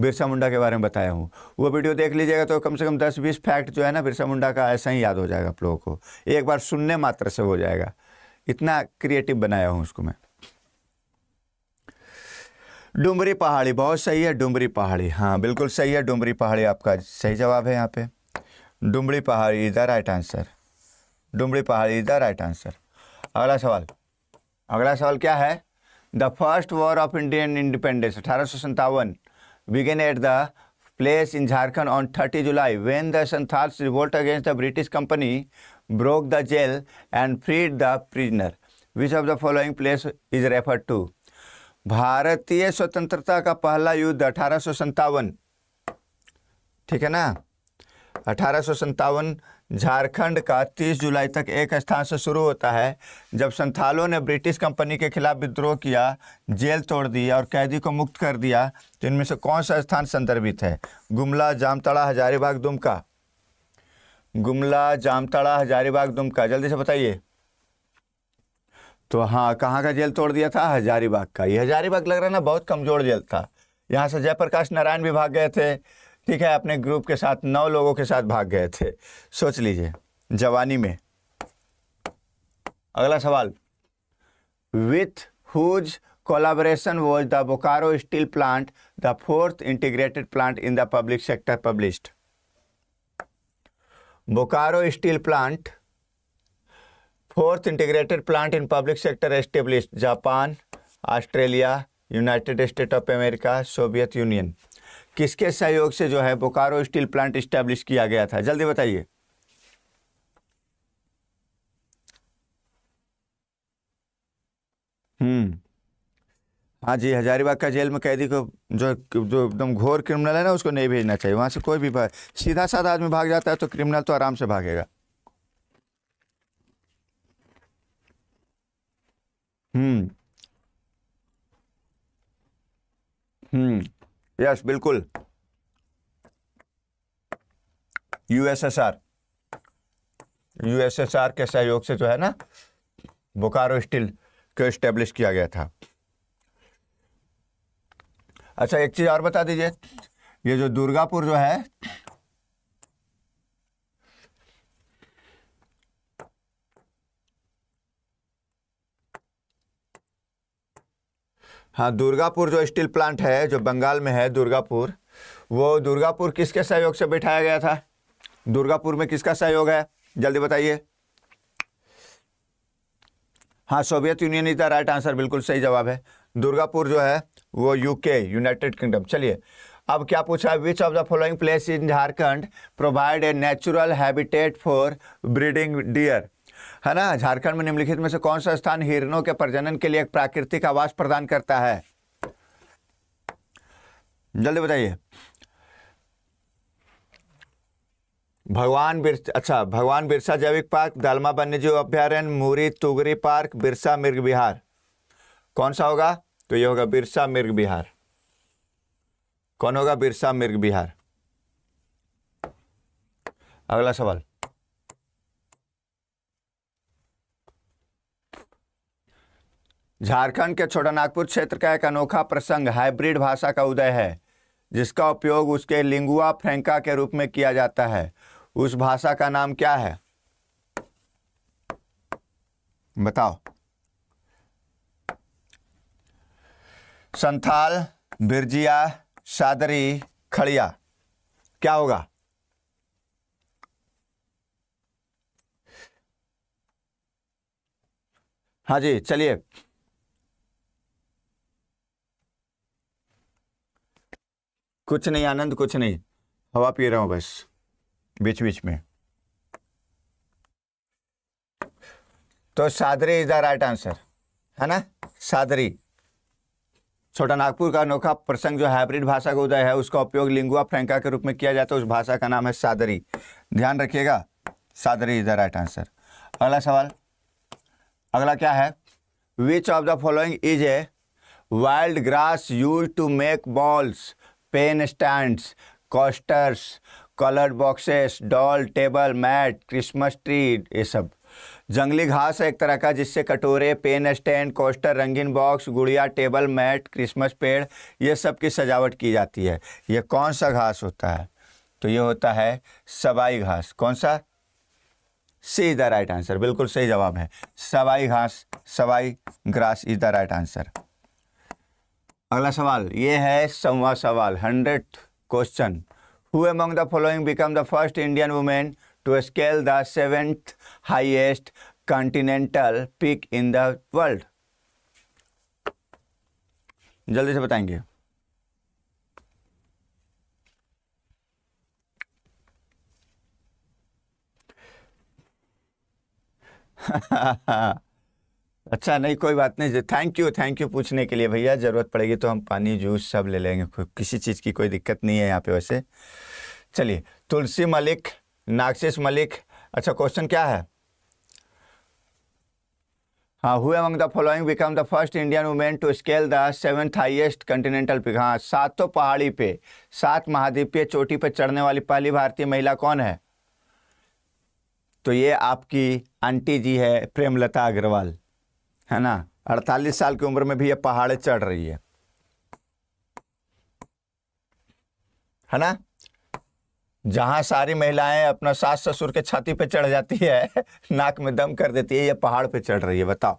बिरसा मुंडा के बारे में बताया हूँ वो वीडियो देख लीजिएगा तो कम से कम दस बीस फैक्ट जो है ना बिरसा मुंडा का ऐसा ही याद हो जाएगा आप लोगों को एक बार सुनने मात्र से हो जाएगा इतना क्रिएटिव बनाया हूँ उसको मैं डुमरी पहाड़ी बहुत सही है डुमरी पहाड़ी हाँ बिल्कुल सही है डुमरी पहाड़ी आपका सही जवाब है यहाँ पे Dumri Pahari is the right answer Dumri Pahari is the right answer अगला सवाल अगला सवाल क्या है the first war of Indian independence अठारह सौ सत्तावन began at the place in Jharkhand on thirty July when the Santhals revolt against the British company broke the jail and freed the prisoner which of the following place is refer to भारतीय स्वतंत्रता का पहला युद्ध अठारह सौ सत्तावन ठीक है ना अठारह सौ सत्तावन झारखंड का 30 जुलाई तक एक स्थान से शुरू होता है जब संथालों ने ब्रिटिश कंपनी के खिलाफ विद्रोह किया जेल तोड़ दी और कैदी को मुक्त कर दिया तो इनमें से कौन सा स्थान संदर्भित है गुमला जामताड़ा हजारीबाग दुमका गुमला जामताड़ा हजारीबाग दुमका जल्दी से बताइए तो हाँ कहाँ का जेल तोड़ दिया था हजारीबाग का ये हजारीबाग लग रहा ना बहुत कमज़ोर जेल था यहाँ से जयप्रकाश नारायण भी भाग गए थे ठीक है अपने ग्रुप के साथ नौ लोगों के साथ भाग गए थे सोच लीजिए जवानी में अगला सवाल with whose collaboration was the Bokaro steel plant the fourth integrated plant in the public sector published Bokaro steel plant fourth integrated plant in public sector establish Japan Australia United State of America Soviet Union किसके सहयोग से जो है Bokaro steel plant establish किया गया था जल्दी बताइए हम्म हाँ जी हजारीबाग का जेल में कैदी को जो जो एकदम घोर क्रिमिनल है ना उसको नहीं भेजना चाहिए वहां से कोई भी सीधा साधा आदमी भाग जाता है तो क्रिमिनल तो आराम से भागेगा हम्म हम्म यस बिल्कुल यूएसएसआर यूएसएसआर के सहयोग से जो है ना बोकारो स्टील को स्टेब्लिश किया गया था अच्छा एक चीज़ और बता दीजिए ये जो दुर्गापुर जो है हाँ दुर्गापुर जो स्टील प्लांट है जो बंगाल में है दुर्गापुर वो दुर्गापुर किसके सहयोग से बैठाया गया था दुर्गापुर में किसका सहयोग है जल्दी बताइए हाँ Soviet Union is the right answer बिल्कुल सही जवाब है दुर्गापुर जो है वो यूके यूनाइटेड किंगडम चलिए अब क्या पूछा है which of the following place in Jharkhand provide a natural habitat for breeding deer है ना झारखंड में निम्नलिखित में से कौन सा स्थान हिरणों के प्रजनन के लिए एक प्राकृतिक आवास प्रदान करता है जल्दी बताइए भगवान बिर अच्छा भगवान बिरसा जैविक पार्क दालमा वन्यजीव अभ्यारण्य मूरी तुगरी पार्क बिरसा मिर्ग विहार कौन सा होगा तो ये होगा बिरसा मिर्ग विहार कौन होगा बिरसा मिर्ग विहार अगला सवाल झारखंड के छोटा नागपुर क्षेत्र का एक अनोखा प्रसंग हाइब्रिड भाषा का उदय है जिसका उपयोग उसके लिंगुआ फ्रेंका के रूप में किया जाता है उस भाषा का नाम क्या है बताओ संथाल बिरजिया सादरी खड़िया क्या होगा हाँ जी चलिए कुछ नहीं आनंद कुछ नहीं हवा पी रहा हूं बस बीच बीच में तो Sadri is the right answer है ना सादरी छोटा नागपुर का अनोखा प्रसंग जो हाइब्रिड भाषा का उदय है उसका उपयोग लिंगुआ फ्रेंका के रूप में किया जाता है उस भाषा का नाम है सादरी ध्यान रखिएगा Sadri is the right answer अगला सवाल अगला क्या है which of the following is a wild grass use to make bowls pen stands coasters colour boxes doll table mat Christmas tree ये सब जंगली घास है एक तरह का जिससे कटोरे पेन स्टैंड कोस्टर रंगीन बॉक्स गुड़िया टेबल मैट क्रिसमस पेड़ ये सब की सजावट की जाती है ये कौन सा घास होता है तो ये होता है सवाई घास कौन सा C is the right answer बिल्कुल सही जवाब है सवाई घास सवाई grass is the right answer अगला सवाल ये है सवा सवाल hundred question who among the following become the first Indian women to scale the seventh highest continental peak in the world जल्दी से बताएंगे ha अच्छा नहीं कोई बात नहीं थैंक यू थैंक यू पूछने के लिए भैया ज़रूरत पड़ेगी तो हम पानी जूस सब ले लेंगे किसी चीज़ की कोई दिक्कत नहीं है यहाँ पे वैसे चलिए तुलसी मलिक नागशिश मलिक अच्छा क्वेश्चन क्या है हाँ who among the following become the first Indian women to scale the seventh highest continental peak हाँ सातों पहाड़ी पे सात महाद्वीपीय चोटी पर चढ़ने वाली पहली भारतीय महिला कौन है तो ये आपकी आंटी जी है प्रेमलता अग्रवाल है ना अड़तालीस साल की उम्र में भी ये पहाड़ चढ़ रही है है ना जहां सारी महिलाएं अपना सास ससुर के छाती पे चढ़ जाती है नाक में दम कर देती है ये पहाड़ पे चढ़ रही है बताओ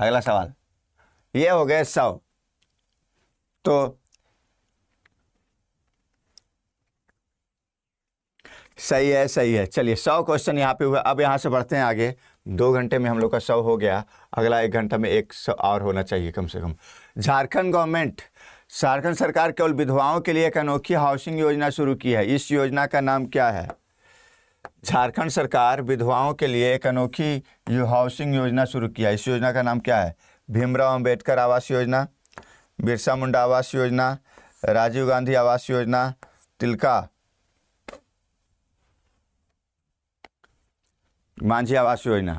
अगला सवाल ये हो गए सौ तो सही है सही है चलिए सौ क्वेश्चन यहां पे हुए अब यहां से बढ़ते हैं आगे दो घंटे में हम लोग का सौ हो गया अगला एक घंटा में एक सौ और होना चाहिए कम से कम झारखंड गवर्नमेंट झारखंड सरकार केवल विधवाओं के लिए एक अनोखी हाउसिंग योजना शुरू की है इस योजना का नाम क्या है झारखंड सरकार विधवाओं के लिए एक अनोखी यो हाउसिंग योजना शुरू किया है इस योजना का नाम क्या है भीमराव अम्बेडकर आवास योजना बिरसा मुंडा आवास योजना राजीव गांधी आवास योजना तिलका मांझी आवास योजना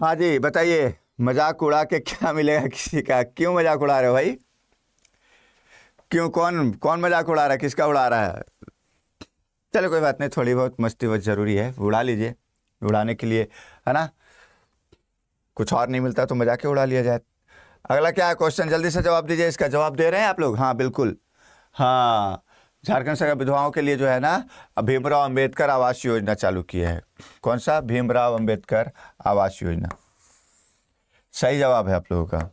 हाँ जी बताइए मजाक उड़ा के क्या मिलेगा किसी का क्यों मजाक उड़ा रहे हो भाई क्यों कौन कौन मजाक उड़ा रहा है किसका उड़ा रहा है चलो कोई बात नहीं थोड़ी बहुत मस्ती बहुत ज़रूरी है उड़ा लीजिए उड़ाने के लिए है ना कुछ और नहीं मिलता तो मजाक उड़ा लिया जाए अगला क्या है क्वेश्चन जल्दी से जवाब दीजिए इसका जवाब दे रहे हैं आप लोग हाँ बिल्कुल हाँ झारखंड सरकार विधवाओं के लिए जो है ना भीमराव अंबेडकर आवास योजना चालू की है कौन सा भीमराव अंबेडकर आवास योजना सही जवाब है आप लोगों का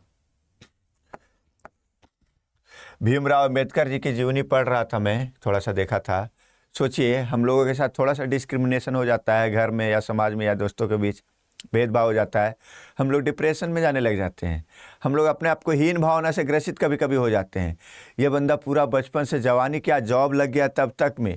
भीमराव अंबेडकर जी की जीवनी पढ़ रहा था मैं थोड़ा सा देखा था सोचिए हम लोगों के साथ थोड़ा सा डिस्क्रिमिनेशन हो जाता है घर में या समाज में या दोस्तों के बीच भेदभाव हो जाता है हम लोग डिप्रेशन में जाने लग जाते हैं हम लोग अपने आप को हीन भावना से ग्रसित कभी कभी हो जाते हैं ये बंदा पूरा बचपन से जवानी क्या जॉब लग गया तब तक में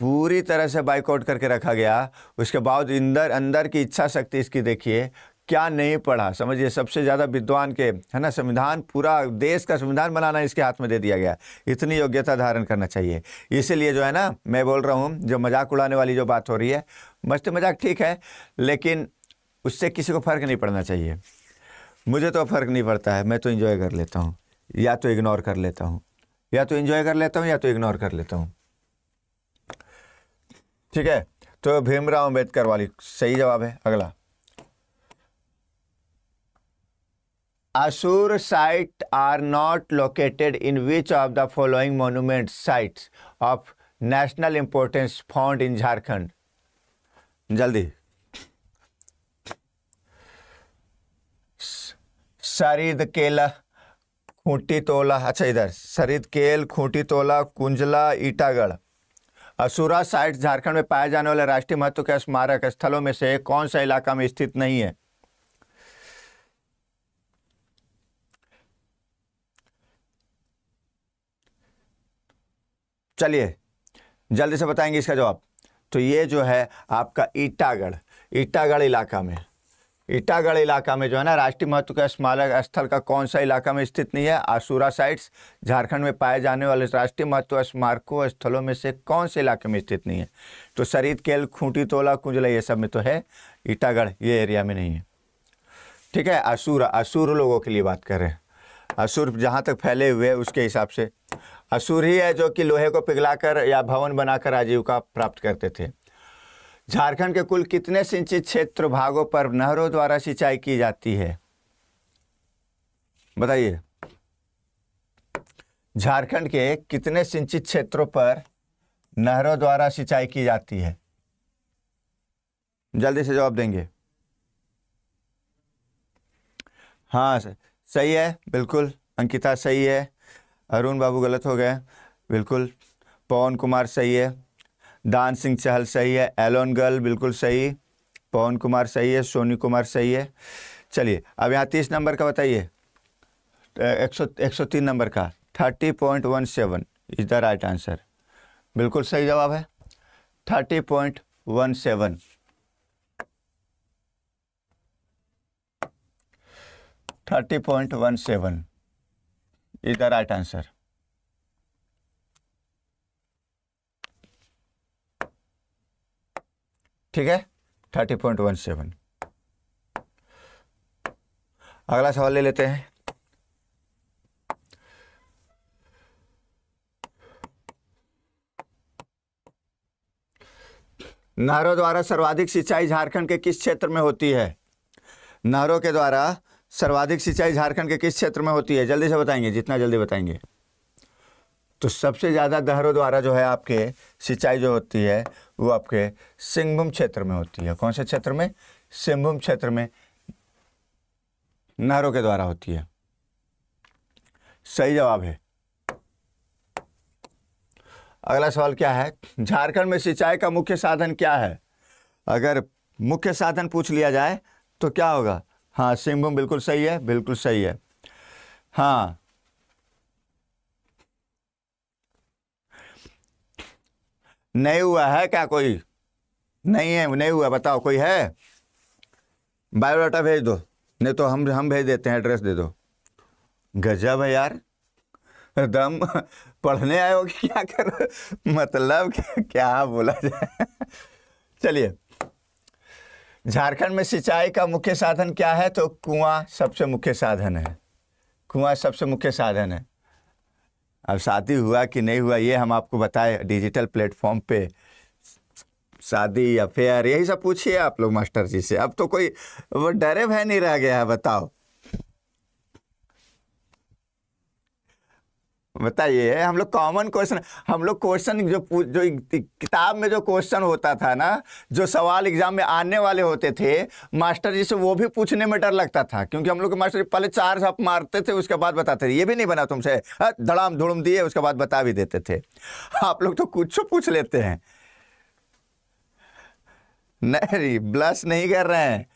पूरी तरह से बाइकआउट करके रखा गया उसके बाद इंदर अंदर की इच्छा शक्ति इसकी देखिए क्या नहीं पढ़ा समझिए सबसे ज़्यादा विद्वान के है ना संविधान पूरा देश का संविधान बनाना इसके हाथ में दे दिया गया इतनी योग्यता धारण करना चाहिए इसीलिए जो है ना मैं बोल रहा हूँ जो मजाक उड़ाने वाली जो बात हो रही है मस्त मजाक ठीक है लेकिन उससे किसी को फर्क नहीं पड़ना चाहिए मुझे तो फर्क नहीं पड़ता है मैं तो इन्जॉय कर लेता हूँ या तो इग्नोर कर लेता हूँ या तो इन्जॉय कर लेता हूँ या तो इग्नोर कर लेता हूँ ठीक है तो भीमराव अम्बेडकर वाली सही जवाब है अगला Asur site are not located in which of the following monument sites of national importance found in Jharkhand जल्दी शरीद केला खूंटी तोला अच्छा इधर शरीद केल खूंटी तोला कुंजला ईटागढ़ असुरा साइट झारखंड में पाए जाने वाले राष्ट्रीय महत्व के स्मारक स्थलों में से कौन सा इलाका में स्थित नहीं है चलिए जल्दी से बताएंगे इसका जवाब तो ये जो है आपका ईटागढ़ ईटागढ़ इलाका में ईटागढ़ इलाका में जो है ना राष्ट्रीय महत्व का स्मारक स्थल का कौन सा इलाका में स्थित नहीं है आसूरा साइट्स झारखंड में पाए जाने वाले राष्ट्रीय महत्व स्मारकों स्थलों में से कौन से इलाके में स्थित नहीं है तो शरीद केल खूंटी तोला कुंजला ये सब में तो है ईटागढ़ ये एरिया में नहीं है ठीक है असुर असुर लोगों के लिए बात कर रहे हैं असुर जहाँ तक फैले हुए हैं उसके हिसाब से असुर ही है जो कि लोहे को पिघलाकर या भवन बनाकर आजीविका प्राप्त करते थे झारखंड के कुल कितने सिंचित क्षेत्र भागों पर नहरों द्वारा सिंचाई की जाती है बताइए झारखंड के कितने सिंचित क्षेत्रों पर नहरों द्वारा सिंचाई की जाती है जल्दी से जवाब देंगे हाँ सही है बिल्कुल अंकिता सही है अरुण बाबू गलत हो गए बिल्कुल पवन कुमार सही है दान सिंह चहल सही है एलोन गर्ल बिल्कुल सही पवन कुमार सही है सोनी कुमार सही है चलिए अब यहाँ तीस नंबर का बताइए एक सौ एक सौ तीन नंबर का thirty point one seven is the right answer बिल्कुल सही जवाब है thirty point one seven thirty point one seven is the right answer ठीक है थर्टी पॉइंट वन सेवन अगला सवाल ले लेते हैं नहरों द्वारा सर्वाधिक सिंचाई झारखंड के किस क्षेत्र में होती है नहरों के द्वारा सर्वाधिक सिंचाई झारखंड के किस क्षेत्र में होती है जल्दी से बताएंगे जितना जल्दी बताएंगे तो सबसे ज़्यादा दहरों द्वारा जो है आपके सिंचाई जो होती है वो आपके सिंहभूम क्षेत्र में होती है कौन से क्षेत्र में सिंहभूम क्षेत्र में नहरों के द्वारा होती है सही जवाब है अगला सवाल क्या है झारखंड में सिंचाई का मुख्य साधन क्या है अगर मुख्य साधन पूछ लिया जाए तो क्या होगा हाँ सिंहभूम बिल्कुल सही है बिल्कुल सही है हाँ नहीं हुआ है क्या कोई नहीं है नहीं हुआ बताओ कोई है बायोडाटा भेज दो नहीं तो हम हम भेज देते हैं एड्रेस दे दो गजब है यार दम पढ़ने आए हो कि क्या कर मतलब क्या, क्या बोला जाए चलिए झारखंड में सिंचाई का मुख्य साधन क्या है तो कुआं सबसे मुख्य साधन है कुआं सबसे मुख्य साधन है अब शादी हुआ कि नहीं हुआ ये हम आपको बताए डिजिटल प्लेटफॉर्म पे शादी अफेयर यही सब पूछिए आप लोग मास्टर जी से अब तो कोई वो डरे भय नहीं रह गया है बताओ बताइए हम लोग कॉमन क्वेश्चन हम लोग क्वेश्चन जो जो किताब में जो क्वेश्चन होता था ना जो सवाल एग्जाम में आने वाले होते थे मास्टर जी से वो भी पूछने में डर लगता था क्योंकि हम लोग के मास्टर जी पहले चार साफ मारते थे उसके बाद बताते थे ये भी नहीं बना तुमसे हाँ, धड़ाम धुड़म दिए उसके बाद बता भी देते थे आप लोग तो कुछ पूछ लेते हैं नहीं ब्लस नहीं कर रहे हैं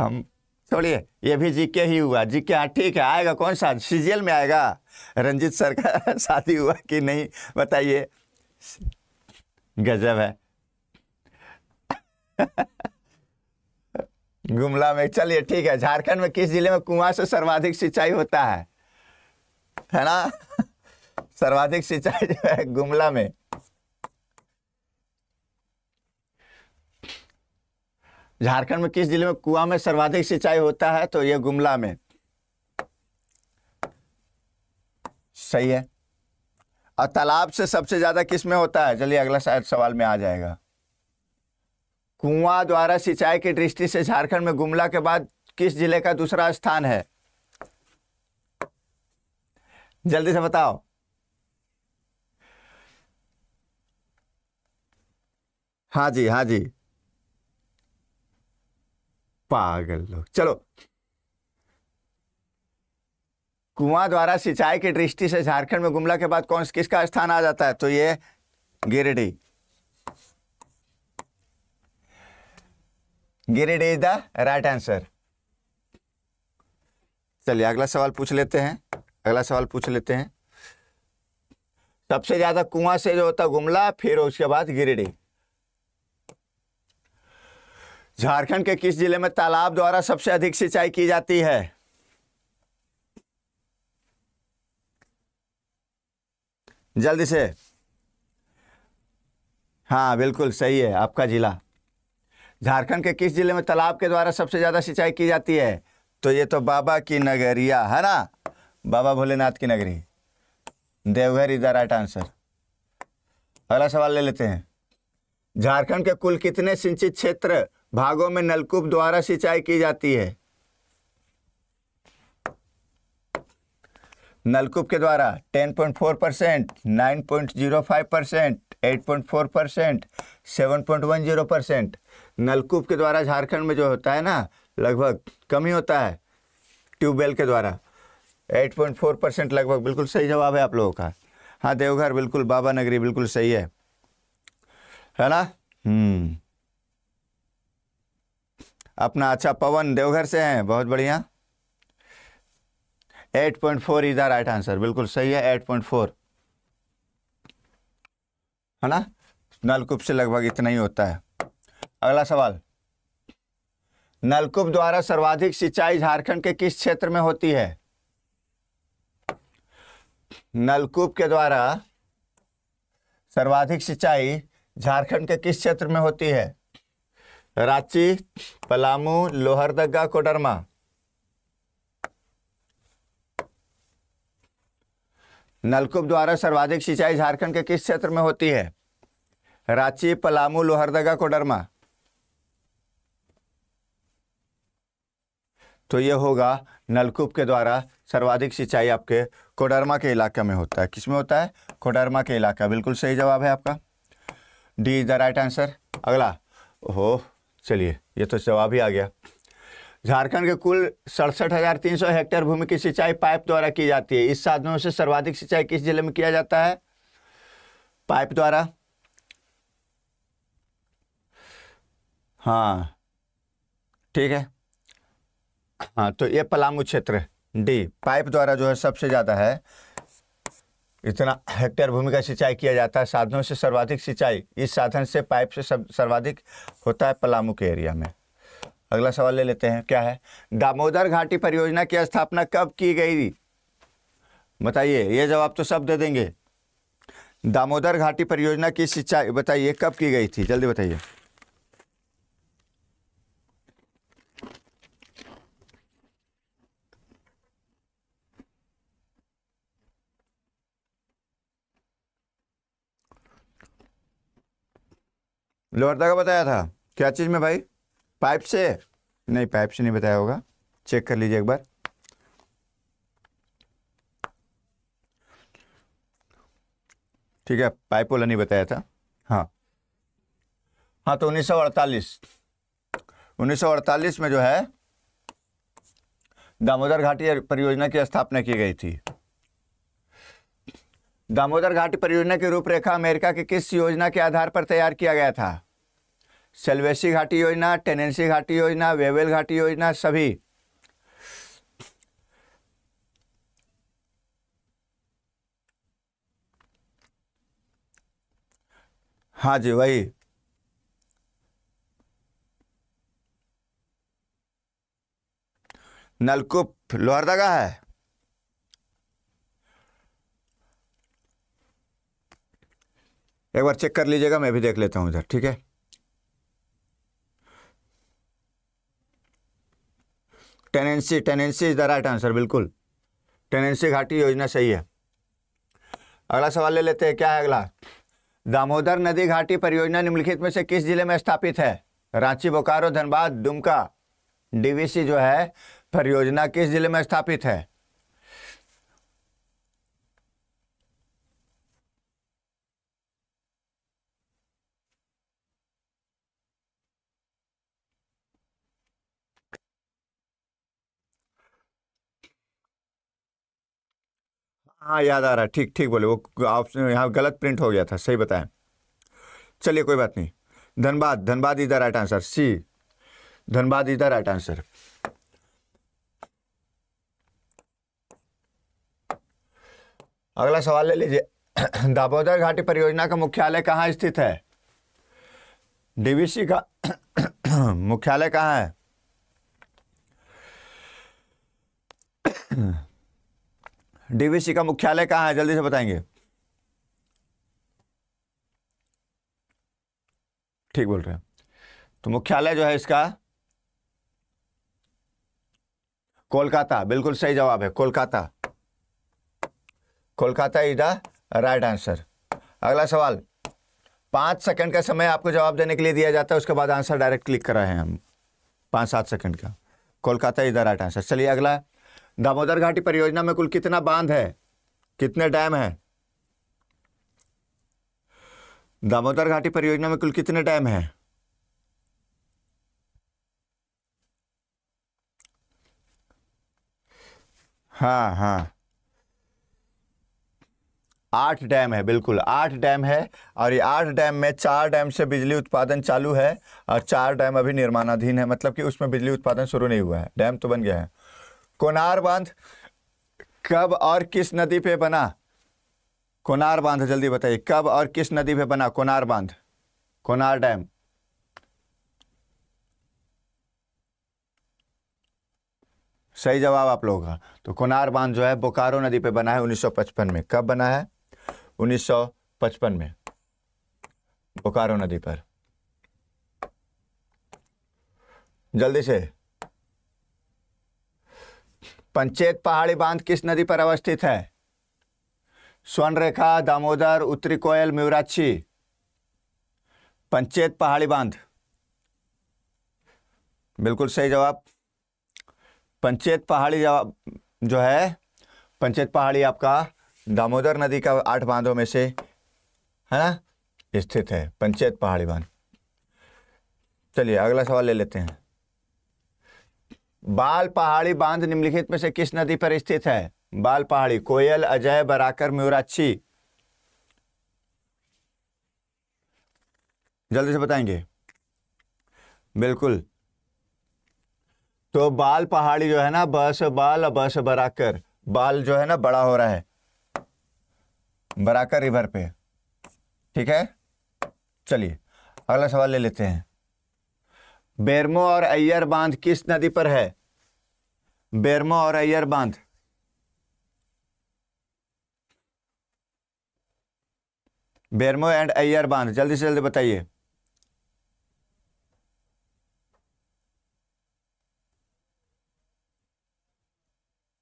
हम छोड़िए ये भी जीके ही हुआ जीके हाँ ठीक है आएगा कौन सा सीजियल में आएगा रंजीत सर का शादी हुआ कि नहीं बताइए गजब है गुमला में चलिए ठीक है झारखंड में किस जिले में कुआं से सर्वाधिक सिंचाई होता है है ना सर्वाधिक सिंचाई जो है गुमला में झारखंड में किस जिले में कुआं में सर्वाधिक सिंचाई होता है तो ये गुमला में सही है और तालाब से सबसे ज़्यादा किस में होता है चलिए अगला शायद सवाल में आ जाएगा कुआं द्वारा सिंचाई की दृष्टि से झारखंड में गुमला के बाद किस जिले का दूसरा स्थान है जल्दी से बताओ हाँ जी हाँ जी पागल लोग चलो कुआं द्वारा सिंचाई की दृष्टि से झारखंड में गुमला के बाद कौन किसका स्थान आ जाता है तो ये Giridih Giridih is the right answer चलिए अगला सवाल पूछ लेते हैं अगला सवाल पूछ लेते हैं सबसे ज्यादा कुआं से जो होता गुमला फिर उसके बाद गिरिडीह झारखंड के किस जिले में तालाब द्वारा सबसे अधिक सिंचाई की जाती है जल्दी से हाँ बिल्कुल सही है आपका ज़िला झारखंड के किस ज़िले में तालाब के द्वारा सबसे ज़्यादा सिंचाई की जाती है तो ये तो बाबा की नगरिया है ना बाबा भोलेनाथ की नगरी Deoghar is the right answer अगला सवाल ले लेते हैं झारखंड के कुल कितने सिंचित क्षेत्र भागों में नलकूप द्वारा सिंचाई की जाती है नलकूप के द्वारा 10.4 percent nine percent eight point four percent seven point one zero percent नलकूप के द्वारा झारखंड में जो होता है ना लगभग कम ही होता है ट्यूबवेल के द्वारा एट पॉइंट फोर परसेंट लगभग बिल्कुल सही जवाब है आप लोगों का हाँ देवघर बिल्कुल बाबा नगरी बिल्कुल सही है है ना हम्म। अपना अच्छा पवन देवघर से हैं बहुत बढ़िया eight point four is the right answer बिल्कुल सही है एट पॉइंट फोर है ना नलकूप से लगभग इतना ही होता है अगला सवाल नलकूप द्वारा सर्वाधिक सिंचाई झारखंड के किस क्षेत्र में होती है नलकूप के द्वारा सर्वाधिक सिंचाई झारखंड के किस क्षेत्र में होती है रांची पलामू लोहरदगा कोडरमा नलकूप द्वारा सर्वाधिक सिंचाई झारखंड के किस क्षेत्र में होती है रांची पलामू लोहरदगा कोडरमा तो यह होगा नलकूप के द्वारा सर्वाधिक सिंचाई आपके कोडरमा के इलाके में होता है किसमें होता है कोडरमा के इलाका बिल्कुल सही जवाब है आपका D is the right answer अगला हो चलिए ये तो जवाब ही आ गया झारखंड के कुल सड़सठ हजार तीन सौ हेक्टेयर भूमि की सिंचाई पाइप द्वारा की जाती है इस साधनों से सर्वाधिक सिंचाई किस जिले में किया जाता है पाइप द्वारा हाँ ठीक है हाँ तो ये पलामू क्षेत्र डी पाइप द्वारा जो है सबसे ज़्यादा है इतना हेक्टेयर भूमि का सिंचाई किया जाता है साधनों से सर्वाधिक सिंचाई इस साधन से पाइप से सब सर्वाधिक होता है पलामू के एरिया में अगला सवाल ले लेते हैं क्या है दामोदर घाटी परियोजना की स्थापना कब की गई बताइए ये जवाब तो सब दे देंगे दामोदर घाटी परियोजना की सिंचाई बताइए कब की गई थी जल्दी बताइए लोहरदा का बताया था क्या चीज़ में भाई पाइप से नहीं पाइप से नहीं बताया होगा चेक कर लीजिए एक बार ठीक है पाइप वाला नहीं बताया था हाँ हाँ तो 1948 1948 में जो है दामोदर घाटी परियोजना की स्थापना की गई थी दामोदर घाटी परियोजना की रूपरेखा अमेरिका की किस योजना के आधार पर तैयार किया गया था सेल्वेसी घाटी योजना टेनेंसी घाटी योजना वेवेल घाटी योजना सभी हाँ जी वही नलकूप लोहरदगा है एक बार चेक कर लीजिएगा मैं भी देख लेता हूँ इधर ठीक है टेनेंसी टेनेंसी इज द राइट आंसर बिल्कुल टेनेंसी घाटी योजना सही है अगला सवाल ले लेते हैं क्या है अगला दामोदर नदी घाटी परियोजना निम्नलिखित में से किस जिले में स्थापित है रांची बोकारो धनबाद दुमका डीवीसी जो है परियोजना किस जिले में स्थापित है हाँ याद आ रहा है ठीक ठीक बोले वो आप यहाँ गलत प्रिंट हो गया था सही बताएं चलिए कोई बात नहीं Dhanbad Dhanbad is the right answer C Dhanbad is the right answer अगला सवाल ले लीजिए दामोदर घाटी परियोजना का मुख्यालय कहाँ स्थित है डीवीसी का मुख्यालय कहाँ है डीवीसी का मुख्यालय कहाँ है जल्दी से बताएंगे ठीक बोल रहे हैं तो मुख्यालय जो है इसका कोलकाता बिल्कुल सही जवाब है Kolkata Kolkata is the right answer अगला सवाल पांच सेकंड का समय आपको जवाब देने के लिए दिया जाता है उसके बाद आंसर डायरेक्ट क्लिक कर रहे हैं हम पांच सात सेकंड का Kolkata is the right answer चलिए अगला दामोदर घाटी परियोजना में कुल कितना बांध है कितने डैम हैं दामोदर घाटी परियोजना में कुल कितने डैम हैं हाँ हाँ आठ डैम है बिल्कुल आठ डैम है और ये आठ डैम में चार डैम से बिजली उत्पादन चालू है और चार डैम अभी निर्माणाधीन है मतलब कि उसमें बिजली उत्पादन शुरू नहीं हुआ है डैम तो बन गया है कोनार बांध कब और किस नदी पे बना कोनार बांध जल्दी बताइए कब और किस नदी पे बना कोनार बांध कोनार डैम सही जवाब आप लोगों का तो कोनार बांध जो है बोकारो नदी पे बना है 1955 में कब बना है 1955 में बोकारो नदी पर जल्दी से पंचेत पहाड़ी बांध किस नदी पर अवस्थित है स्वर्णरेखा दामोदर उत्तरी कोयल म्यूराक्षी पंचेत पहाड़ी बांध बिल्कुल सही जवाब पंचेत पहाड़ी जवाब जो है पंचेत पहाड़ी आपका दामोदर नदी का आठ बांधों में से है ना स्थित है पंचेत पहाड़ी बांध चलिए अगला सवाल ले लेते हैं बाल पहाड़ी बांध निम्नलिखित में से किस नदी पर स्थित है बाल पहाड़ी कोयल अजय बराकर म्यूराक्षी जल्दी से बताएंगे बिल्कुल तो बाल पहाड़ी जो है ना बस बाल बस बराकर बाल जो है ना बड़ा हो रहा है बराकर रिवर पे ठीक है चलिए अगला सवाल ले लेते हैं बेरमो और अय्यर बांध किस नदी पर है बेरमो और अय्यर बांध बेरमो एंड अय्यर बांध जल्दी से जल्दी बताइए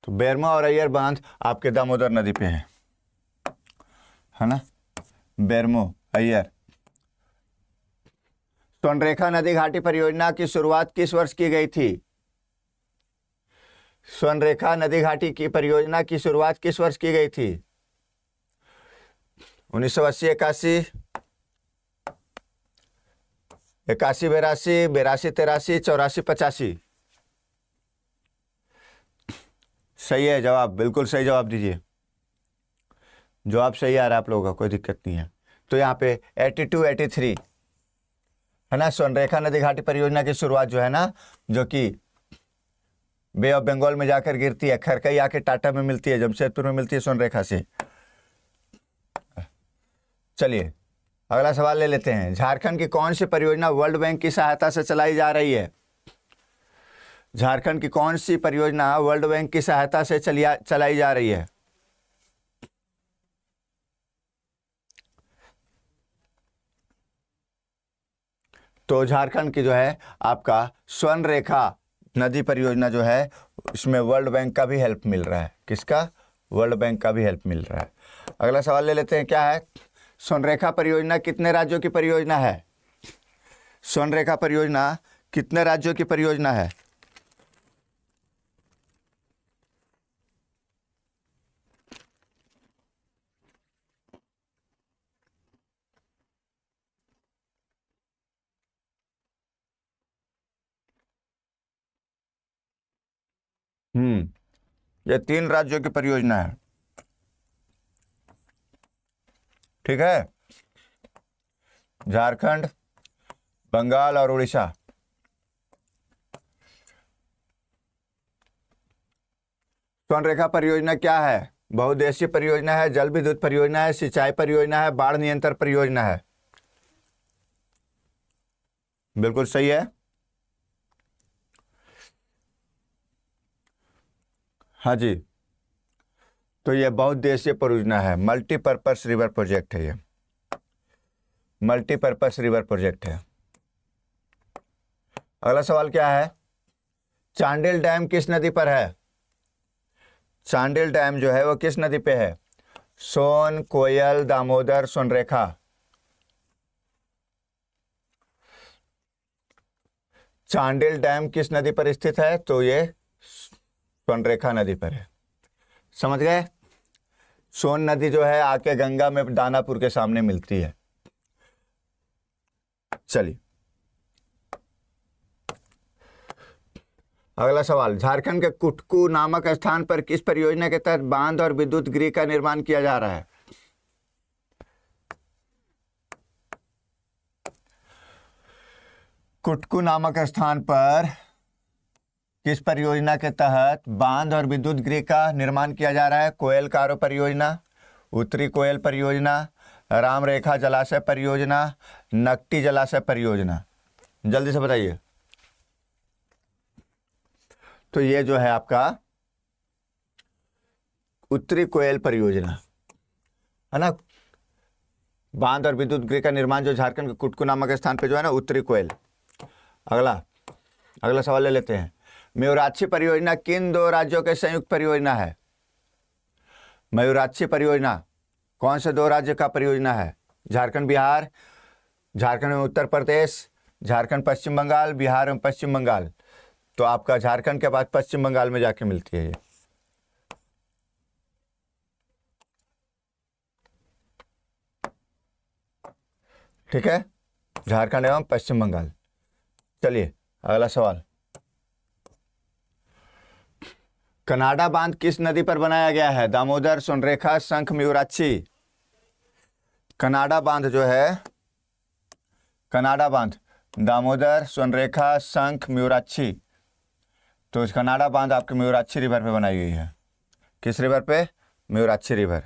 तो बेरमो और अय्यर बांध आपके दामोदर नदी पे है है ना बेरमो अय्यर स्वर्णरेखा तो नदी घाटी परियोजना की शुरुआत किस वर्ष की गई थी स्वर्णरेखा नदी घाटी की परियोजना की शुरुआत किस वर्ष की गई थी उन्नीस सौ अस्सी इक्यासी इक्यासी बेरासी बेरासी तेरासी चौरासी पचासी सही है जवाब बिल्कुल सही जवाब दीजिए जवाब सही आ रहा है आप लोगों का कोई दिक्कत नहीं है तो यहाँ पे एटी टू एटी थ्री है ना स्वर्णरेखा नदी घाटी परियोजना की शुरुआत जो है ना जो कि बे ऑफ बंगाल में जाकर गिरती है खरकई आके टाटा में मिलती है जमशेदपुर में मिलती है स्वर्णरेखा से चलिए अगला सवाल ले लेते हैं झारखंड की कौन सी परियोजना वर्ल्ड बैंक की सहायता से चलाई जा रही है झारखंड की कौन सी परियोजना वर्ल्ड बैंक की सहायता से चलिया चलाई जा रही है तो झारखंड की जो है आपका स्वर्ण रेखा नदी परियोजना जो है इसमें वर्ल्ड बैंक का भी हेल्प मिल रहा है किसका वर्ल्ड बैंक का भी हेल्प मिल रहा है अगला सवाल ले लेते हैं क्या है स्वर्णरेखा परियोजना कितने राज्यों की परियोजना है स्वर्णरेखा परियोजना कितने राज्यों की परियोजना है ये तीन राज्यों की परियोजना है ठीक है झारखंड बंगाल और उड़ीसा स्वर्णरेखा परियोजना क्या है बहुदेशीय परियोजना है जल विद्युत परियोजना है सिंचाई परियोजना है बाढ़ नियंत्रण परियोजना है बिल्कुल सही है हाँ जी तो ये देशीय परियोजना है मल्टीपर्पस रिवर प्रोजेक्ट है ये मल्टीपर्पस रिवर प्रोजेक्ट है अगला सवाल क्या है चांडिल डैम किस नदी पर है चांडिल डैम जो है वो किस नदी पे है सोन कोयल दामोदर सोनरेखा चांडिल डैम किस नदी पर स्थित है तो ये स्वर्णरेखा नदी पर है समझ गए सोन नदी जो है आके गंगा में दानापुर के सामने मिलती है चलिए अगला सवाल झारखंड के कुटकू नामक स्थान पर किस परियोजना के तहत बांध और विद्युत गृह का निर्माण किया जा रहा है कुटकू नामक स्थान पर किस परियोजना के तहत बांध और विद्युत गृह का निर्माण किया जा रहा है कोयल कारो परियोजना उत्तरी कोयल परियोजना राम रेखा जलाशय परियोजना नकटी जलाशय परियोजना जल्दी से बताइए तो ये जो है आपका उत्तरी कोयल परियोजना है ना बांध और विद्युत गृह का निर्माण जो झारखंड के कुटकू नामक स्थान पे जो है ना उत्तरी कोयल अगला अगला सवाल ले लेते हैं मयूराक्षी परियोजना किन दो राज्यों के संयुक्त परियोजना है मयूराक्षी परियोजना कौन से दो राज्य का परियोजना है झारखंड बिहार झारखंड में उत्तर प्रदेश झारखंड पश्चिम बंगाल बिहार में पश्चिम बंगाल तो आपका झारखंड के बाद पश्चिम बंगाल में जाके मिलती है ये ठीक है झारखंड एवं पश्चिम बंगाल चलिए अगला सवाल कनाडा बांध किस नदी पर बनाया गया है दामोदर सुनरेखा शंख मयूराक्षी कनाडा बांध जो है कनाडा बांध दामोदर सुनरेखा शंख म्यूराक्षी तो इस कनाडा बांध आपके म्यूराक्षी रिवर पे बनाई गई है किस रिवर पे म्यूराक्षी रिवर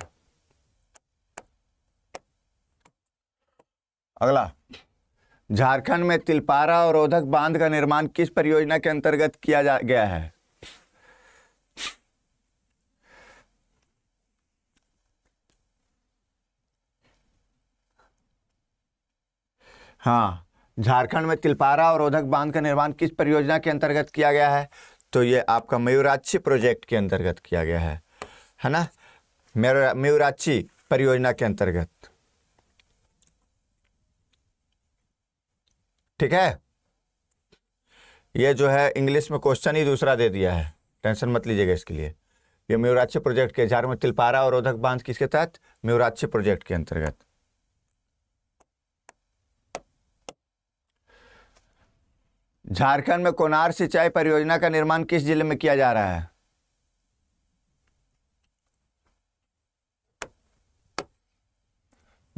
अगला झारखंड में तिलपारा और रोधक बांध का निर्माण किस परियोजना के अंतर्गत किया जा गया है हाँ झारखंड में तिलपारा और रोधक बांध का निर्माण किस परियोजना के अंतर्गत किया गया है तो ये आपका मयूराक्षी प्रोजेक्ट के अंतर्गत किया गया है है ना मेरा मयूराक्षी परियोजना के अंतर्गत ठीक है ये जो है इंग्लिश में क्वेश्चन ही दूसरा दे दिया है टेंशन मत लीजिएगा इसके लिए ये मयूराक्षी प्रोजेक्ट के झार में तिलपारा और रोधक बांध किसके तहत मयूराक्षी प्रोजेक्ट के अंतर्गत झारखंड में कोनार सिंचाई परियोजना का निर्माण किस जिले में किया जा रहा है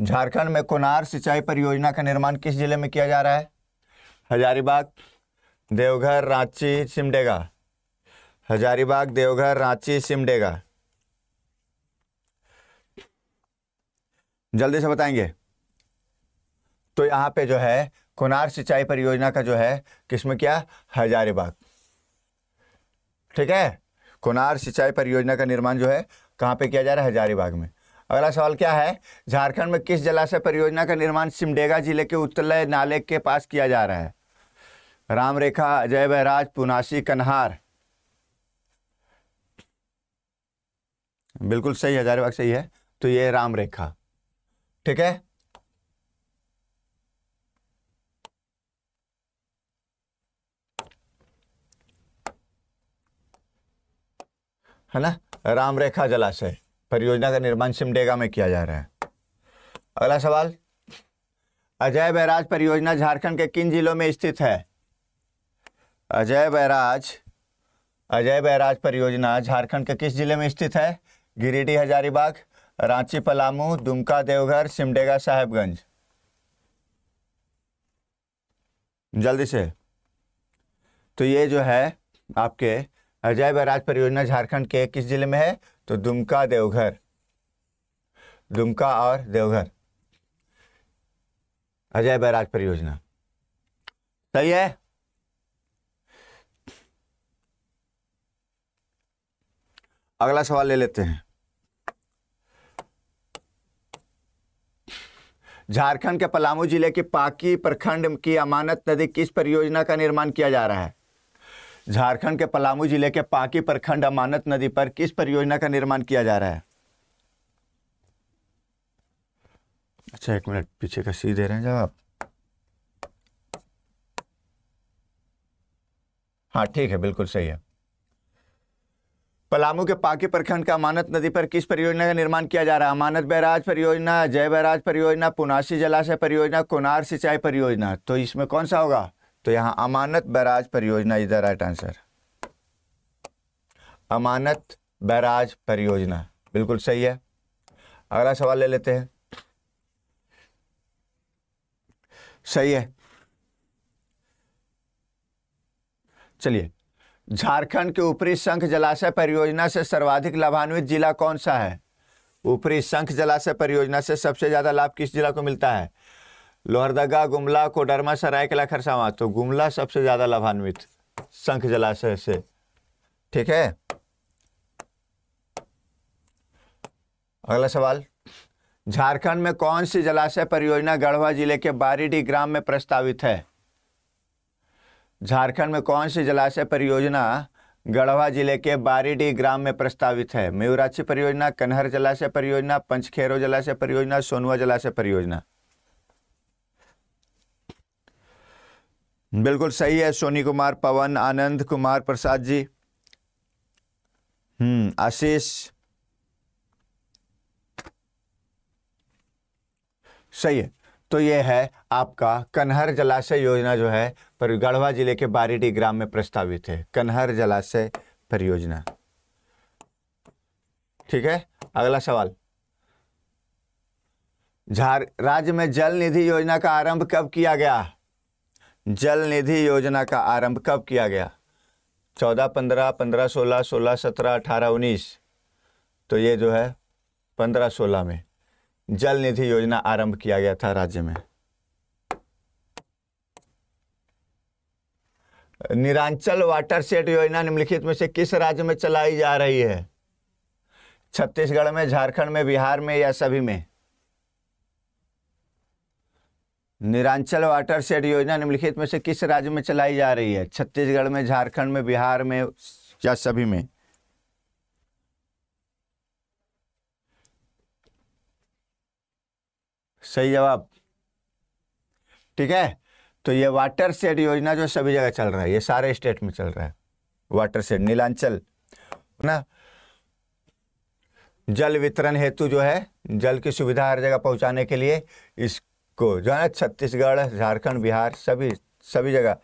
झारखंड में कोनार सिंचाई परियोजना का निर्माण किस जिले में किया जा रहा है हजारीबाग देवघर रांची सिमडेगा हजारीबाग देवघर रांची सिमडेगा जल्दी से बताएंगे तो यहां पे जो है कुनार सिंचाई परियोजना का जो है किसमें क्या हजारीबाग ठीक है कुनार सिंचाई परियोजना का निर्माण जो है कहाँ पे किया जा रहा है हजारीबाग में अगला सवाल क्या है झारखंड में किस जलाशय परियोजना का निर्माण सिमडेगा जिले के उत्तलय नाले के पास किया जा रहा है रामरेखा अजय बहराज पुनासी कन्हार बिल्कुल सही हजारीबाग सही है तो ये रामरेखा ठीक है है ना राम रेखा जलाशय परियोजना का निर्माण सिमडेगा में किया जा रहा है अगला सवाल अजय बैराज परियोजना झारखंड के किन जिलों में स्थित है अजय बैराज अजय बैराज परियोजना झारखंड के किस जिले में स्थित है गिरिडीह हजारीबाग रांची पलामू दुमका देवघर सिमडेगा साहेबगंज जल्दी से तो ये जो है आपके अजय बैराज परियोजना झारखंड के किस जिले में है तो दुमका देवघर दुमका और देवघर अजय बैराज परियोजना सही है अगला सवाल ले लेते हैं झारखंड के पलामू जिले के पाकी प्रखंड की अमानत नदी किस परियोजना का निर्माण किया जा रहा है झारखंड के पलामू जिले के पाकी प्रखंड अमानत नदी पर किस परियोजना का निर्माण किया जा रहा है अच्छा एक मिनट पीछे का सी दे रहे हैं जवाब हाँ ठीक है बिल्कुल सही है पलामू के पाकी प्रखंड का अमानत नदी पर किस परियोजना का निर्माण किया जा रहा है अमानत बैराज परियोजना जय बैराज परियोजना पुनासी जलाशय परियोजना कोनार सिंचाई परियोजना तो इसमें कौन सा होगा तो यहां अमानत बैराज परियोजना is the right answer Amanat barrage परियोजना बिल्कुल सही है अगला सवाल ले लेते हैं सही है चलिए झारखंड के ऊपरी संख जलाशय परियोजना से सर्वाधिक लाभान्वित जिला कौन सा है ऊपरी संख जलाशय परियोजना से सबसे ज्यादा लाभ किस जिला को मिलता है लोहरदगा गुमला कोडरमा सरायकला खरसावा तो गुमला सबसे ज़्यादा लाभान्वित शंख जलाशय से ठीक है अगला सवाल झारखंड में कौन सी जलाशय परियोजना गढ़वा जिले के बारीडी ग्राम में प्रस्तावित है झारखंड में कौन सी जलाशय परियोजना गढ़वा जिले के बारीडी ग्राम में प्रस्तावित है मयूराक्षी परियोजना कन्हर जलाशय परियोजना पंचखेरो जलाशय परियोजना सोनुआ जलाशय परियोजना बिल्कुल सही है सोनी कुमार पवन आनंद कुमार प्रसाद जी हम्म आशीष सही है तो यह है आपका कन्हर जलाशय योजना जो है पर गढ़वा जिले के बारीडी ग्राम में प्रस्तावित है कन्हर जलाशय परियोजना ठीक है अगला सवाल झार राज्य में जल निधि योजना का आरंभ कब किया गया जल निधि योजना का आरंभ कब किया गया चौदह पंद्रह पंद्रह सोलह सोलह सत्रह अठारह उन्नीस तो ये जो है पंद्रह सोलह में जल निधि योजना आरंभ किया गया था राज्य में निरांचल वाटर सेट योजना निम्नलिखित में से किस राज्य में चलाई जा रही है छत्तीसगढ़ में झारखंड में बिहार में या सभी में निरांचल वाटर शेड योजना निम्नलिखित में से किस राज्य में चलाई जा रही है छत्तीसगढ़ में झारखंड में बिहार में या सभी में सही जवाब ठीक है तो ये वाटर सेड योजना जो सभी जगह चल रहा है ये सारे स्टेट में चल रहा है वाटर सेड नीलांचल ना जल वितरण हेतु जो है जल की सुविधा हर जगह पहुंचाने के लिए इस को जो है ना छत्तीसगढ़ झारखंड बिहार सभी सभी जगह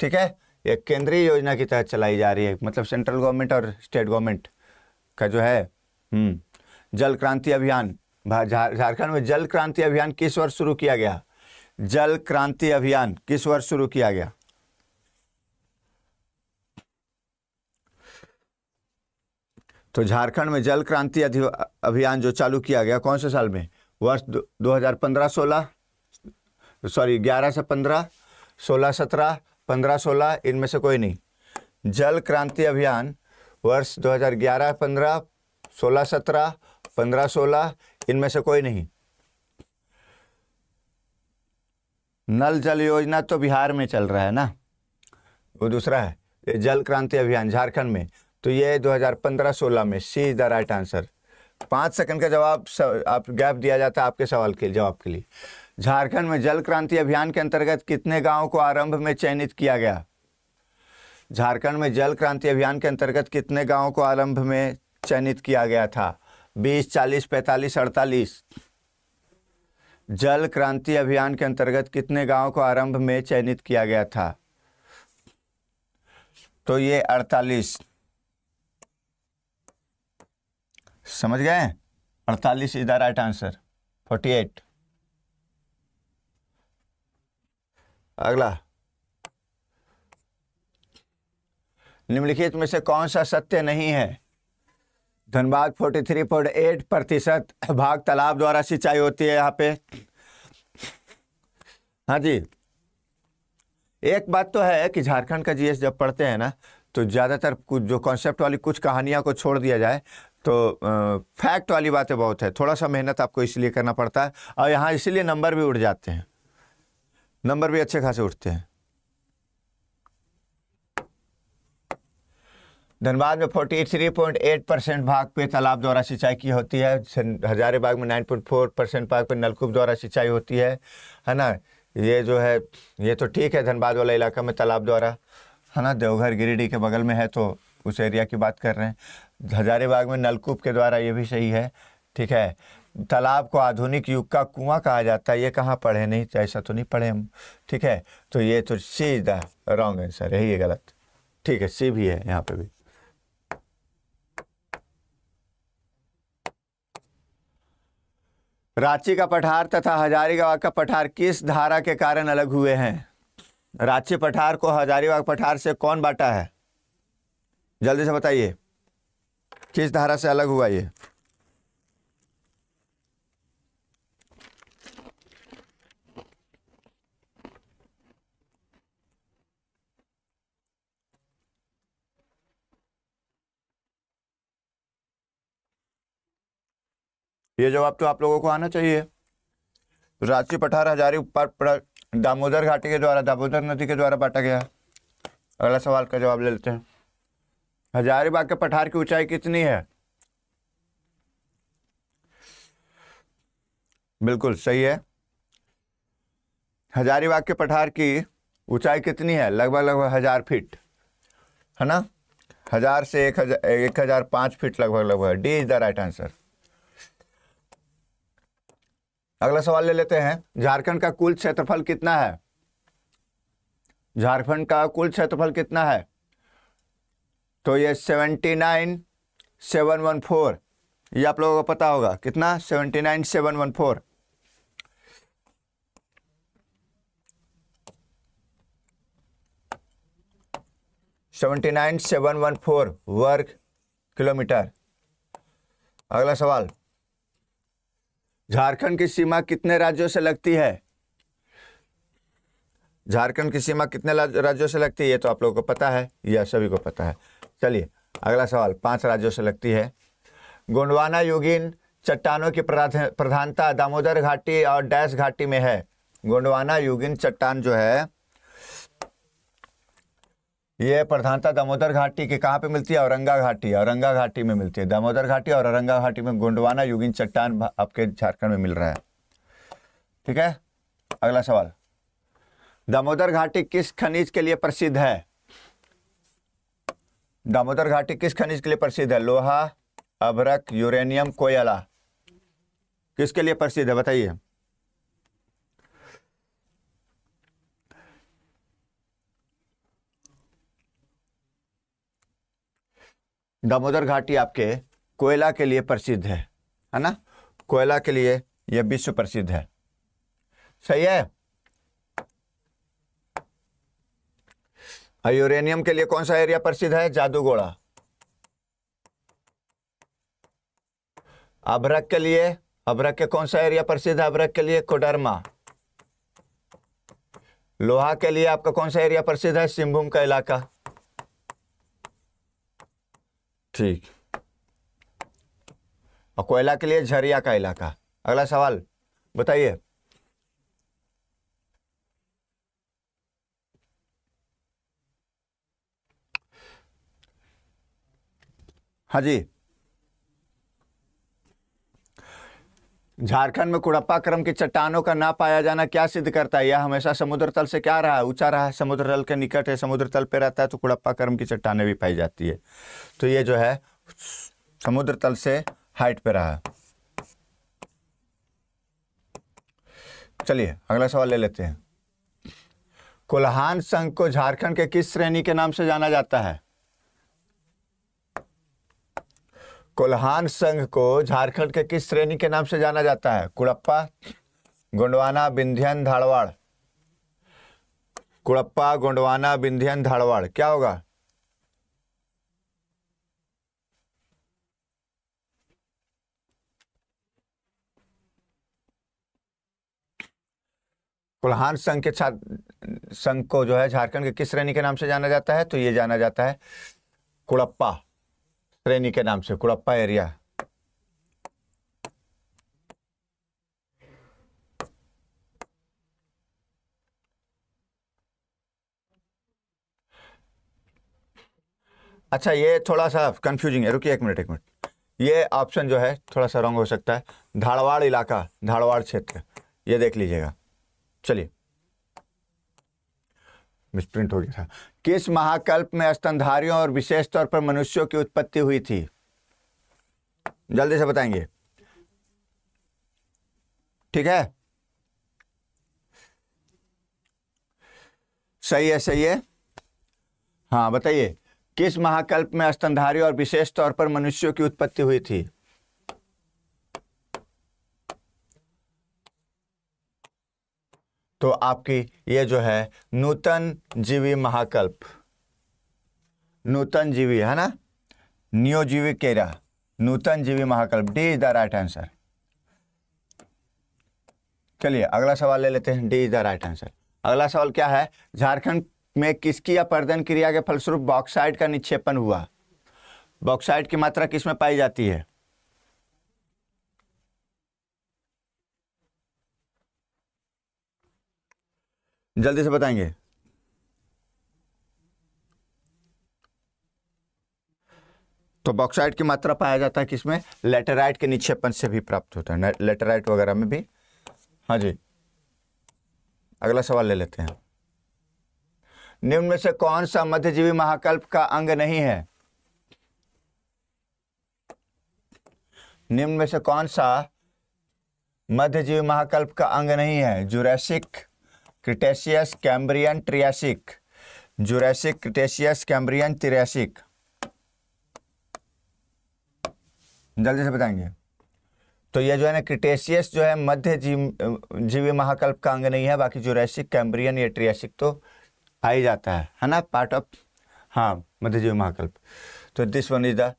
ठीक है ये केंद्रीय योजना के तहत चलाई जा रही है मतलब सेंट्रल गवर्नमेंट और स्टेट गवर्नमेंट का जो है हम्म, जल क्रांति अभियान झारखंड में जल क्रांति अभियान किस वर्ष शुरू किया गया जल क्रांति अभियान किस वर्ष शुरू किया गया तो झारखंड में जल क्रांति अभियान जो चालू किया गया कौन से साल में वर्ष दो हज़ार पंद्रह सोलह सॉरी ग्यारह से पंद्रह सोलह सत्रह पंद्रह सोलह इनमें से कोई नहीं जल क्रांति अभियान वर्ष 2011 15 16 सत्रह पंद्रह सोलह इनमें से कोई नहीं नल जल योजना तो बिहार में चल रहा है ना वो दूसरा है जल क्रांति अभियान झारखंड में तो ये 2015-16 में C is the right answer पाँच सेकंड का जवाब आप गैप दिया जाता है आपके सवाल के जवाब के लिए झारखंड में जल क्रांति अभियान के अंतर्गत कितने गांवों को आरंभ में चयनित किया गया झारखंड में जल क्रांति अभियान के अंतर्गत कितने गांवों को आरंभ में चयनित किया गया था बीस चालीस पैंतालीस अड़तालीस जल क्रांति अभियान के अंतर्गत कितने गांवों को आरंभ में चयनित किया गया था तो ये अड़तालीस समझ गए अड़तालीस is the right answer forty eight अगला निम्नलिखित में से कौन सा सत्य नहीं है Dhanbad forty three point eight प्रतिशत भाग तालाब द्वारा सिंचाई होती है यहाँ पे हाँ जी एक बात तो है कि झारखंड का जीएस जब पढ़ते हैं ना तो ज़्यादातर कुछ जो कॉन्सेप्ट वाली कुछ कहानियाँ को छोड़ दिया जाए तो फैक्ट वाली बातें बहुत है थोड़ा सा मेहनत आपको इसलिए करना पड़ता है और यहाँ इसीलिए नंबर भी उड़ जाते हैं नंबर भी अच्छे खासे उठते हैं धनबाद में 43.8 परसेंट भाग पे तालाब द्वारा सिंचाई की होती है हजारीबाग में 9.4 परसेंट भाग पे नलकूप द्वारा सिंचाई होती है है ना ये जो है ये तो ठीक है धनबाद वाला इलाका में तालाब द्वारा है ना देवघर गिरिडीह के बगल में है तो उस एरिया की बात कर रहे हैं हजारीबाग में नलकूप के द्वारा ये भी सही है ठीक है तालाब को आधुनिक युग का कुआं कहा जाता है ये कहाँ पढ़े नहीं ऐसा तो नहीं पढ़े हम ठीक है तो ये तो C is the wrong answer है ये गलत ठीक है सी भी है यहाँ पे भी रांची का पठार तथा हजारीबाग का पठार किस धारा के कारण अलग हुए हैं रांची पठार को हजारीबाग पठार से कौन बांटा है जल्दी से बताइए किस धारा से अलग हुआ ये ये जवाब तो आप लोगों को आना चाहिए रांची पठार हजारी पर दामोदर घाटी के द्वारा दामोदर नदी के द्वारा बांटा गया अगला सवाल का जवाब ले लेते हैं हजारीबाग के पठार की ऊंचाई कितनी है बिल्कुल सही है हजारीबाग के पठार की ऊंचाई कितनी है लगभग लगभग हजार फीट है ना हजार से एक हजार एक हजार पांच फीट लगभग लगभग D is the right answer अगला सवाल ले लेते हैं झारखंड का कुल क्षेत्रफल कितना है झारखंड का कुल क्षेत्रफल कितना है तो ये seventy nine seven one four ये आप लोगों को पता होगा कितना seventy nine seven one four seventy nine seven one four वर्ग किलोमीटर अगला सवाल झारखंड की सीमा कितने राज्यों से लगती है झारखंड की सीमा कितने राज्यों से लगती है ये तो आप लोगों को पता है यह सभी को पता है चलिए अगला सवाल पांच राज्यों से लगती है गोंडवाना युगिन चट्टानों की प्रधानता दामोदर घाटी और डैश घाटी में है गोंडवाना युगीन चट्टान जो है यह प्रधानता दामोदर घाटी के कहाँ पे मिलती है औरंगा घाटी औरंगा घाटी में मिलती है दामोदर घाटी और औरंगा घाटी में गोंडवाना युगिन चट्टान आपके झारखंड में मिल रहा है ठीक है अगला सवाल दामोदर घाटी किस खनिज के लिए प्रसिद्ध है दामोदर घाटी किस खनिज के लिए प्रसिद्ध है लोहा अभरक यूरेनियम कोयला किसके लिए प्रसिद्ध है बताइए दामोदर घाटी आपके कोयला के लिए प्रसिद्ध है है ना कोयला के लिए यह विश्व प्रसिद्ध है सही है यूरेनियम के लिए कौन सा एरिया प्रसिद्ध है जादूगोड़ा अभ्रक के लिए अभ्रक के कौन सा एरिया प्रसिद्ध है अभ्रक के लिए कोडरमा लोहा के लिए आपका कौन सा एरिया प्रसिद्ध है सिंभूम का इलाका ठीक और कोयला के लिए झरिया का इलाका अगला सवाल बताइए हाँ जी झारखंड में कुड़प्पा क्रम की चट्टानों का ना पाया जाना क्या सिद्ध करता है यह हमेशा समुद्र तल से क्या रहा है ऊंचा रहा है समुद्र तल के निकट है समुद्र तल पे रहता है तो कुड़प्पा क्रम की चट्टाने भी पाई जाती है तो ये जो है समुद्र तल से हाइट पे रहा चलिए अगला सवाल ले लेते हैं कोल्हान संघ को झारखंड के किस श्रेणी के नाम से जाना जाता है कोल्हान संघ को झारखंड के किस श्रेणी के नाम से जाना जाता है कुड़प्पा गोंडवाना बिंध्यन धारवाड़ कुड़प्पा गोंडवाना बिंध्यन धारवाड़ क्या होगा कुल्हान संघ के छात्र संघ को जो है झारखंड के किस श्रेणी के नाम से जाना जाता है तो ये जाना जाता है कुड़प्पा ट्रेनी के नाम से कुड़प्पा एरिया अच्छा ये थोड़ा सा कंफ्यूजिंग है रुकिए एक मिनट एक मिनट ये ऑप्शन जो है थोड़ा सा रॉन्ग हो सकता है धाड़वाड़ इलाका धाड़वाड़ क्षेत्र ये देख लीजिएगा चलिए मिसप्रिंट हो गया था किस महाकल्प में स्तनधारियों और विशेष तौर पर मनुष्यों की उत्पत्ति हुई थी जल्दी से बताएंगे ठीक है सही है सही है हाँ बताइए किस महाकल्प में स्तनधारी और विशेष तौर पर मनुष्यों की उत्पत्ति हुई थी तो आपकी ये जो है नूतन जीवी महाकल्प नूतन जीवी है ना नियोजीवी केरा नूतन जीवी महाकल्प D is the right answer चलिए अगला सवाल ले लेते हैं D is the right answer अगला सवाल क्या है झारखंड में किसकी प्रदन क्रिया के फलस्वरूप बॉक्साइड का निक्षेपण हुआ बॉक्साइड की मात्रा किसमें पाई जाती है जल्दी से बताएंगे तो बॉक्साइड की मात्रा पाया जाता है किसमें लेटेराइट के निक्षेपण से भी प्राप्त होता है लेटेराइट वगैरह में भी हाँ जी अगला सवाल ले लेते हैं निम्न में से कौन सा मध्यजीवी महाकल्प का अंग नहीं है निम्न में से कौन सा मध्यजीवी महाकल्प का अंग नहीं है Jurassic Cretaceous Cambrian Triassic Jurassic Cretaceous Cambrian Triassic जल्दी से बताएंगे तो ये जो है ना क्रिटेशियस जो है मध्य जीव जीवी महाकल्प का अंग नहीं है बाकी जुरैसिक कैम्ब्रियन या ट्रियासिक तो आ ही जाता है है ना पार्ट ऑफ हाँ मध्य जीवी महाकल्प तो this one is the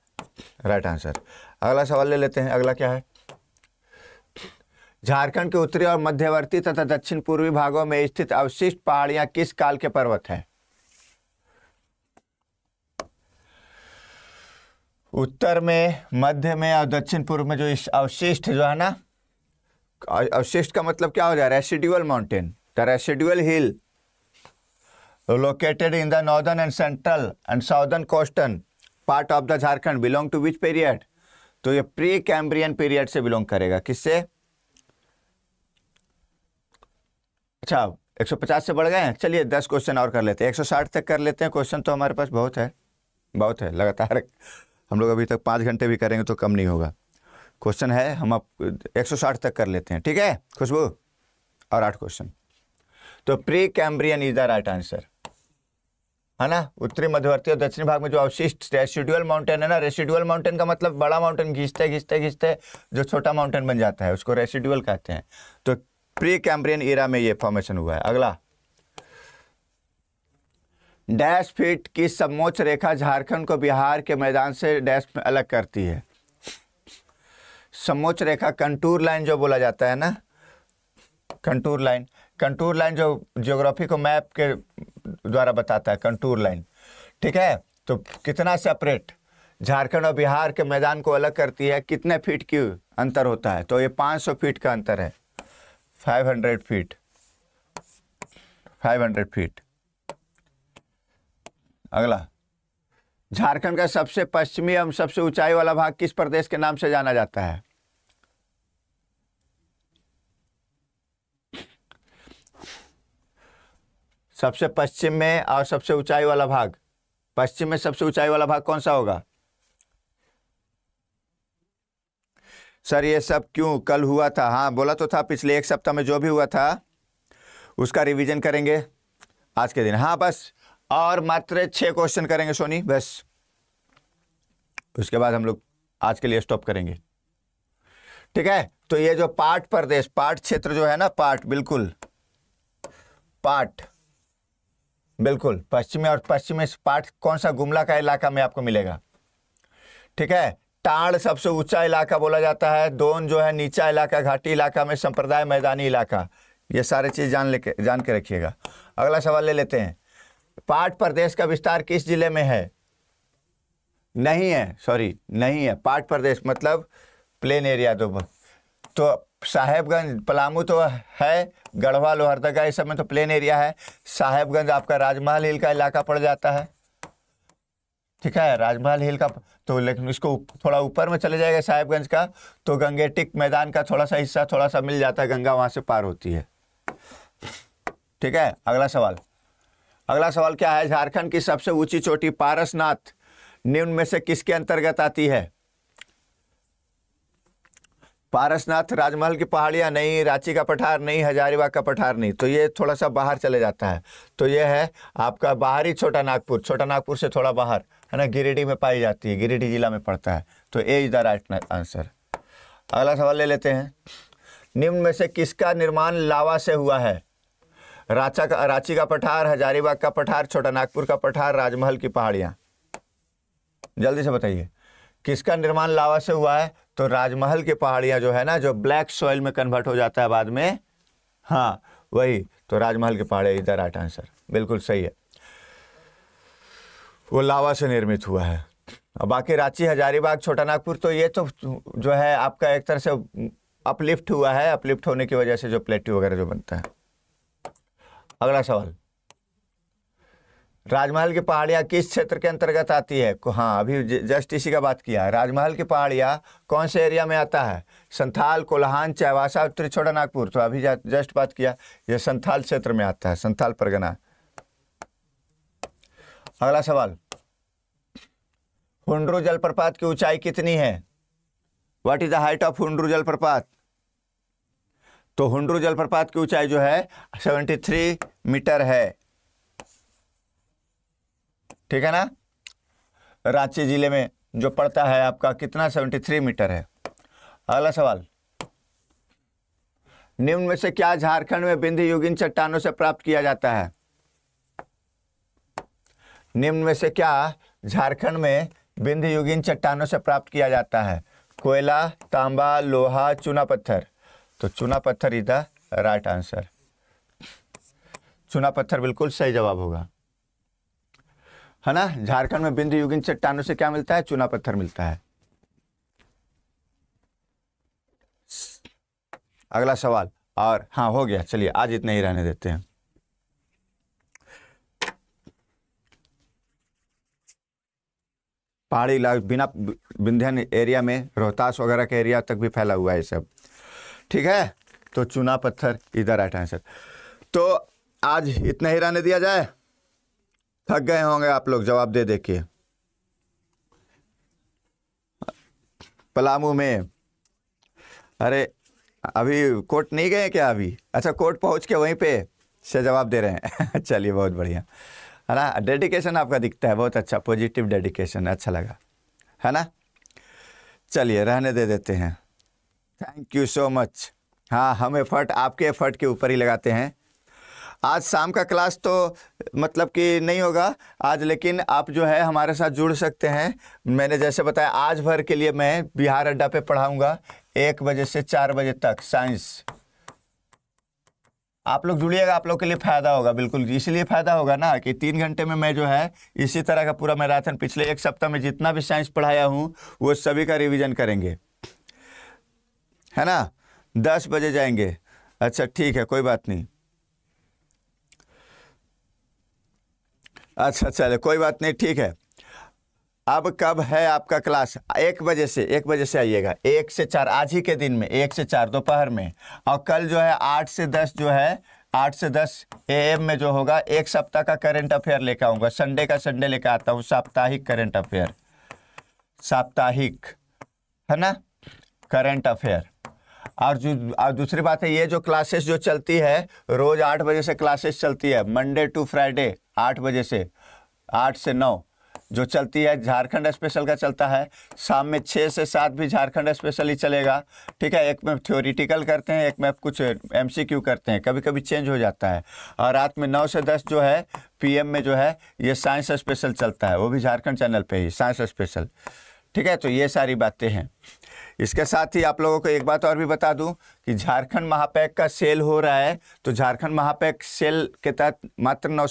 right answer अगला सवाल ले लेते हैं अगला क्या है झारखंड के उत्तरी और मध्यवर्ती तथा दक्षिण पूर्वी भागों में स्थित अवशिष्ट पहाड़ियां किस काल के पर्वत हैं उत्तर में मध्य में और दक्षिण पूर्व में जो अवशिष्ट जो है ना अवशिष्ट का मतलब क्या हो जाए residual mountain the residual hill located in the northern and central and southern कोस्टर्न part of the Jharkhand belong to which period तो ये प्री कैम्ब्रियन पीरियड से बिलोंग करेगा किससे अच्छा 150 से बढ़ गए हैं चलिए 10 क्वेश्चन और कर लेते हैं 160 तक कर लेते हैं क्वेश्चन तो हमारे पास बहुत है बहुत है लगातार हम लोग अभी तक पाँच घंटे भी करेंगे तो कम नहीं होगा क्वेश्चन है हम आप 160 तक कर लेते हैं ठीक है खुशबू और आठ क्वेश्चन तो pre Cambrian is the right answer है ना उत्तरी मध्यवर्ती और दक्षिणी भाग में जो अवशिष्ट रेसिडुअल माउंटेन है ना रेसिडुअल माउंटेन का मतलब बड़ा माउंटेन घिसते घिसते घिसते जो छोटा माउंटेन बन जाता है उसको रेसिडुअल कहते हैं तो प्री कैम्ब्रियन एरा में ये फॉर्मेशन हुआ है अगला डैश फीट की समोच्च रेखा झारखंड को बिहार के मैदान से डैश में अलग करती है समोच्च रेखा कंटूर लाइन जो बोला जाता है ना कंटूर लाइन कंटूर लाइन जो जियोग्राफी को मैप के द्वारा बताता है कंटूर लाइन ठीक है तो कितना सेपरेट झारखंड और बिहार के मैदान को अलग करती है कितने फीट की अंतर होता है तो ये 500 फीट का अंतर है five hundred feet five hundred feet अगला झारखंड का सबसे पश्चिमी एवं सबसे ऊंचाई वाला भाग किस प्रदेश के नाम से जाना जाता है सबसे पश्चिम में और सबसे ऊंचाई वाला भाग पश्चिम में सबसे ऊंचाई वाला भाग कौन सा होगा सर ये सब क्यों कल हुआ था हाँ बोला तो था पिछले एक सप्ताह में जो भी हुआ था उसका रिवीजन करेंगे आज के दिन हाँ बस और मात्र छः क्वेश्चन करेंगे सोनी बस उसके बाद हम लोग आज के लिए स्टॉप करेंगे ठीक है तो ये जो पाठ प्रदेश पाठ क्षेत्र जो है ना पाठ बिल्कुल पाठ बिल्कुल पश्चिमी और पश्चिमी पाठ कौन सा गुमला का इलाका में आपको मिलेगा ठीक है टाड़ सबसे ऊंचा इलाका बोला जाता है दोन जो है नीचा इलाका घाटी इलाका में संप्रदाय मैदानी इलाका ये सारे चीज़ जान ले जान के रखिएगा अगला सवाल ले लेते हैं पाट प्रदेश का विस्तार किस जिले में है नहीं है सॉरी नहीं है पाट प्रदेश मतलब प्लेन एरिया तो तो साहेबगंज पलामू तो है गढ़वा लोहरदगा इस सब में तो प्लेन एरिया है साहेबगंज आपका राजमहल हिल का इलाका पड़ जाता है ठीक है राजमहल हिल का तो लेकिन इसको थोड़ा ऊपर में चले जाएगा साहेबगंज का तो गंगेटिक मैदान का थोड़ा सा हिस्सा थोड़ा सा मिल जाता है गंगा वहाँ से पार होती है ठीक है अगला सवाल अगला सवाल क्या है झारखंड की सबसे ऊंची चोटी पारसनाथ निम्न में से किसके अंतर्गत आती है पारसनाथ राजमहल की पहाड़ियां नहीं रांची का पठार नहीं हजारीबाग का पठार नहीं तो ये थोड़ा सा बाहर चले जाता है तो ये है आपका बाहरी छोटा नागपुर छोटा नागपुर से थोड़ा बाहर है ना गिरिडीह में पाई जाती है गिरिडीह जिला में पड़ता है तो A is the right answer अगला सवाल ले लेते हैं निम्न में से किसका निर्माण लावा से हुआ है रांचा का रांची का पठार हजारीबाग का पठार छोटा नागपुर का पठार राजमहल की पहाड़ियाँ जल्दी से बताइए किसका निर्माण लावा से हुआ है तो राजमहल की पहाड़ियाँ जो है ना जो ब्लैक सॉइल में कन्वर्ट हो जाता है बाद में हाँ वही तो राजमहल की पहाड़ियाँ इधर राइट आंसर बिल्कुल सही है वो लावा से निर्मित हुआ है और बाकी रांची हजारीबाग छोटा नागपुर तो ये तो जो है आपका एक तरह से अपलिफ्ट हुआ है अपलिफ्ट होने की वजह से जो प्लेटी वगैरह जो बनता है अगला सवाल राजमहल की पहाड़ियाँ किस क्षेत्र के अंतर्गत आती है हाँ अभी जस्ट इसी का बात किया राजमहल की पहाड़ियाँ कौन से एरिया में आता है संथाल कोल्हान चाहवासा उत्तरी छोटा नागपुर तो अभी जस्ट बात किया यह संथाल क्षेत्र में आता है संथाल परगना अगला सवाल हुंड्रू जलप्रपात की ऊंचाई कितनी है what is the height of Hundru जलप्रपात तो हुंड्रू जलप्रपात की ऊंचाई जो है 73 मीटर है ठीक है ना रांची जिले में जो पड़ता है आपका कितना 73 मीटर है अगला सवाल निम्न में से क्या झारखंड में बिंदी युगिन चट्टानों से प्राप्त किया जाता है निम्न में से क्या झारखंड में बिंध युगीन चट्टानों से प्राप्त किया जाता है कोयला तांबा लोहा चूना पत्थर तो चूना पत्थर इज द राइट आंसर चूना पत्थर बिल्कुल सही जवाब होगा है ना झारखंड में बिंद युगीन चट्टानों से क्या मिलता है चूना पत्थर मिलता है अगला सवाल और हाँ हो गया चलिए आज इतना ही रहने देते हैं पहाड़ी इलाके बिना विंध्यन एरिया में रोहतास वगैरह के एरिया तक भी फैला हुआ है सब ठीक है तो चूना पत्थर इधर आठ है सर तो आज इतना ही रहने दिया जाए थक गए होंगे आप लोग जवाब दे देखिए पलामू में अरे अभी कोर्ट नहीं गए क्या अभी अच्छा कोर्ट पहुंच के वहीं पे से जवाब दे रहे हैं चलिए बहुत बढ़िया है ना डेडिकेशन आपका दिखता है बहुत अच्छा पॉजिटिव डेडिकेशन अच्छा लगा है ना चलिए रहने दे देते हैं थैंक यू सो मच हाँ हम एफर्ट आपके एफर्ट के ऊपर ही लगाते हैं आज शाम का क्लास तो मतलब कि नहीं होगा आज लेकिन आप जो है हमारे साथ जुड़ सकते हैं मैंने जैसे बताया आज भर के लिए मैं बिहार अड्डा पे पढ़ाऊँगा एक बजे से चार बजे तक साइंस आप लोग जुड़िएगा आप लोग के लिए फ़ायदा होगा बिल्कुल इसीलिए फ़ायदा होगा ना कि तीन घंटे में मैं जो है इसी तरह का पूरा मैराथन पिछले एक सप्ताह में जितना भी साइंस पढ़ाया हूँ वो सभी का रिविज़न करेंगे है ना दस बजे जाएंगे अच्छा ठीक है कोई बात नहीं अच्छा चले कोई बात नहीं ठीक है अब कब है आपका क्लास एक बजे से एक बजे से आइएगा एक से चार आज ही के दिन में एक से चार दोपहर में और कल जो है आठ से दस जो है आठ से दस ए एम में जो होगा एक सप्ताह का करंट अफेयर लेकर आऊँगा संडे का संडे लेकर आता हूँ साप्ताहिक करंट अफेयर साप्ताहिक है ना करंट अफेयर और जो और दूसरी बात है ये जो क्लासेस जो चलती है रोज़ आठ बजे से क्लासेस चलती है मंडे टू फ्राइडे आठ बजे से आठ से नौ जो चलती है झारखंड स्पेशल का चलता है शाम में छः से सात भी झारखंड स्पेशल ही चलेगा ठीक है एक में थ्योरिटिकल करते हैं एक में कुछ एमसीक्यू करते हैं कभी कभी चेंज हो जाता है और रात में नौ से दस जो है पीएम में जो है ये साइंस स्पेशल चलता है वो भी झारखंड चैनल पर ही साइंस स्पेशल ठीक है तो ये सारी बातें हैं इसके साथ ही आप लोगों को एक बात और भी बता दूं कि झारखंड महापैक का सेल हो रहा है तो झारखंड महापैक सेल के तहत मात्र नौ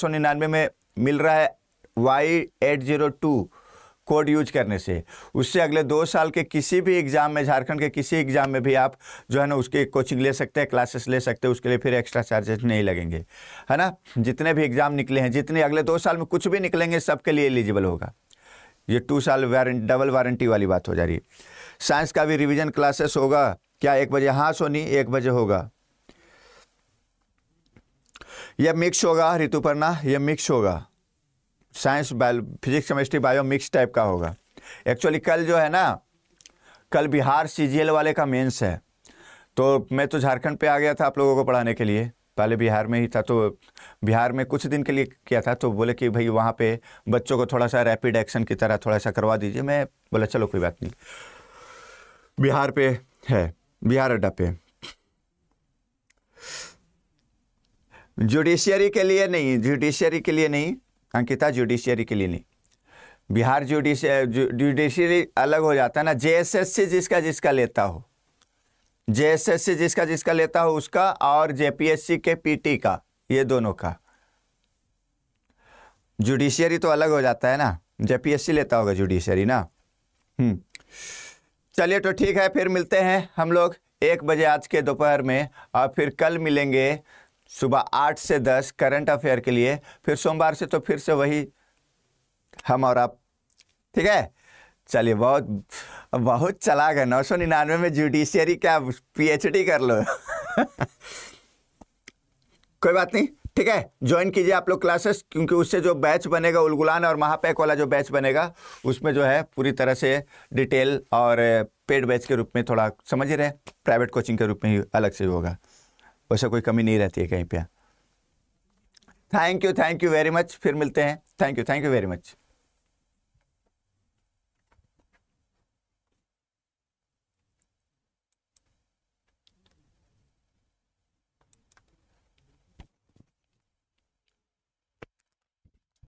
में मिल रहा है Y eight zero two code use करने से उससे अगले दो साल के किसी भी एग्ज़ाम में झारखंड के किसी एग्ज़ाम में भी आप जो है ना उसकी कोचिंग ले सकते हैं क्लासेस ले सकते हैं उसके लिए फिर एक्स्ट्रा चार्जेस नहीं लगेंगे है ना जितने भी एग्ज़ाम निकले हैं जितने अगले दो साल में कुछ भी निकलेंगे सबके लिए एलिजिबल होगा ये टू साल वारंट डबल वारंटी वाली बात हो जा रही है साइंस का भी रिविजन क्लासेस होगा क्या एक बजे हाँ सोनी एक बजे होगा यह मिक्स होगा ऋतुपर्णा यह मिक्स होगा science bio physics chemistry bio mix type का होगा एक्चुअली कल जो है ना कल बिहार सी वाले का मेंस है तो मैं तो झारखंड पे आ गया था आप लोगों को पढ़ाने के लिए पहले बिहार में ही था तो बिहार में कुछ दिन के लिए किया था तो बोले कि भाई वहाँ पे बच्चों को थोड़ा सा रैपिड एक्शन की तरह थोड़ा सा करवा दीजिए मैं बोला चलो कोई बात नहीं बिहार पे है बिहार अड्डा पे जुडिशियरी के लिए नहीं जुडिशियरी के लिए नहीं अंकिता जुडिशियरी के लिए नहीं बिहार जुडिशियरी अलग हो जाता है ना जेएसएससी जिसका जिसका लेता हो जेएसएससी जिसका जिसका लेता हो उसका और जेपीएससी के पीटी का ये दोनों का जुडिशियरी तो अलग हो जाता है ना जेपीएससी लेता होगा जुडिशियरी ना हम्म। चलिए तो ठीक है फिर मिलते हैं हम लोग एक बजे आज के दोपहर में और फिर कल मिलेंगे सुबह आठ से दस करंट अफेयर के लिए फिर सोमवार से तो फिर से वही हम और आप ठीक है चलिए बहुत बहुत चला गया नौ सौ निन्यानवे में जुडिशियरी क्या पीएचडी कर लो कोई बात नहीं ठीक है ज्वाइन कीजिए आप लोग क्लासेस क्योंकि उससे जो बैच बनेगा उलगुलान और महापैक वाला जो बैच बनेगा उसमें जो है पूरी तरह से डिटेल और पेड बैच के रूप में थोड़ा समझ रहे रहे प्राइवेट कोचिंग के रूप में ही अलग से होगा वैसा कोई कमी नहीं रहती है कहीं पर thank you thank you very much फिर मिलते हैं thank you thank you very much